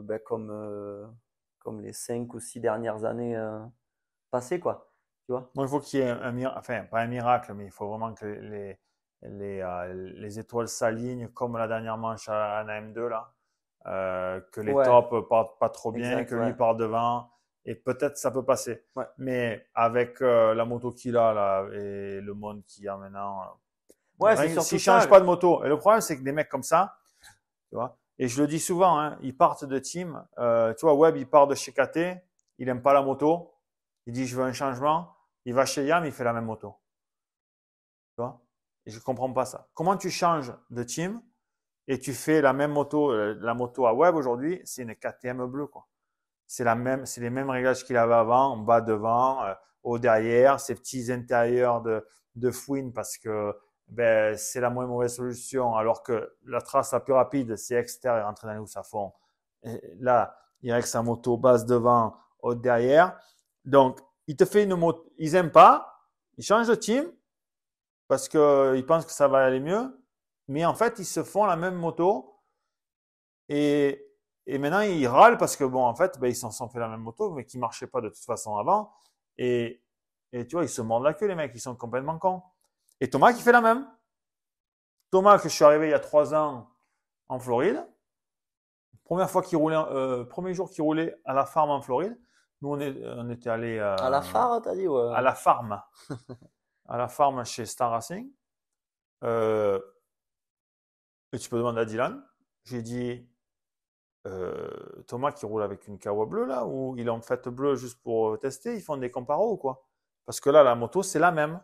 [SPEAKER 2] ben, comme, comme les cinq ou six dernières années passées, quoi
[SPEAKER 1] il faut qu'il y ait un, miracle, enfin, pas un miracle, mais il faut vraiment que les, les, euh, les étoiles s'alignent comme la dernière manche à, la M2, là. Euh, que les ouais. tops partent pas trop bien, que lui part devant. Et peut-être ça peut passer. Mais avec euh, la moto qu'il a là et le monde qui a maintenant. Ouais, ne change pas de moto. Et le problème, c'est que des mecs comme ça, tu vois, et je le dis souvent, hein, ils partent de team. Euh, tu vois, Webb, il part de chez KT, il n'aime pas la moto, il dit je veux un changement. Il va chez Yam, il fait la même moto. Tu vois je ne comprends pas ça. Comment tu changes de team et tu fais la même moto, euh, la moto à web aujourd'hui, c'est une KTM bleue, quoi. C'est la même, c'est les mêmes réglages qu'il avait avant, en bas devant, haut euh, derrière, ces petits intérieurs de, de fouine parce que ben, c'est la moins mauvaise solution, alors que la trace la plus rapide, c'est extérieur, rentrer dans les housses ça fond. là, il reste sa moto basse devant, haut derrière. Donc, il te fait une moto, ils aiment pas, ils changent de team parce qu'ils pensent que ça va aller mieux, mais en fait, ils se font la même moto et, maintenant ils râlent parce que bon, en fait, ben, ils s'en sont fait la même moto, mais qui marchait pas de toute façon avant et, tu vois, ils se mordent la queue, les mecs, ils sont complètement cons. Et Thomas qui fait la même. Thomas, que je suis arrivé il y a trois ans en Floride, première fois qu'il roulait, euh, premier jour qu'il roulait à la farm en Floride, nous, on, était allé à. la farm, À la farm. [laughs] à la farm chez Star Racing. Euh, et tu peux demander à Dylan. J'ai dit euh, Thomas qui roule avec une Kawa bleue là, ou il est en fait bleu juste pour euh, tester, ils font des comparos ou quoi Parce que là, la moto, c'est la même.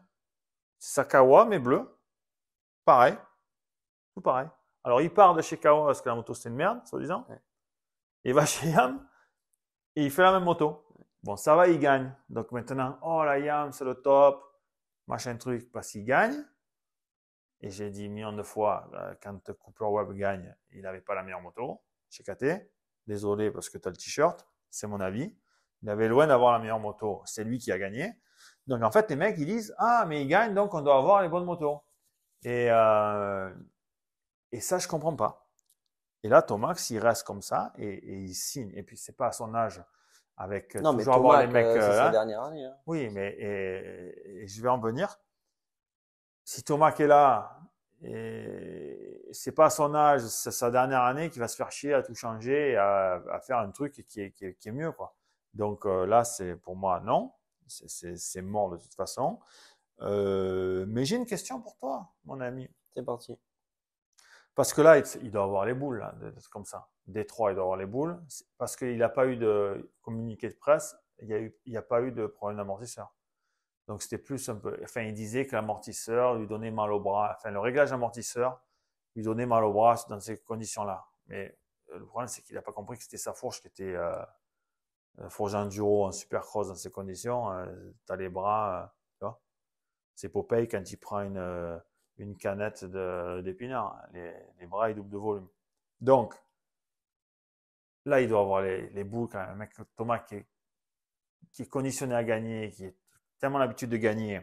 [SPEAKER 1] C'est sa Kawa, mais bleue. Pareil. Tout pareil. Alors, il part de chez Kawa parce que la moto, c'est une merde, soi-disant. Il va chez Yann. Et il fait la même moto. Bon, ça va, il gagne. Donc maintenant, oh la Yam, c'est le top, machin truc, parce qu'il gagne. Et j'ai dit millions de fois, euh, quand Cooper Webb gagne, il n'avait pas la meilleure moto chez KT. Désolé parce que tu as le t-shirt, c'est mon avis. Il avait loin d'avoir la meilleure moto, c'est lui qui a gagné. Donc en fait, les mecs, ils disent, ah, mais il gagne, donc on doit avoir les bonnes motos. Et, euh, et ça, je comprends pas. Et là, Thomas, s'il reste comme ça et, il signe. Et puis, c'est pas à son âge. Avec euh, non, toujours avoir les mecs. Euh, euh dernière année. Hein. Oui, mais je vais en venir. Si Thomas est là, et c'est pas à son âge, c'est sa dernière année qui va se faire chier à tout changer, à, à faire un truc qui est, qui est, mieux, quoi. Donc euh, là, c'est pour moi non, c'est mort de toute façon. mais j'ai une question pour toi, mon ami. C'est parti. Parce que là, il doit avoir les boules, là, comme ça. Détroit, il doit avoir les boules. Parce qu'il n'a pas eu de communiqué de presse, il n'y a, pas eu de problème d'amortisseur. Donc c'était plus un peu. Enfin, il disait que l'amortisseur lui donnait mal au bras. Enfin, le réglage amortisseur lui donnait mal au bras dans ces conditions-là. Mais euh, le problème, c'est qu'il n'a pas compris que c'était sa fourche qui était euh, euh fourche enduro en supercross dans ces conditions. Euh, t'as tu as les bras, tu vois. C'est Popeye quand il prend une une canette d'épinards. Les, les, bras, ils doublent de volume. Donc, là, il doit avoir les, les Un mec, Thomas, qui est, conditionné à gagner, qui est tellement l'habitude de gagner,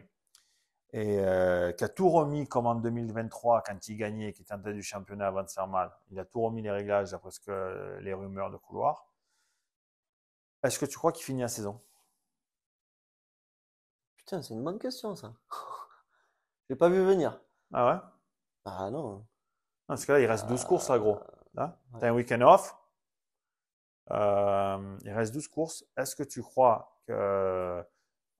[SPEAKER 1] et euh, qui a tout remis comme en 2023, quand il gagnait, qui était en tête du championnat avant de faire mal. Il a tout remis les réglages après que les rumeurs de couloir. Est-ce que tu crois qu'il finit la saison Putain, c'est une bonne question ça. [laughs] Je l'ai pas vu venir. Ah ouais? Ah non. Parce hein. ce là il reste 12 euh, courses, là, gros. Là, un week-end off. Euh, il reste 12 courses. Est-ce que tu crois que euh,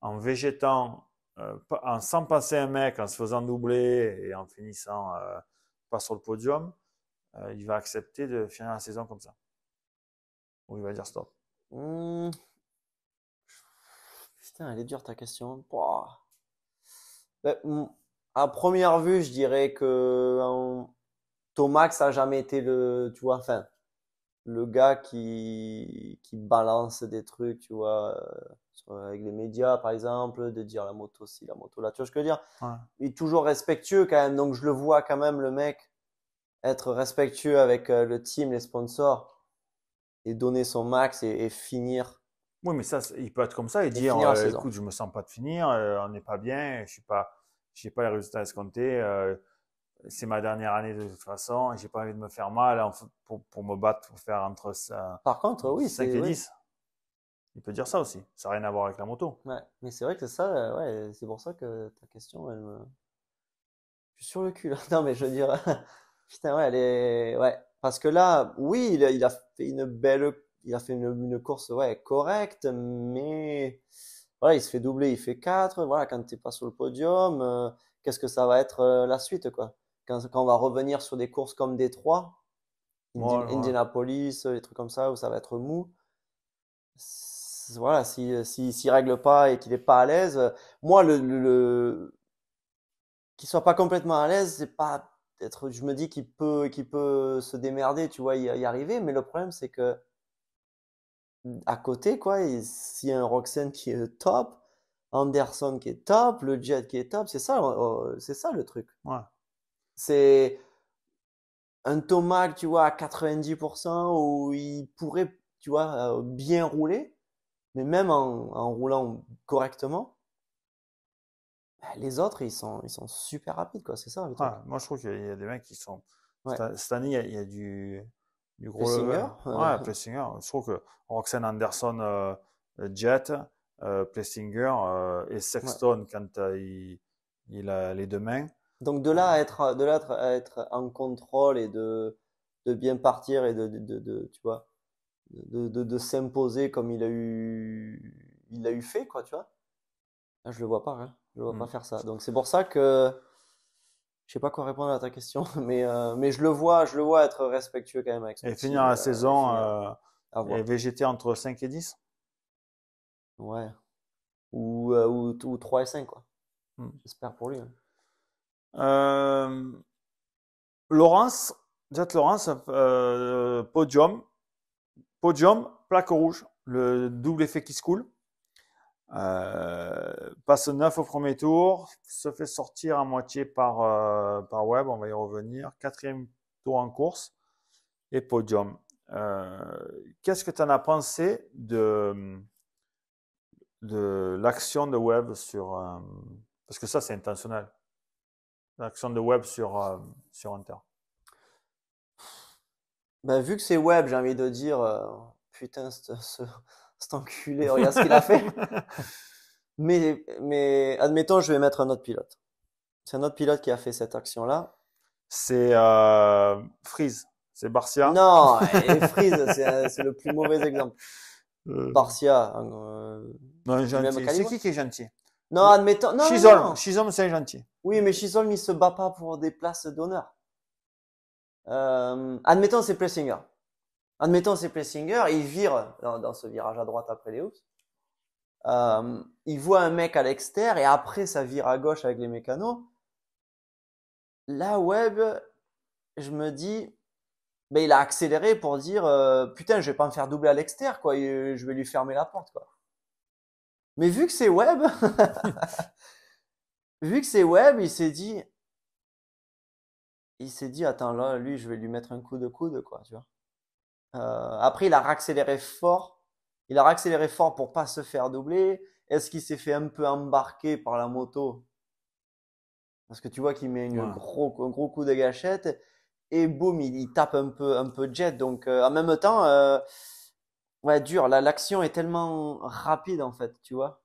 [SPEAKER 1] en végétant, en sans passer un mec, en se faisant doubler et en finissant pas sur le podium, il va accepter de finir la saison comme ça?
[SPEAKER 2] Ou il va dire stop? Mmh. Putain, elle est dure ta question à première vue, je dirais que euh, Thomas a jamais été le, tu vois, enfin, le gars qui, qui balance des trucs, tu vois, euh, avec les médias, par exemple, de dire la moto si, la moto là, tu vois ce que je veux dire. Il est toujours respectueux quand même, donc je le vois quand même, le mec, être respectueux avec euh, le team, les sponsors, et donner son max et, finir.
[SPEAKER 1] Oui, mais ça, il peut être comme ça et, dire, écoute, je me sens pas de finir, on n'est pas bien, je suis pas j'ai pas les résultats escomptés. Euh, c'est ma dernière année de toute façon. J'ai pas envie de me faire mal pour, pour me battre pour faire entre ça. Par contre, oui, 5 et 10. Il peut dire ça aussi. Ça n'a rien à voir avec la moto.
[SPEAKER 2] mais c'est vrai que ça, euh, ouais, c'est pour ça que ta question, elle me. Je suis sur le cul. [laughs] Non, mais je veux dire, [laughs] putain, ouais, elle est, ouais, parce que là, oui, il a, fait une belle, il a fait une, une course, ouais, correcte, mais voilà, il se fait doubler, il fait 4. Voilà, quand tu pas sur le podium, euh, qu'est-ce que ça va être euh, la suite quoi quand, quand, on va revenir sur des courses comme Détroit, Indianapolis, euh, des trucs comme ça, où ça va être mou. Voilà, s'il si, règle pas et qu'il n'est pas à l'aise, moi, le, le, soit pas complètement à l'aise, c'est pas être, je me dis qu'il peut, qu'il peut se démerder, tu vois, y, arriver. Mais le problème, c'est que à côté, quoi. s'il y a un Roxanne qui est top, Anderson qui est top, le Jet qui est top, c'est ça, euh, c'est ça le truc. C'est un Thomas, tu vois, à 90% où il pourrait, tu vois, euh, bien rouler, mais même en, en roulant correctement, bah, les autres, ils sont, ils sont super rapides, quoi. C'est ça le truc. moi, je trouve qu'il y a des mecs qui sont. Cette année, il y a du du gros Ouais,
[SPEAKER 1] Plessinger. Je trouve que Roxanne Anderson, euh, euh, Jet, euh, Plessinger
[SPEAKER 2] et Sexton quand il, a les deux mains. Donc de là à être, de là à être en contrôle et de, de bien partir et de, tu vois, de, s'imposer comme il a eu, il a eu fait quoi, tu vois. Je ah, je le vois pas, hein. je le vois pas hmm. faire ça. Donc c'est pour ça que je sais pas quoi répondre à ta question, [laughs] mais euh, mais je le vois, je le vois être respectueux quand même Et finir la euh, saison euh, et végéter entre 5 et 10 Ouais.
[SPEAKER 1] Ou, 3 euh, et 5 quoi. Hmm. J'espère pour lui. Hein. Laurence, Jet Laurence, podium, podium, plaque rouge, le double effet qui se coule. Euh, passe 9 au premier tour, se fait sortir à moitié par, web, euh, par web, on va y revenir. Quatrième tour en course et podium. Euh, qu'est-ce que tu en as pensé de, de l'action de web sur. parce que ça, c'est intentionnel. L'action de web
[SPEAKER 2] sur, sur Inter Ben, vu que c'est web j'ai envie de dire putain, ce, cet enculé, regarde ce qu'il a fait. [laughs] mais, mais admettons, je vais mettre un autre pilote. C'est un autre pilote qui a fait cette action-là. C'est euh, Freeze, c'est Barcia. Non, et Freeze, euh, c'est le plus mauvais exemple. Euh... Barcia. Euh, c'est qui qui est gentil Non, admettons. Non, Chisol, c'est gentil. Oui, mais Chisol, il se bat pas pour des places d'honneur. Euh, admettons, c'est Pressinger. Admettons, c'est Plessinger, il vire dans, ce virage à droite après les hoops. Euh, il voit un mec à l'extérieur et après ça vire à gauche avec les mécanos. Là, Web, je me dis, ben, il a accéléré pour dire euh, putain, je vais pas me faire doubler à l'extérieur, quoi. Je vais lui fermer la porte, quoi. Mais vu que c'est Web, [laughs] vu que c'est Web, il s'est dit, il s'est dit attends là, lui, je vais lui mettre un coup de coude, quoi, tu vois. Euh, après, il a raccéléré fort. Il a raccéléré fort pour pas se faire doubler. Est-ce qu'il s'est fait un peu embarquer par la moto Parce que tu vois qu'il met une gros, un gros coup de gâchette et boum, il, tape un peu, un peu jet. Donc euh, en même temps, euh, ouais, dur. L'action est tellement rapide en fait, tu vois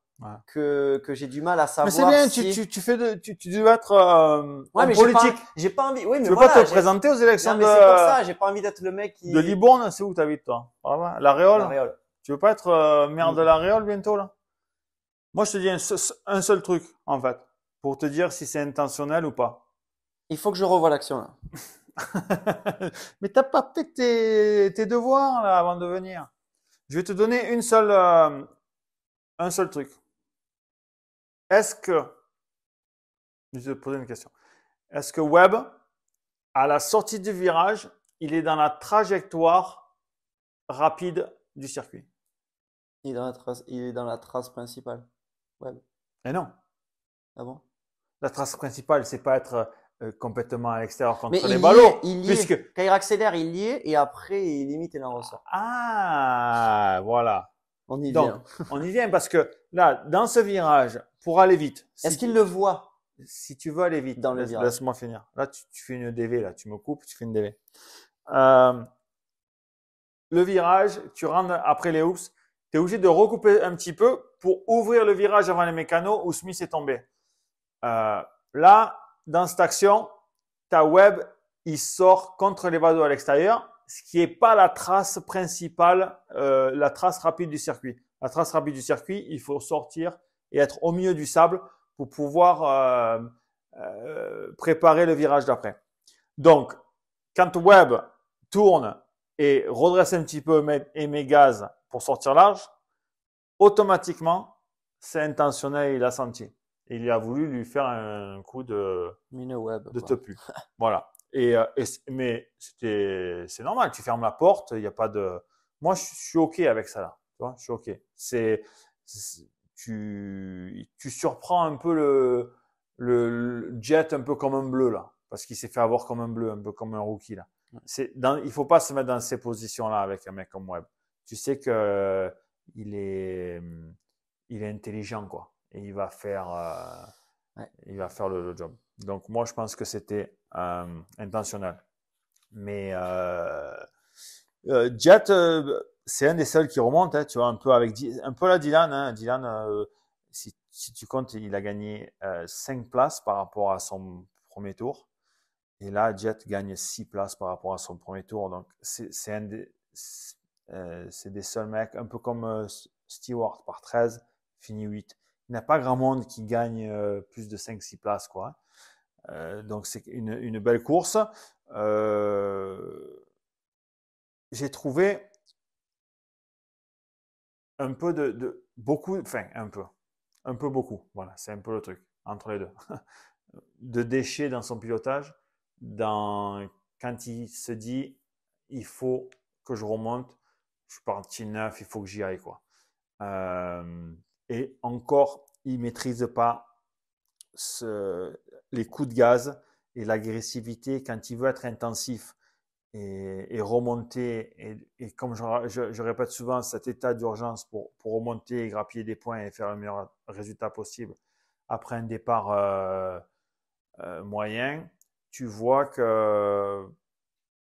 [SPEAKER 2] que, que j'ai du mal à savoir. Mais c'est bien, tu, tu, fais de, tu, tu dois être euh, politique. J'ai pas, envie. Oui, mais veux pas te présenter aux élections mais C'est pour ça, j'ai pas envie d'être le mec qui. De Libourne, c'est où t'habites toi ah ouais, la Réole. La Réole.
[SPEAKER 1] Tu veux pas être euh, maire de mm. la Réole bientôt là Moi, je te dis un, seul truc en fait pour te dire si c'est intentionnel ou pas. Il faut que je revoie l'action là. [laughs] mais t'as pas peut tes, tes devoirs là avant de venir. Je vais te donner une seule, euh, un seul truc est-ce que, je vais te poser une question, est-ce que Webb, à la sortie du virage, il est dans la trajectoire
[SPEAKER 2] rapide du circuit il est, dans la trace, principale, Webb.
[SPEAKER 1] Mais eh non. Ah La trace principale, c'est pas être euh, complètement à l'extérieur contre les puisque...
[SPEAKER 2] Quand il accélère, il y est, et après, il limite, et il en ressort.
[SPEAKER 1] Ah, voilà. On y on y vient parce que là, dans ce virage, pour aller vite. Est-ce qu'il le voit Si tu veux aller vite, dans le laisse, laisse-moi finir. Là, tu, fais une DV, là, tu me coupes, tu fais une DV. Euh, le virage, tu rentres après les hoops, tu es obligé de recouper un petit peu pour ouvrir le virage avant les mécanos où Smith est tombé. Euh, là, dans cette action, ta web, il sort contre les badauds à l'extérieur, ce qui n'est pas la trace principale, euh, la trace rapide du circuit. La trace rapide du circuit, il faut sortir et être au milieu du sable pour pouvoir euh, euh, préparer le virage d'après. Donc, quand Webb tourne et redresse un petit peu mes, et met gaz pour sortir large, automatiquement, c'est intentionnel, il a senti. Il a voulu lui faire un coup de web, de top. [laughs] voilà. Et, euh, mais c'était c'est normal. Tu fermes la porte, il n'y a pas de. Moi, je suis ok avec ça là. je suis ok. C'est tu, tu surprends un peu le, le, jet un peu comme un bleu là, parce qu'il s'est fait avoir comme un bleu, un peu comme un rookie là. C'est dans, il faut pas se mettre dans ces positions là avec un mec comme Webb. Tu sais que euh, il est, euh, il est intelligent quoi, et il va faire, euh, il va faire le, job. Donc moi je pense que c'était intentionnel, mais Jet c'est un des seuls qui remonte, hein, tu vois, un peu avec un peu la Dylan. Hein. Dylan, euh, si, si, tu comptes, il a gagné 5 euh, places par rapport à son premier tour. Et là, Jet gagne 6 places par rapport à son premier tour. Donc, c'est un des, euh, des seuls mecs, un peu comme Stewart par 13, fini 8. Il n'y a pas grand monde qui gagne plus de 5-6 places, quoi. Hein. donc, c'est une, une, belle course. J'ai trouvé un peu de, beaucoup, enfin un peu, un peu beaucoup, voilà, c'est un peu le truc, entre les deux, [laughs] de déchets dans son pilotage, dans, quand il se dit, il faut que je remonte, je suis parti neuf, il faut que j'y aille, quoi. Euh, et encore, il maîtrise pas ce, les coups de gaz et l'agressivité quand il veut être intensif et, remonter. Et, comme je, répète souvent, cet état d'urgence pour, pour remonter et grappiller des points et faire le meilleur résultat possible après un départ euh, euh, moyen, tu vois que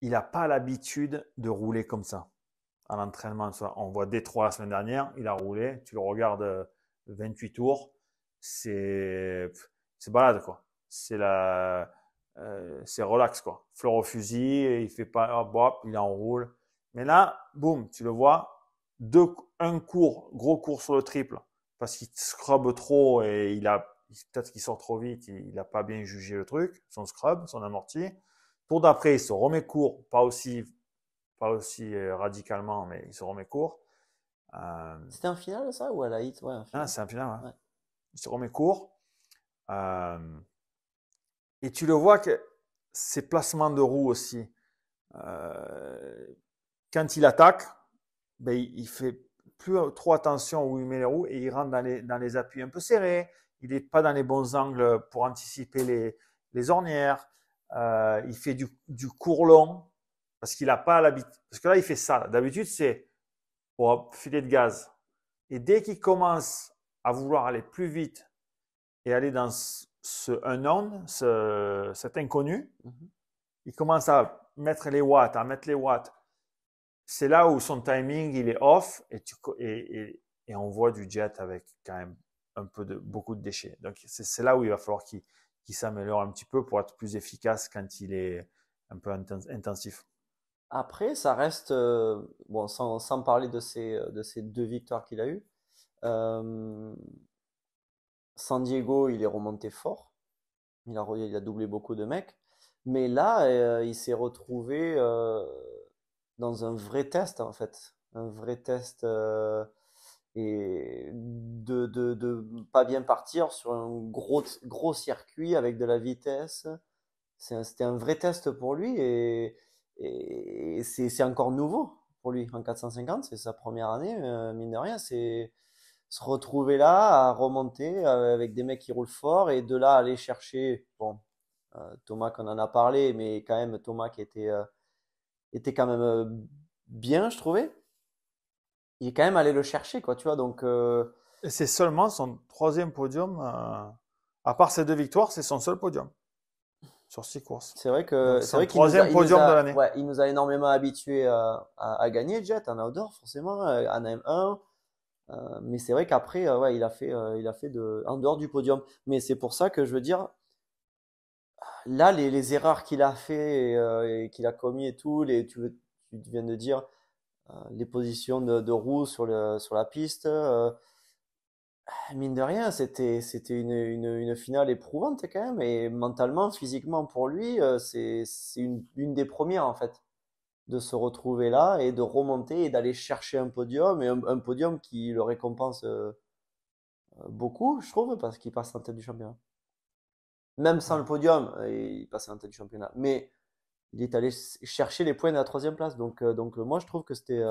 [SPEAKER 1] il n'a pas l'habitude de rouler comme ça à l'entraînement. On voit Détroit la semaine dernière, il a roulé, tu le regardes 28 tours, c'est balade quoi. C'est la euh, c'est relax quoi. Fleur au fusil, il fait pas, hop, hop, il enroule. Mais là, boum, tu le vois, deux, un court, gros court sur le triple, parce qu'il scrub trop et il a, peut-être qu'il sort trop vite, il a pas bien jugé le truc, son scrub, son amorti. Tour d'après, il se remet court, pas aussi, pas aussi euh, radicalement, mais il se remet court. Euh... C'était un final ça ou à la un ah, final. Ah, c'est un final, Il se remet court. Euh... Et tu le vois que ses placements de roues aussi, euh, quand il attaque, ben, il fait plus trop attention où il met les roues et il rentre dans les, dans les appuis un peu serrés. Il n'est pas dans les bons angles pour anticiper les, les ornières. Euh, il fait du, du court long parce qu'il n'a pas l'habitude. Parce que là, il fait ça. D'habitude, c'est pour oh, filer de gaz. Et dès qu'il commence à vouloir aller plus vite et aller dans ce unknown, cet inconnu, mhm. il commence à mettre les watts, à mettre les watts. C'est là où son timing, il est off et, tu, et, on voit du jet avec quand même un peu de, beaucoup de déchets. Donc, c'est là où il va falloir qu'il s'améliore un petit peu pour être plus efficace quand il est un peu intensif.
[SPEAKER 2] Après, ça reste, euh, bon, sans, sans, parler de ces, de ces deux victoires qu'il a eues, euh, San Diego, il est remonté fort. Il a, doublé beaucoup de mecs. Mais là, euh, il s'est retrouvé euh, dans un vrai test, en fait. Un vrai test euh, et de, de, pas bien partir sur un gros, gros circuit avec de la vitesse. C'était un, vrai test pour lui et, et c'est encore nouveau pour lui en 450. C'est sa première année, mine de rien. C'est se retrouver là à remonter euh, avec des mecs qui roulent fort et de là aller chercher bon euh, Thomas qu'on en a parlé mais quand même Thomas qui était euh, était quand même bien je trouvais il est quand même allé le chercher quoi tu vois donc c'est seulement son
[SPEAKER 1] troisième podium à part ses deux victoires c'est son seul podium sur six courses.
[SPEAKER 2] C'est vrai que c'est vrai troisième podium de l'année. il nous a énormément habitué à, à, à, gagner Jet en outdoor forcément en M1 euh, mais c'est vrai qu'après, euh, ouais, il a fait, euh, il a fait de, en dehors du podium. Mais c'est pour ça que je veux dire, là, les, erreurs qu'il a fait et, qu'il a commis et tout, les, tu, viens de dire, les positions de, de roue sur, le, sur la piste, mine de rien, c'était, c'était une, une, finale éprouvante quand même. Et mentalement, physiquement pour lui, c'est, c'est une des premières en fait de se retrouver là et de remonter et d'aller chercher un podium et un, podium qui le récompense euh, euh, beaucoup, je trouve, parce qu'il passe en tête du championnat. Même sans le podium, euh, il passe en tête du championnat. Mais il est allé chercher les points de la troisième place. Donc, donc moi, je trouve que c'était.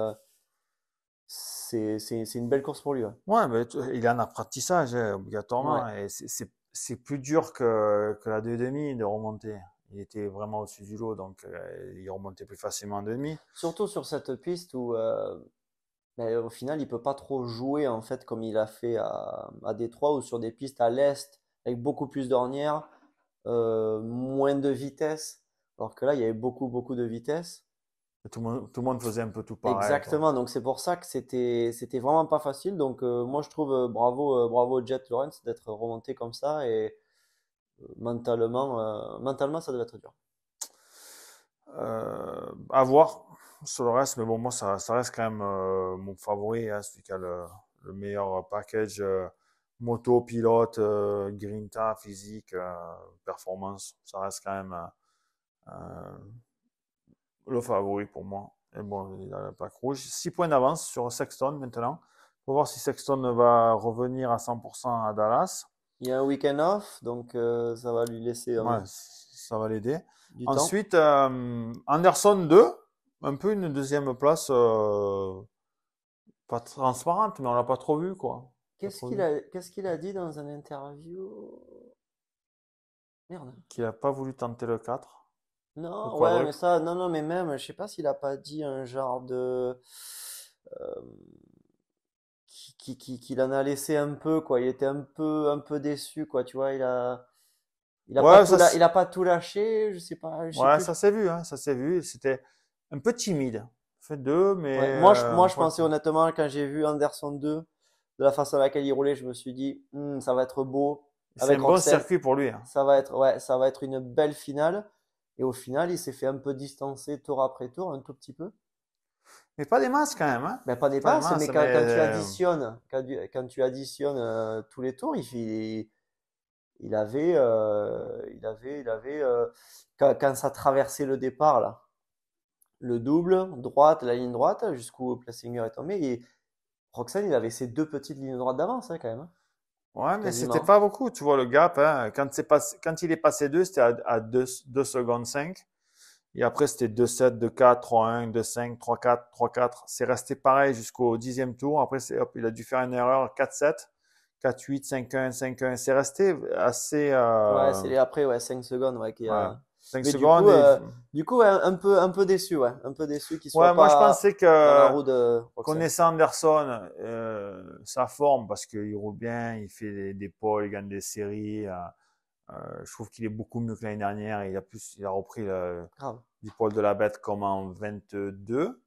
[SPEAKER 2] c'est une belle course pour lui.
[SPEAKER 1] Ouais, mais il a un apprentissage, hein, obligatoirement. Et c'est plus dur que, que la 2,5 de remonter il était vraiment au-dessus du lot, donc euh, il remontait plus facilement en demi.
[SPEAKER 2] Surtout sur cette piste où euh, ben, au final il peut pas trop jouer en fait comme il a fait à, à Détroit ou sur des pistes à l'est avec beaucoup plus d'ornières, euh, moins de vitesse, alors que là il y avait beaucoup beaucoup de vitesse.
[SPEAKER 1] tout, le monde, tout le monde faisait un peu tout pareil. Exactement,
[SPEAKER 2] donc c'est pour ça que c'était c'était vraiment pas facile. Donc moi je trouve bravo bravo Jet Lawrence d'être remonté comme ça et mentalement, euh, mentalement, ça devait être dur.
[SPEAKER 1] Euh, à voir sur le reste, mais bon, moi, ça, ça reste quand même euh, mon favori, hein, celui qui le, meilleur package moto, pilote, grinta, physique, performance. Ça reste quand même le favori pour moi. Et bon, il le pack rouge. 6 points d'avance sur Sexton maintenant. pour voir si Sexton va revenir à 100% à
[SPEAKER 2] Dallas. Il y a un week-end off, donc euh, ça va lui laisser.
[SPEAKER 1] ça va l'aider. Ensuite, euh, Anderson 2, un peu une deuxième place euh, pas transparente, mais on l'a pas trop vu quoi.
[SPEAKER 2] Qu'est-ce qu'il a, dit dans un interview? Merde.
[SPEAKER 1] Qu'il a pas voulu tenter le 4.
[SPEAKER 2] Non, ouais, mais ça, non, non, mais même, je sais pas s'il a pas dit un genre de qui, qui, qui en a laissé un peu, quoi. Il était un peu, un peu déçu, quoi. Tu vois, il a, il a, pas, tout il a pas tout lâché, je sais pas. ouais, ça
[SPEAKER 1] s'est vu, hein, ça s'est vu. C'était un peu timide. Fait deux, mais. Euh, moi, je, moi, je pensais
[SPEAKER 2] honnêtement, quand j'ai vu Anderson 2, de la façon à laquelle il roulait, je me suis dit, hmm, ça va être beau. C'est un bon circuit pour lui. Hein. Ça va être, ouais, ça va être une belle finale. Et au final, il s'est fait un peu distancer tour après tour, un tout petit peu. Mais pas des masses quand même. Hein. Mais pas des masses, mais, quand, tu euh, additionnes, quand, tu additionnes euh, tous les tours, il, euh, il, avait, il avait, il avait quand, ça traversait le départ là, le double droite, la ligne droite jusqu'où Plessinger est tombé. Et Roxane, il avait ses deux petites lignes droites d'avance hein, quand même. Hein. ouais, mais c'était pas
[SPEAKER 1] beaucoup. Tu vois le gap. Quand, quand il est passé deux, c'était à, à 2 secondes 5. Et après, c'était 2-7, 2-4, 3-1, 2-5, 3-4, 3-4. C'est resté pareil jusqu'au dixième tour. Après, hop, il a dû faire une erreur 4-7. 4-8, 5-1, 5-1. C'est resté assez. Euh, ouais, c'est
[SPEAKER 2] après, ouais, 5 secondes. Ouais, qui, 5 euh, secondes. Euh, du coup, un, peu, un peu déçu, ouais. Un peu déçu qu'il soit ouais, moi, je pensais que, de... connaissant
[SPEAKER 1] Anderson, sa forme, parce qu'il roule bien, il fait des, des pôles, il gagne des séries. Euh, je trouve qu'il est beaucoup mieux que l'année dernière. Il a plus, il a repris le, du poil de la bête comme en 22.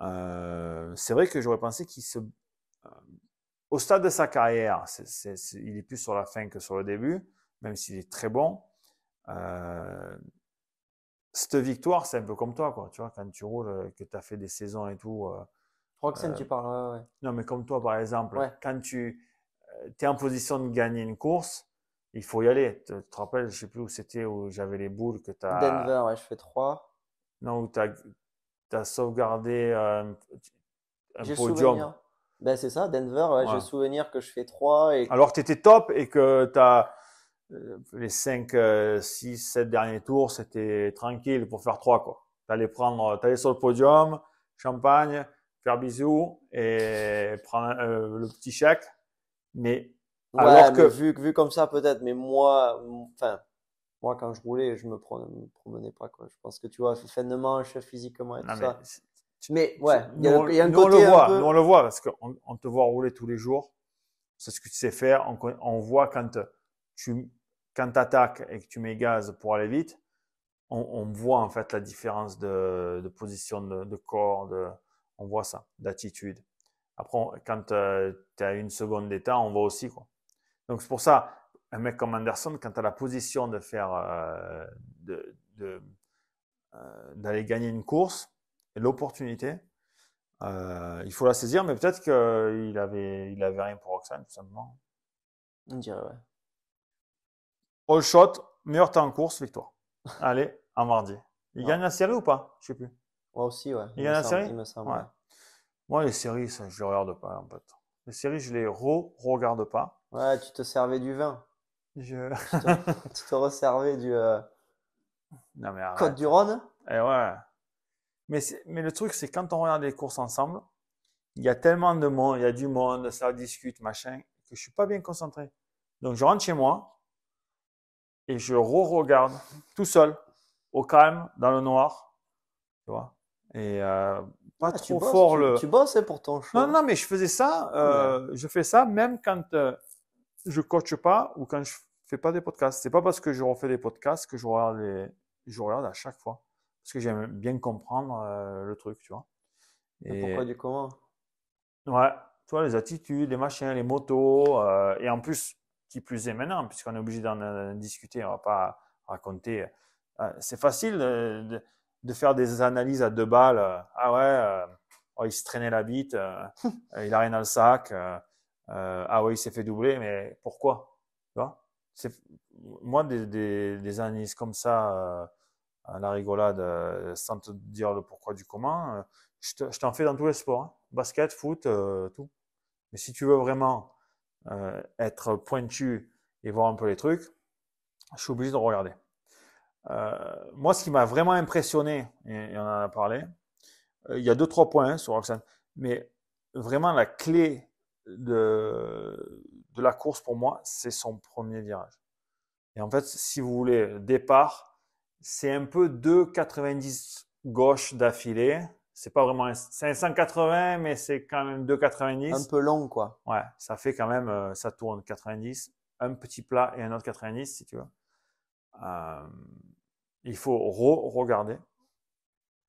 [SPEAKER 1] Euh, c'est vrai que j'aurais pensé qu'il se, euh, au stade de sa carrière, il est plus sur la fin que sur le début, même s'il est très bon. cette victoire, c'est un peu comme toi, quoi. Tu vois, quand tu roules, que tu as fait des saisons et tout. Roxane, tu parles, ouais, Non, mais comme toi, par exemple, quand tu es en position de gagner une course, il faut y aller. Tu te rappelles, je sais plus où c'était, où j'avais les boules que tu as. Denver,
[SPEAKER 2] ouais, je fais 3. Non, où tu as, sauvegardé euh, un, podium. Ben, c'est ça, Denver, ouais, ouais. j'ai souvenir que je fais trois. Et... Alors que tu
[SPEAKER 1] étais top et que tu as euh, les 5, 6, 7 derniers tours, c'était tranquille pour faire trois. Tu allais, prendre, t'allais sur le podium, champagne, faire bisous et prendre euh, le petit chèque. Mais alors que vu,
[SPEAKER 2] vu comme ça peut-être, mais moi, enfin, moi quand je roulais, je me promenais pas quoi. Je pense que tu vois, fin de manche, physiquement et tout ça. Mais, ouais, il y a, un côté on le voit, on le
[SPEAKER 1] voit parce qu'on on te voit rouler tous les jours. C'est ce que tu sais faire. On, on voit quand tu quand attaques et que tu mets gaz pour aller vite, on, on voit en fait la différence de, de position de, corps, de, on voit ça, d'attitude. Après, quand euh, tu as une seconde d'état, on voit aussi quoi. Donc c'est pour ça, un mec comme Anderson, quand tu as la position de faire, euh, de, euh, d'aller gagner une course l'opportunité, euh, il faut la saisir, mais peut-être qu'il avait, il avait rien pour Roxane, tout simplement. On dirait, ouais. All shot, meilleur temps en course, victoire. Allez, à mardi. Il gagne la série ou pas Je sais plus. Moi aussi, ouais. Il, gagne la série Moi, les séries, ça, je les regarde pas, en Les séries, je les re-regarde pas. Ouais, tu te
[SPEAKER 2] servais du vin. Je... tu, te, [laughs] resservais du. Euh, non, mais Côte du Rhône eh ouais. Mais, mais le truc, c'est quand on regarde les courses ensemble,
[SPEAKER 1] il y a tellement de monde, il y a du monde, ça discute, machin, que je suis pas bien concentré. Donc je rentre chez moi et je re-regarde tout seul, au calme, dans le noir, tu vois. Et euh, pas ah, trop fort le. Tu
[SPEAKER 2] bosses pour ton
[SPEAKER 1] choix. Non, non, mais je faisais ça, euh, je fais ça même quand je coache pas ou quand je fais pas des podcasts. C'est pas parce que je refais des podcasts que je regarde, les... je regarde à chaque fois. Parce que j'aime bien comprendre euh, le truc, tu vois.
[SPEAKER 2] Et... Pourquoi du comment
[SPEAKER 1] Ouais, tu vois, les attitudes, les machins, les motos. Euh, et en plus, qui plus est maintenant, puisqu'on est obligé d'en discuter, on va pas raconter. Euh, c'est facile de, faire des analyses à deux balles. Ah ouais, oh, il se traînait la bite, [laughs] il a rien dans le sac. Euh, ah oui, il s'est fait doubler, mais pourquoi Moi, des, des, comme ça, euh, à la rigolade, euh, sans te dire le pourquoi du comment, je t'en fais dans tous les sports. Hein. Basket, foot, tout. Mais si tu veux vraiment être pointu et voir un peu les trucs, je suis obligé de regarder. moi, ce qui m'a vraiment impressionné, et, on en a parlé, il y a deux, trois points hein, sur Roxane, mais vraiment la clé de, de la course pour moi, c'est son premier virage. Et en fait, si vous voulez, départ, c'est un peu 2,90 gauche d'affilée. C'est pas vraiment un, mais c'est quand même 2,90. Un peu long, quoi. Ouais, ça fait quand même, euh, ça tourne 90, un petit plat et un autre 90, si tu veux. Euh, il faut re regarder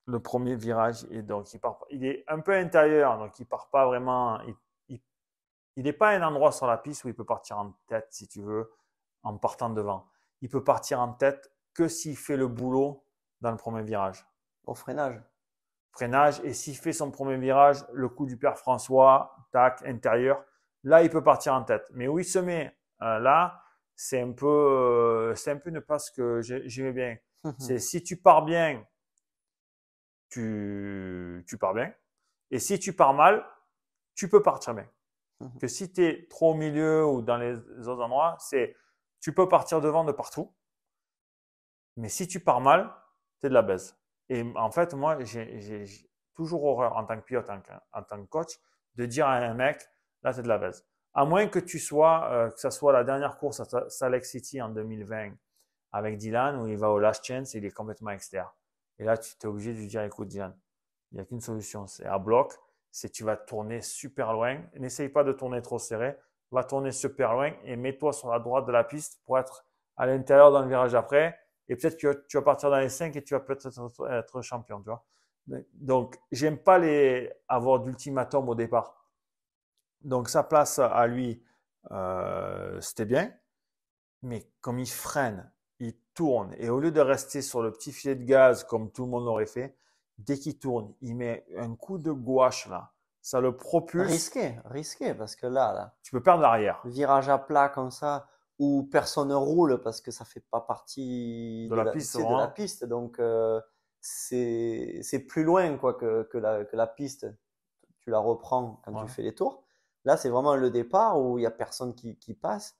[SPEAKER 1] le premier virage et donc il part, il est un peu intérieur, donc il part pas vraiment, il il n'est pas un endroit sur la piste où il peut partir en tête, si tu veux, en partant devant. Il peut partir en tête que s'il fait le boulot dans le premier virage. Au freinage. Freinage, et s'il fait son premier virage, le coup du père François, tac, intérieur, là, il peut partir en tête. Mais où il se met euh, là, c'est un, peu, ne euh, c'est un peu une passe que j'aimais bien. [laughs] c'est si tu pars bien, tu pars bien. Et si tu pars mal, tu peux partir bien. Que si tu es trop au milieu ou dans les autres endroits, c'est tu peux partir devant de partout, mais si tu pars mal, tu es de la baisse Et en fait, moi, j'ai toujours horreur en tant que pilote, en, tant que coach, de dire à un mec, là, tu de la baisse À moins que tu sois, euh, que ça soit la dernière course à Salt City en 2020 avec Dylan, où il va au last chance et il est complètement externe. Et là, tu es obligé de lui dire, écoute, Dylan, il n'y a qu'une solution, c'est à bloc c'est tu vas tourner super loin. N'essaye pas de tourner trop serré. Va tourner super loin et mets-toi sur la droite de la piste pour être à l'intérieur dans le virage après. Et peut-être que tu vas partir dans les 5 et tu vas peut-être être champion, tu vois. Donc, j'aime pas les avoir d'ultimatum au départ. Donc, sa place à lui, euh, c'était bien. Mais comme il freine, il tourne, et au lieu de rester sur le petit filet de gaz comme tout le monde l'aurait fait, dès qu'il tourne, il met un coup de gouache là,
[SPEAKER 2] ça le propulse. Risqué, risqué, parce que là, là. Tu peux perdre l'arrière. Virage à plat comme ça, où personne ne roule parce que ça fait pas partie de, la, piste, hein. la piste. Donc, euh, c'est plus loin quoi que, que, la, piste. Tu la reprends quand tu fais les tours. Là, c'est vraiment le départ où il n'y a personne qui, passe.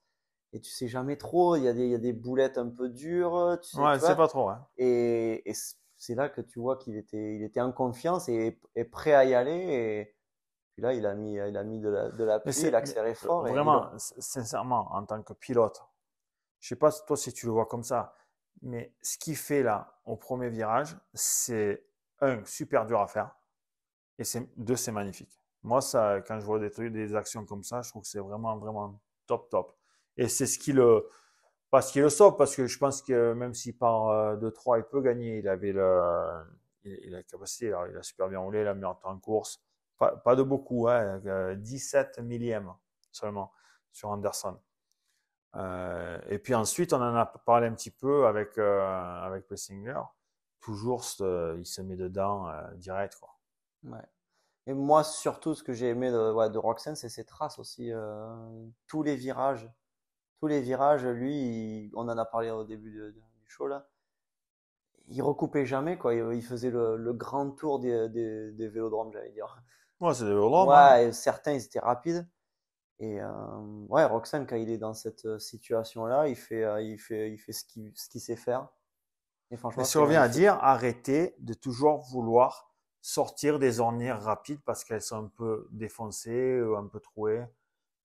[SPEAKER 2] Et tu sais jamais trop, il y, y, a des boulettes un peu dures. Tu sais, ouais, c'est pas trop. Et, et c'est là que tu vois qu'il était, il était en confiance et, prêt à y aller. Et puis là, il a mis, il a mis de la, de il a accéléré fort. Vraiment,
[SPEAKER 1] sincèrement, en tant que pilote, je sais pas toi si tu le vois comme ça, mais ce qu'il fait là au premier virage, c'est un super dur à faire et c'est deux c'est magnifique. Moi, ça, quand je vois des des actions comme ça, je trouve que c'est vraiment vraiment top top. Et c'est ce qui le, parce qu'il le sauve, parce que je pense que même s'il part euh, de 3, il peut gagner. Il avait le, il, a la capacité, alors il a super bien roulé, il a mis en temps de course. Pas, de beaucoup, hein, 17 euh, millièmes seulement sur Anderson. Euh, et puis ensuite, on en a parlé un petit peu avec, euh, avec Plessinger.
[SPEAKER 2] Toujours, il se met dedans euh, direct. Quoi. Et moi, surtout, ce que j'ai aimé de, ouais, de Roxanne, c'est ses traces aussi. tous les virages, tous les virages, lui, on en a parlé au début du show là. Il recoupait jamais quoi. Il, faisait le, grand tour des, vélodromes, j'allais dire. Moi, c'est des vélodromes. Hein. Ouais, certains ils étaient rapides. Et euh, ouais, Roxane quand il est dans cette euh, situation là, il fait, euh, il fait, il fait ce qu'il ce sait faire. Et franchement. Mais si à dire, arrêtez de toujours vouloir sortir des ornières rapides parce qu'elles
[SPEAKER 1] sont un peu défoncées ou un peu trouées.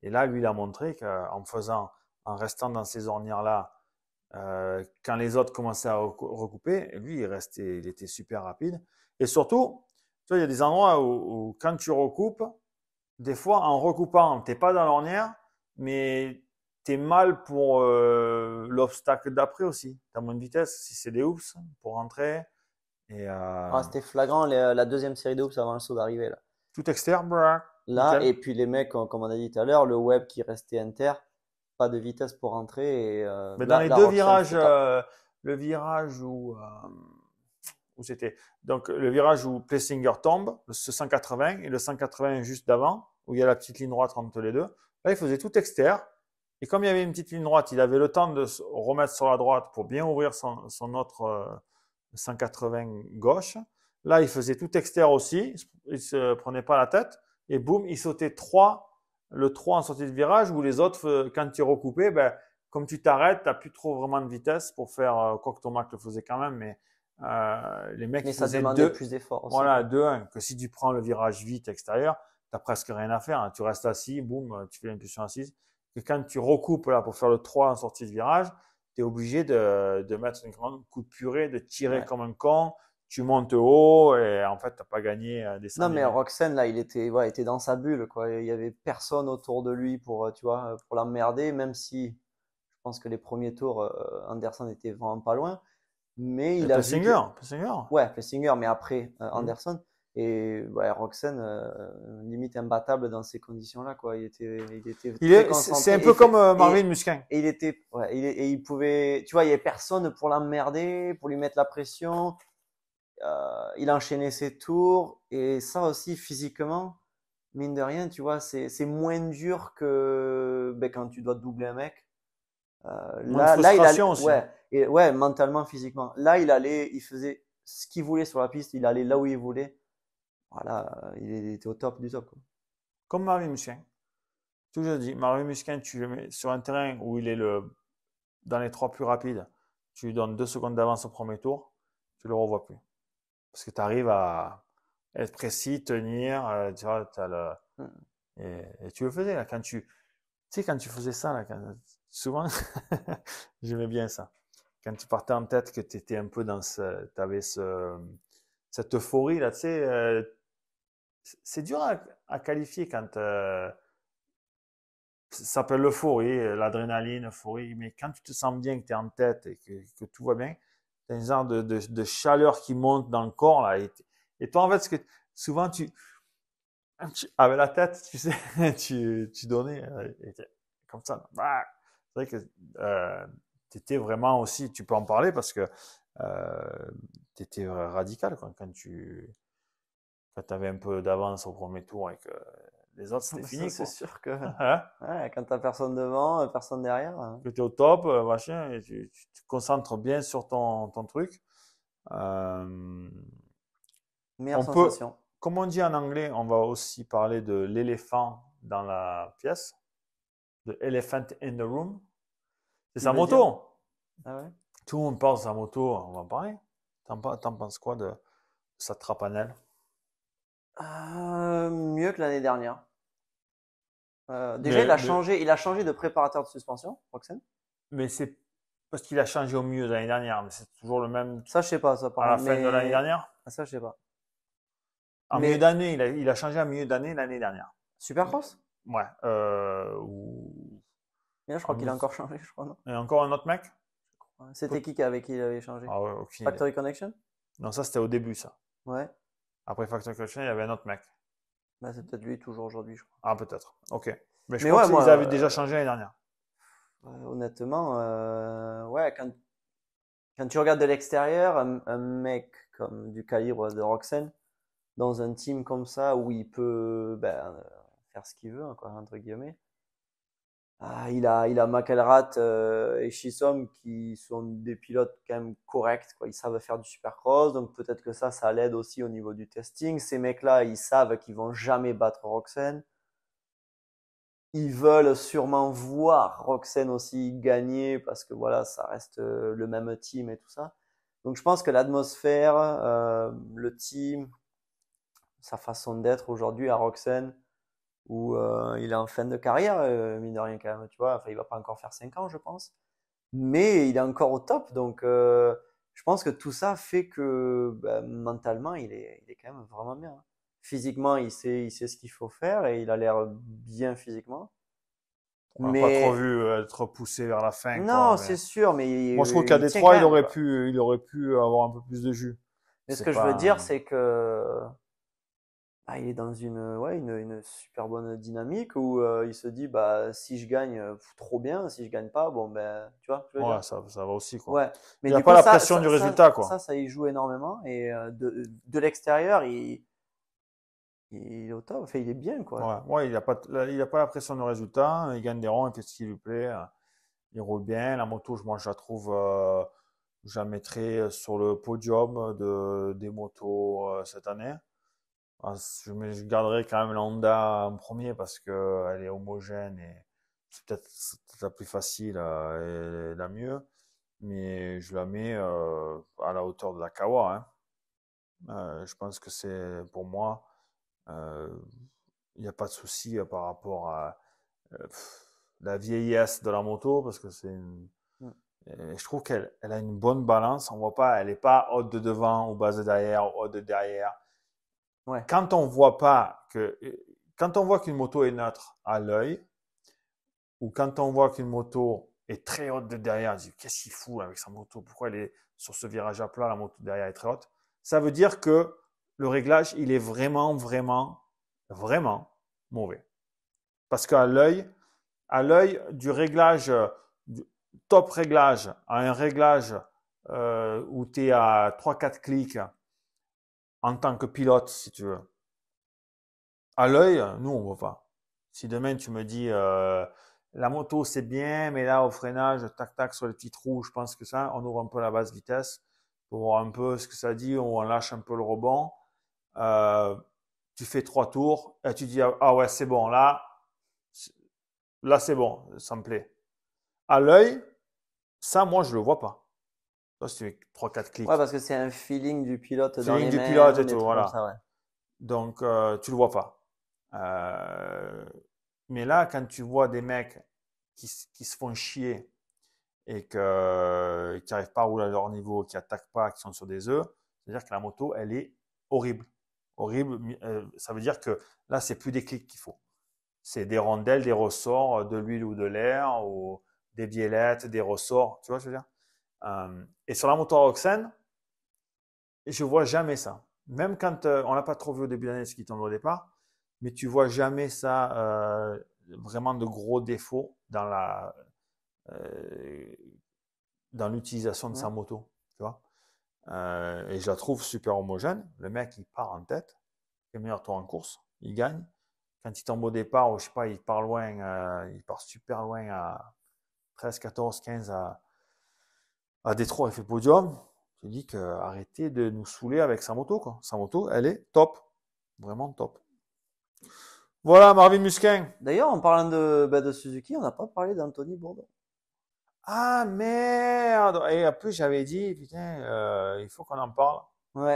[SPEAKER 1] Et là, lui, il a montré qu'en faisant en restant dans ces ornières-là, euh, quand les autres commençaient à recouper, lui, il restait, il était super rapide. Et surtout, tu vois, il y a des endroits où, quand tu recoupes, des fois, en recoupant, t'es pas dans l'ornière, mais tu es mal pour euh, l'obstacle d'après aussi. T'as moins de vitesse si c'est des hoops pour rentrer. Euh, ah, c'était
[SPEAKER 2] flagrant la deuxième série de avant le saut d'arrivée là. Tout externe, Là, et puis les mecs, comme on a dit tout à l'heure, le web qui restait inter, pas de vitesse pour entrer euh, Mais dans les deux virages,
[SPEAKER 1] euh, le virage où, euh, où c'était donc le virage où Plessinger tombe, le 180 et le 180 juste d'avant où il y a la petite ligne droite entre les deux. Là, il faisait tout externe. Et comme il y avait une petite ligne droite, il avait le temps de se remettre sur la droite pour bien ouvrir son, autre 180 gauche. Là, il faisait tout externe aussi. Il se prenait pas la tête. Et boum, il sautait trois le 3 en sortie de virage ou les autres, euh, quand tu es recoupé, ben, comme tu t'arrêtes, tu n'as plus trop vraiment de vitesse pour faire, euh, quoi que ton mac le faisait quand même, mais euh, les mecs mais ça deux, plus d'efforts. Voilà, 2-1, que si tu prends le virage vite extérieur, tu n'as presque rien à faire. Hein. Tu restes assis, boum, tu fais l'impulsion assise. Et quand tu recoupes là pour faire le 3 en sortie de virage, tu es obligé de, de, mettre une grande coup de purée, de tirer
[SPEAKER 2] comme un con, tu montes haut et en fait, tu n'as pas gagné euh, des Non, mais Roxanne, là, il était, ouais, était dans sa bulle. Quoi. Il n'y avait personne autour de lui pour, euh, tu vois, euh, pour l'emmerder, même si je pense que les premiers tours, Anderson était vraiment pas loin. Mais il a. Plessinger, Plessinger. Ouais, mais après mmh. Anderson. Et ouais, Roxanne, limite imbattable dans ces conditions-là. Quoi. Il était. Il est, c'est un peu comme Marvin Musquin. il était. Ouais, et il pouvait. Tu vois, il n'y avait personne pour l'emmerder, pour lui mettre la pression. Euh, il a ses tours et ça aussi physiquement, mine de rien, tu vois, c'est moins dur que ben, quand tu dois doubler un mec. Euh, là, là, il ouais, et, ouais, mentalement, physiquement. Là, il allait, il faisait ce qu'il voulait sur la piste, il allait là où il voulait. Voilà, euh, il était au top du top. Comme Marie Musquin. Toujours dit, Marie Musquin, tu le mets sur un terrain
[SPEAKER 1] où il est le, dans les trois plus rapides, tu lui donnes deux secondes d'avance au premier tour, tu le revois plus parce que tu arrives à être précis, tenir, euh, tu vois, as le... Mm. et, tu le faisais quand tu, tu sais quand tu faisais ça souvent [laughs] j'aimais bien ça. Quand tu partais en tête que tu étais un peu dans ce, tu avais cette euphorie là, tu sais, euh, c'est dur à, qualifier quand euh, ça s'appelle l'euphorie, l'adrénaline, l'euphorie, mais quand tu te sens bien, que tu es en tête et que, que tout va bien, t'as une genre de, de, chaleur qui monte dans le corps là. Et, toi en fait, ce que souvent tu, avec la tête, tu sais, [laughs] tu, tu donnais euh, comme ça. Bah, c'est vrai que euh, tu étais vraiment aussi, tu peux en parler parce que euh, tu étais radical quoi, quand tu quand avais un peu d'avance au premier tour
[SPEAKER 2] et que les autres, c'était ah, bah, fini. C'est sûr que [laughs] hein Quand quand n'as personne devant, euh, personne derrière. Hein.
[SPEAKER 1] Que tu es au top, euh, machin, tu, te concentres bien sur ton, truc. Euh...
[SPEAKER 2] Meilleure on sensation. Peut,
[SPEAKER 1] comme on dit en anglais, on va aussi parler de l'éléphant dans la pièce, de elephant in the room. C'est sa moto. Ah Tout le monde parle de sa moto, on va en parler. T'en penses quoi de sa trapanelle
[SPEAKER 2] euh, mieux que l'année dernière. Euh, déjà, il, a changé, il a changé de préparateur de suspension, Roxane.
[SPEAKER 1] Mais c'est parce qu'il a changé au mieux de l'année dernière, mais c'est toujours le même. Ça, je sais pas, ça, par À la fin de l'année dernière
[SPEAKER 2] ah, Ça, je sais pas. En milieu
[SPEAKER 1] d'année, il a, changé en milieu d'année l'année dernière. Super cross Ouais. Euh, je crois qu'il a encore
[SPEAKER 2] changé, je crois. Et encore un autre mec C'était qui avec qui il avait changé ah, Factory Connection
[SPEAKER 1] Non, ça, c'était au début, ça. Ouais. Après Factor Collection, il y avait un autre
[SPEAKER 2] mec. Bah, c'est
[SPEAKER 1] peut-être lui toujours aujourd'hui, je crois. Ah, peut-être. Ok.
[SPEAKER 2] Mais je pense ouais, qu'ils avaient déjà euh,
[SPEAKER 1] changé l'année dernière.
[SPEAKER 2] Euh, honnêtement, euh, ouais, quand, tu regardes de l'extérieur, un, mec comme du calibre de Roxanne, dans un team comme ça où il peut ben, faire ce qu'il veut, hein, entre guillemets, ah, il a, il a McElrath euh, et Chissom qui sont des pilotes quand même corrects. Quoi. Ils savent faire du supercross, donc peut-être que ça, ça l'aide aussi au niveau du testing. Ces mecs-là, ils savent qu'ils vont jamais battre Roxen. Ils veulent sûrement voir Roxanne aussi gagner parce que voilà, ça reste euh, le même team et tout ça. Donc je pense que l'atmosphère, euh, le team, sa façon d'être aujourd'hui à Roxen, où euh, il est en fin de carrière, euh, mine de rien quand même, tu vois. Enfin, il va pas encore faire 5 ans, je pense. Mais il est encore au top, donc euh, je pense que tout ça fait que bah, mentalement, il est, il est quand même vraiment bien. Physiquement, il sait, il sait ce qu'il faut faire et il a l'air bien physiquement. On mais... pas trop
[SPEAKER 1] vu euh, être poussé vers
[SPEAKER 2] la fin. Non, c'est sûr, mais. Moi, je trouve qu'à Détroit, il aurait,
[SPEAKER 1] pu, il aurait pu avoir un peu plus de jus. Mais ce que je veux dire,
[SPEAKER 2] c'est que ah, il est dans euh, une, une, super bonne dynamique où euh, il se dit bah, si je gagne, euh, trop bien, si je gagne pas, bon ben tu vois. Je veux Ça, va aussi. Mais il pas la pression du résultat. quoi. ça, ça joue énormément. Et de, l'extérieur, il, il est au top, il
[SPEAKER 1] est bien. Quoi. il n'a pas, a pas la pression du résultat, il gagne des ronds, qu'est-ce qu'il lui plaît, hein. il roule bien. La moto, moi je la trouve. je la mettrai sur le podium de, des motos cette année. Ah, je, garderai quand même la en premier parce qu'elle est homogène et c'est peut-être la plus facile euh, et la mieux. Mais je la mets euh, à la hauteur de la Kawa. Hein. Euh, je pense que c'est pour moi, il n'y a pas de souci par rapport à la vieillesse de la moto parce que c'est je trouve qu'elle elle a une bonne balance. On voit pas, elle n'est pas haute de devant ou basse de derrière, haute de derrière. Quand on voit pas que, quand on voit qu'une moto est neutre à l'œil, ou quand on voit qu'une moto est très haute de derrière, on dit qu'est-ce qu'il fout avec sa moto Pourquoi elle est sur ce virage à plat La moto derrière est très haute. Ça veut dire que le réglage, il est vraiment, vraiment, vraiment mauvais. Parce qu'à l'œil, à l'œil du réglage, du top réglage à un réglage euh, où tu es à 3-4 clics en tant que pilote, si tu veux. À l'œil, nous, on voit pas. Si demain tu me dis euh, la moto c'est bien, mais là au freinage, tac tac sur les petits trous, je pense que ça, on ouvre un peu la basse vitesse pour voir un peu ce que ça dit, on lâche un peu le rebond. Euh, tu fais trois tours et tu dis ah ouais c'est bon là, là c'est bon, ça me plaît. À l'œil, ça moi je ne le vois pas. 3-4 clics. Ouais,
[SPEAKER 2] parce que c'est un feeling du pilote feeling dans les du pilote et tout, voilà.
[SPEAKER 1] Donc, euh, tu le vois pas. Euh, mais là, quand tu vois des mecs qui, se font chier et que, qui n'arrivent pas à rouler à leur niveau, qui attaquent pas, qui sont sur des œufs, c'est-à-dire que la moto, elle est horrible. Horrible, euh, ça veut dire que là, c'est plus des clics qu'il faut. C'est des rondelles, des ressorts, euh, de l'huile ou de l'air, ou des biellettes, des ressorts, tu vois ce que je veux dire euh, et sur la moto Roxane, je vois jamais ça. Même quand euh, on l'a pas trop vu au début d'année, ce qui tombe au départ, mais tu vois jamais ça, euh, vraiment de gros défauts dans la, dans l'utilisation de sa moto, tu vois. et je la trouve super homogène. Le mec, il part en tête, le meilleur tour en course, il gagne. Quand il tombe au départ, je sais pas, il part loin, il part super loin à 13, 14, 15 à à Détroit, il fait podium. Je dis que arrêtez de nous saouler avec sa moto. Quoi. Sa moto, elle est top. Vraiment top.
[SPEAKER 2] Voilà, Marvin Musquin. D'ailleurs, en parlant de, bah, de Suzuki, on n'a pas parlé d'Anthony Bourdon.
[SPEAKER 1] Ah merde Et en plus, j'avais dit,
[SPEAKER 2] putain, euh, il faut qu'on en parle.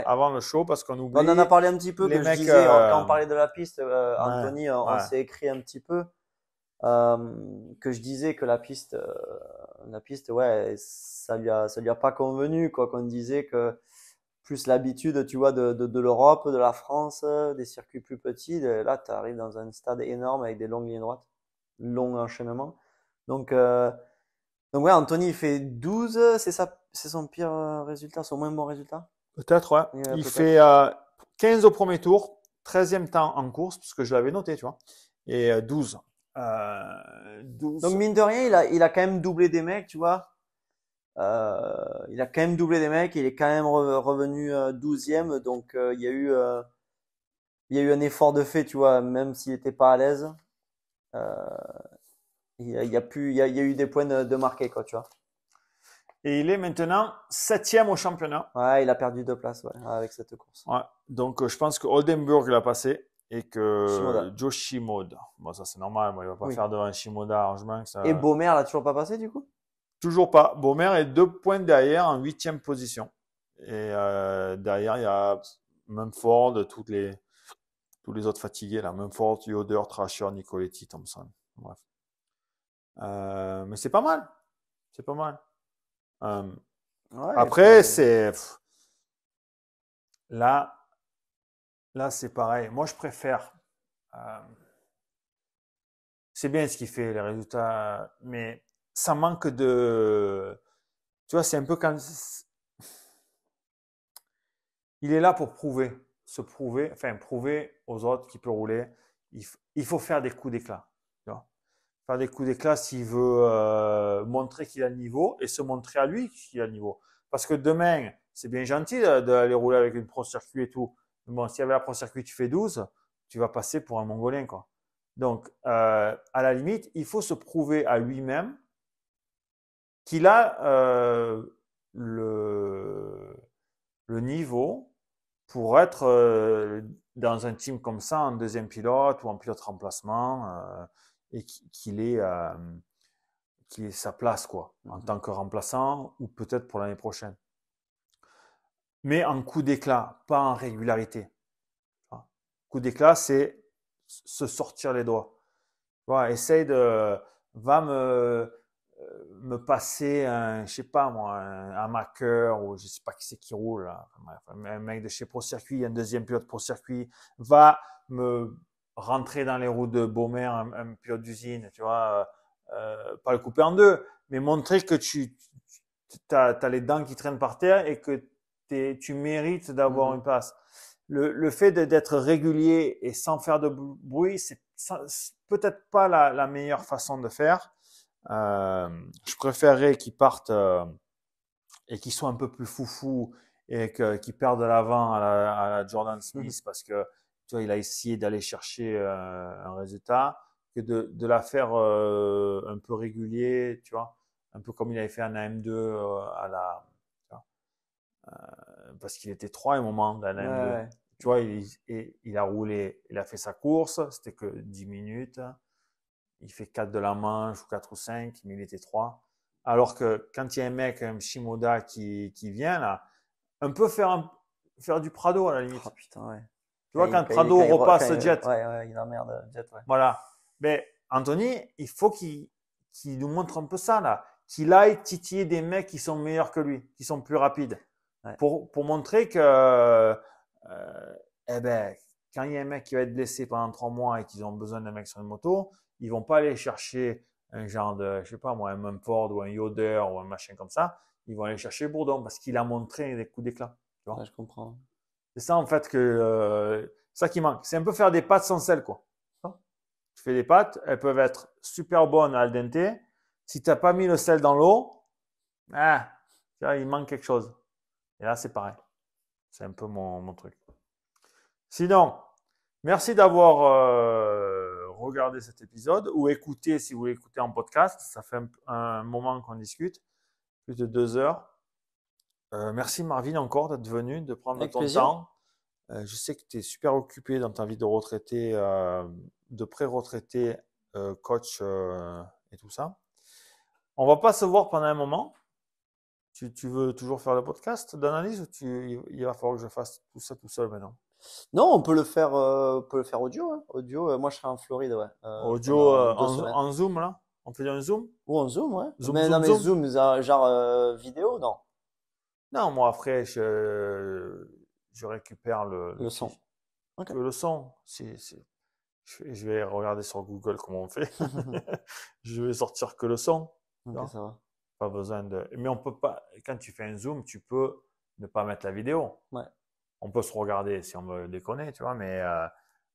[SPEAKER 2] Avant le show, parce qu'on oublie. On en a parlé un petit peu, les quand on euh, parlait de la piste, euh, Anthony, on s'est écrit un petit peu. Euh, que je disais que la piste, euh, la piste, ouais, ça lui a, ça lui a pas convenu quoi. Qu'on disait que plus l'habitude, tu vois, de, de, de l'Europe, de la France, des circuits plus petits. là, tu arrives dans un stade énorme avec des longues lignes droites, longs enchaînement. Donc, euh, donc ouais, Anthony, il fait 12, c'est ça, c'est son pire résultat, son moins bon résultat
[SPEAKER 1] Peut-être, ouais. il fait 15 au premier tour, 13e temps en course, puisque je l'avais
[SPEAKER 2] noté, tu vois, et 12 euh, donc mine de rien, il a, il a quand même doublé des mecs, tu vois. Euh, il a quand même doublé des mecs, il est quand même revenu 12e, euh, donc il y a eu il y a eu un effort de fait, tu vois, même s'il n'était pas à l'aise. il, y a, plus, il y, a, eu des points de, de marqué, quoi, tu vois. Et il est maintenant septième au championnat. Ouais, il a perdu deux places avec cette course.
[SPEAKER 1] Ouais, donc je pense que Oldenburg l'a passé et que Shimoda. Joe Shimoda. Bon, ça c'est normal, moi, il va pas faire devant Shimoda, Argemin. Ça... Et Baumer
[SPEAKER 2] l'a toujours pas passé du
[SPEAKER 1] coup Toujours pas. Baumer est deux points derrière en huitième position. Et euh, derrière, il y a Mumford, toutes les, tous les autres fatigués, là. Mumford, Yoder, Trasher, Nicoletti, Thompson. Bref. Euh, mais c'est pas mal. C'est pas mal. Euh, après, c'est. Là, Là, c'est pareil. Moi, je préfère. Euh, c'est bien ce qu'il fait, les résultats, mais ça manque de. Tu vois, c'est un peu comme. Il est là pour prouver, se prouver, enfin, prouver aux autres qu'il peut rouler. Il, faut faire des coups d'éclat. Faire des coups d'éclat s'il veut euh, montrer qu'il a le niveau et se montrer à lui qu'il a le niveau. Parce que demain, c'est bien gentil d'aller rouler avec une pro-circuit et tout. Bon, s'il y avait circuit tu fais 12, tu vas passer pour un Mongolien. Quoi. Donc, euh, à la limite, il faut se prouver à lui-même qu'il a euh, le, niveau pour être euh, dans un team comme ça, en deuxième pilote ou en pilote remplacement, et qu'il ait, sa place quoi, en mhm. tant que remplaçant ou peut-être pour l'année prochaine mais en coup d'éclat, pas en régularité. coup d'éclat, c'est se sortir les doigts. Vois, essaye de, va me, euh, me passer un, je sais pas moi, un, ou je sais pas qui c'est qui roule, un mec de chez Pro Circuit, un deuxième pilote Pro Circuit, va me rentrer dans les roues de Baumer, un, pilote d'usine, tu vois, euh, euh, pas le couper en deux, mais montrer que tu, tu as, as, les dents qui traînent par terre et que tu mérites d'avoir mmh une passe. Le, le fait d'être régulier et sans faire de bruit, c'est peut-être pas la, meilleure façon de faire. Euh, je préférerais qu'ils partent euh, et qu'ils soient un peu plus foufou et qu'ils perdent l'avant à, la, Jordan mmh Smith parce que tu vois, il a essayé d'aller chercher euh, un résultat que de, de la faire un peu régulier, tu vois, un peu comme il avait fait un AM2 à la euh, parce qu'il était trois à un moment Tu vois, il, il, a roulé, il a fait sa course, c'était que 10 minutes. Il fait 4 de la manche ou 4 ou 5, mais il était 3. Alors que quand il y a un mec, comme Shimoda qui, qui vient là, un peu faire, faire du Prado à la limite. Oh, putain, ouais. Tu vois, quand, Prado repasse Jet.
[SPEAKER 2] il emmerde Jet, Voilà.
[SPEAKER 1] Mais Anthony, il faut qu'il nous montre un peu ça là. Qu'il aille titiller des mecs qui sont meilleurs que lui, qui sont plus rapides. Pour, pour, montrer que, euh, eh ben, quand il y a un mec qui va être blessé pendant trois mois et qu'ils ont besoin d'un mec sur une moto, ils vont pas aller chercher un genre de, je sais pas moi, un Mumford ou un Yoder ou un machin comme ça. Ils vont aller chercher Bourdon parce qu'il a montré des coups d'éclat. Tu vois je comprends. C'est ça en fait que euh, ça qui manque. C'est un peu faire des pâtes sans sel quoi. Tu fais des pâtes, elles peuvent être super bonnes à al dente. Si tu n'as pas mis le sel dans l'eau, ah, il manque quelque chose. Et là, c'est pareil. C'est un peu mon, truc. Sinon, merci d'avoir euh, regardé cet épisode ou écouté si vous écoutez en podcast. Ça fait un, moment qu'on discute, plus de deux heures. Euh, merci Marvin encore d'être venu, de prendre ton temps. Euh, je sais que tu es super occupé dans ta vie de retraité, de pré-retraité, coach et tout ça. On va pas se voir pendant un moment tu, veux toujours faire le podcast d'analyse ou tu, il va
[SPEAKER 2] falloir que je fasse tout ça tout seul maintenant Non, on peut le faire, euh, peut le faire audio. Hein. Audio, euh, moi je serai en Floride, ouais. Euh, audio en, Zoom là On fait dire un Zoom Ou en Zoom, ouais. mais, non, mais Zoom, genre vidéo, non
[SPEAKER 1] Non, moi après je, je récupère le, le son. Le son, c'est je vais regarder sur Google comment on fait. [laughs] [laughs] je vais sortir que le son. Ok, ça va. Pas besoin de. Mais on peut pas. Quand tu fais un zoom, tu peux ne pas mettre la vidéo. On peut se regarder si on veut déconner, tu vois, mais euh,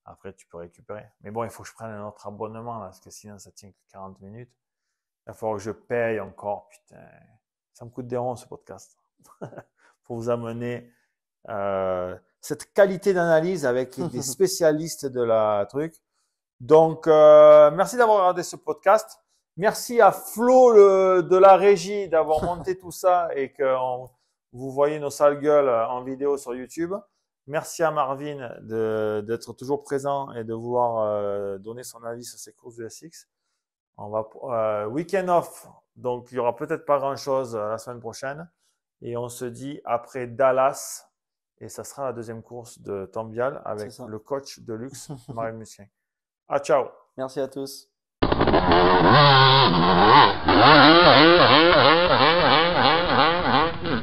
[SPEAKER 1] après, tu peux récupérer. Mais bon, il faut que je prenne un autre abonnement, parce que sinon, ça tient que 40 minutes. Il va falloir que je paye encore, putain. Ça me coûte des ronds, ce podcast. [laughs] Pour vous amener euh, cette qualité d'analyse avec [laughs] des spécialistes de la truc. Donc, euh, merci d'avoir regardé ce podcast. Merci à Flo de la régie d'avoir [laughs] monté tout ça et que vous voyez nos sales gueules euh, en vidéo sur YouTube. Merci à Marvin d'être toujours présent et de vouloir euh, donner son avis sur ces courses de SX. On va euh, week-end off, donc il y aura peut-être pas grand-chose euh, la semaine prochaine. Et on se dit après Dallas, et ça sera la deuxième course de Tambial avec le coach de luxe, [laughs] Marvin Musquin.
[SPEAKER 2] À ah, ciao. Merci à tous.
[SPEAKER 1] Mm-hmm. [laughs] [laughs]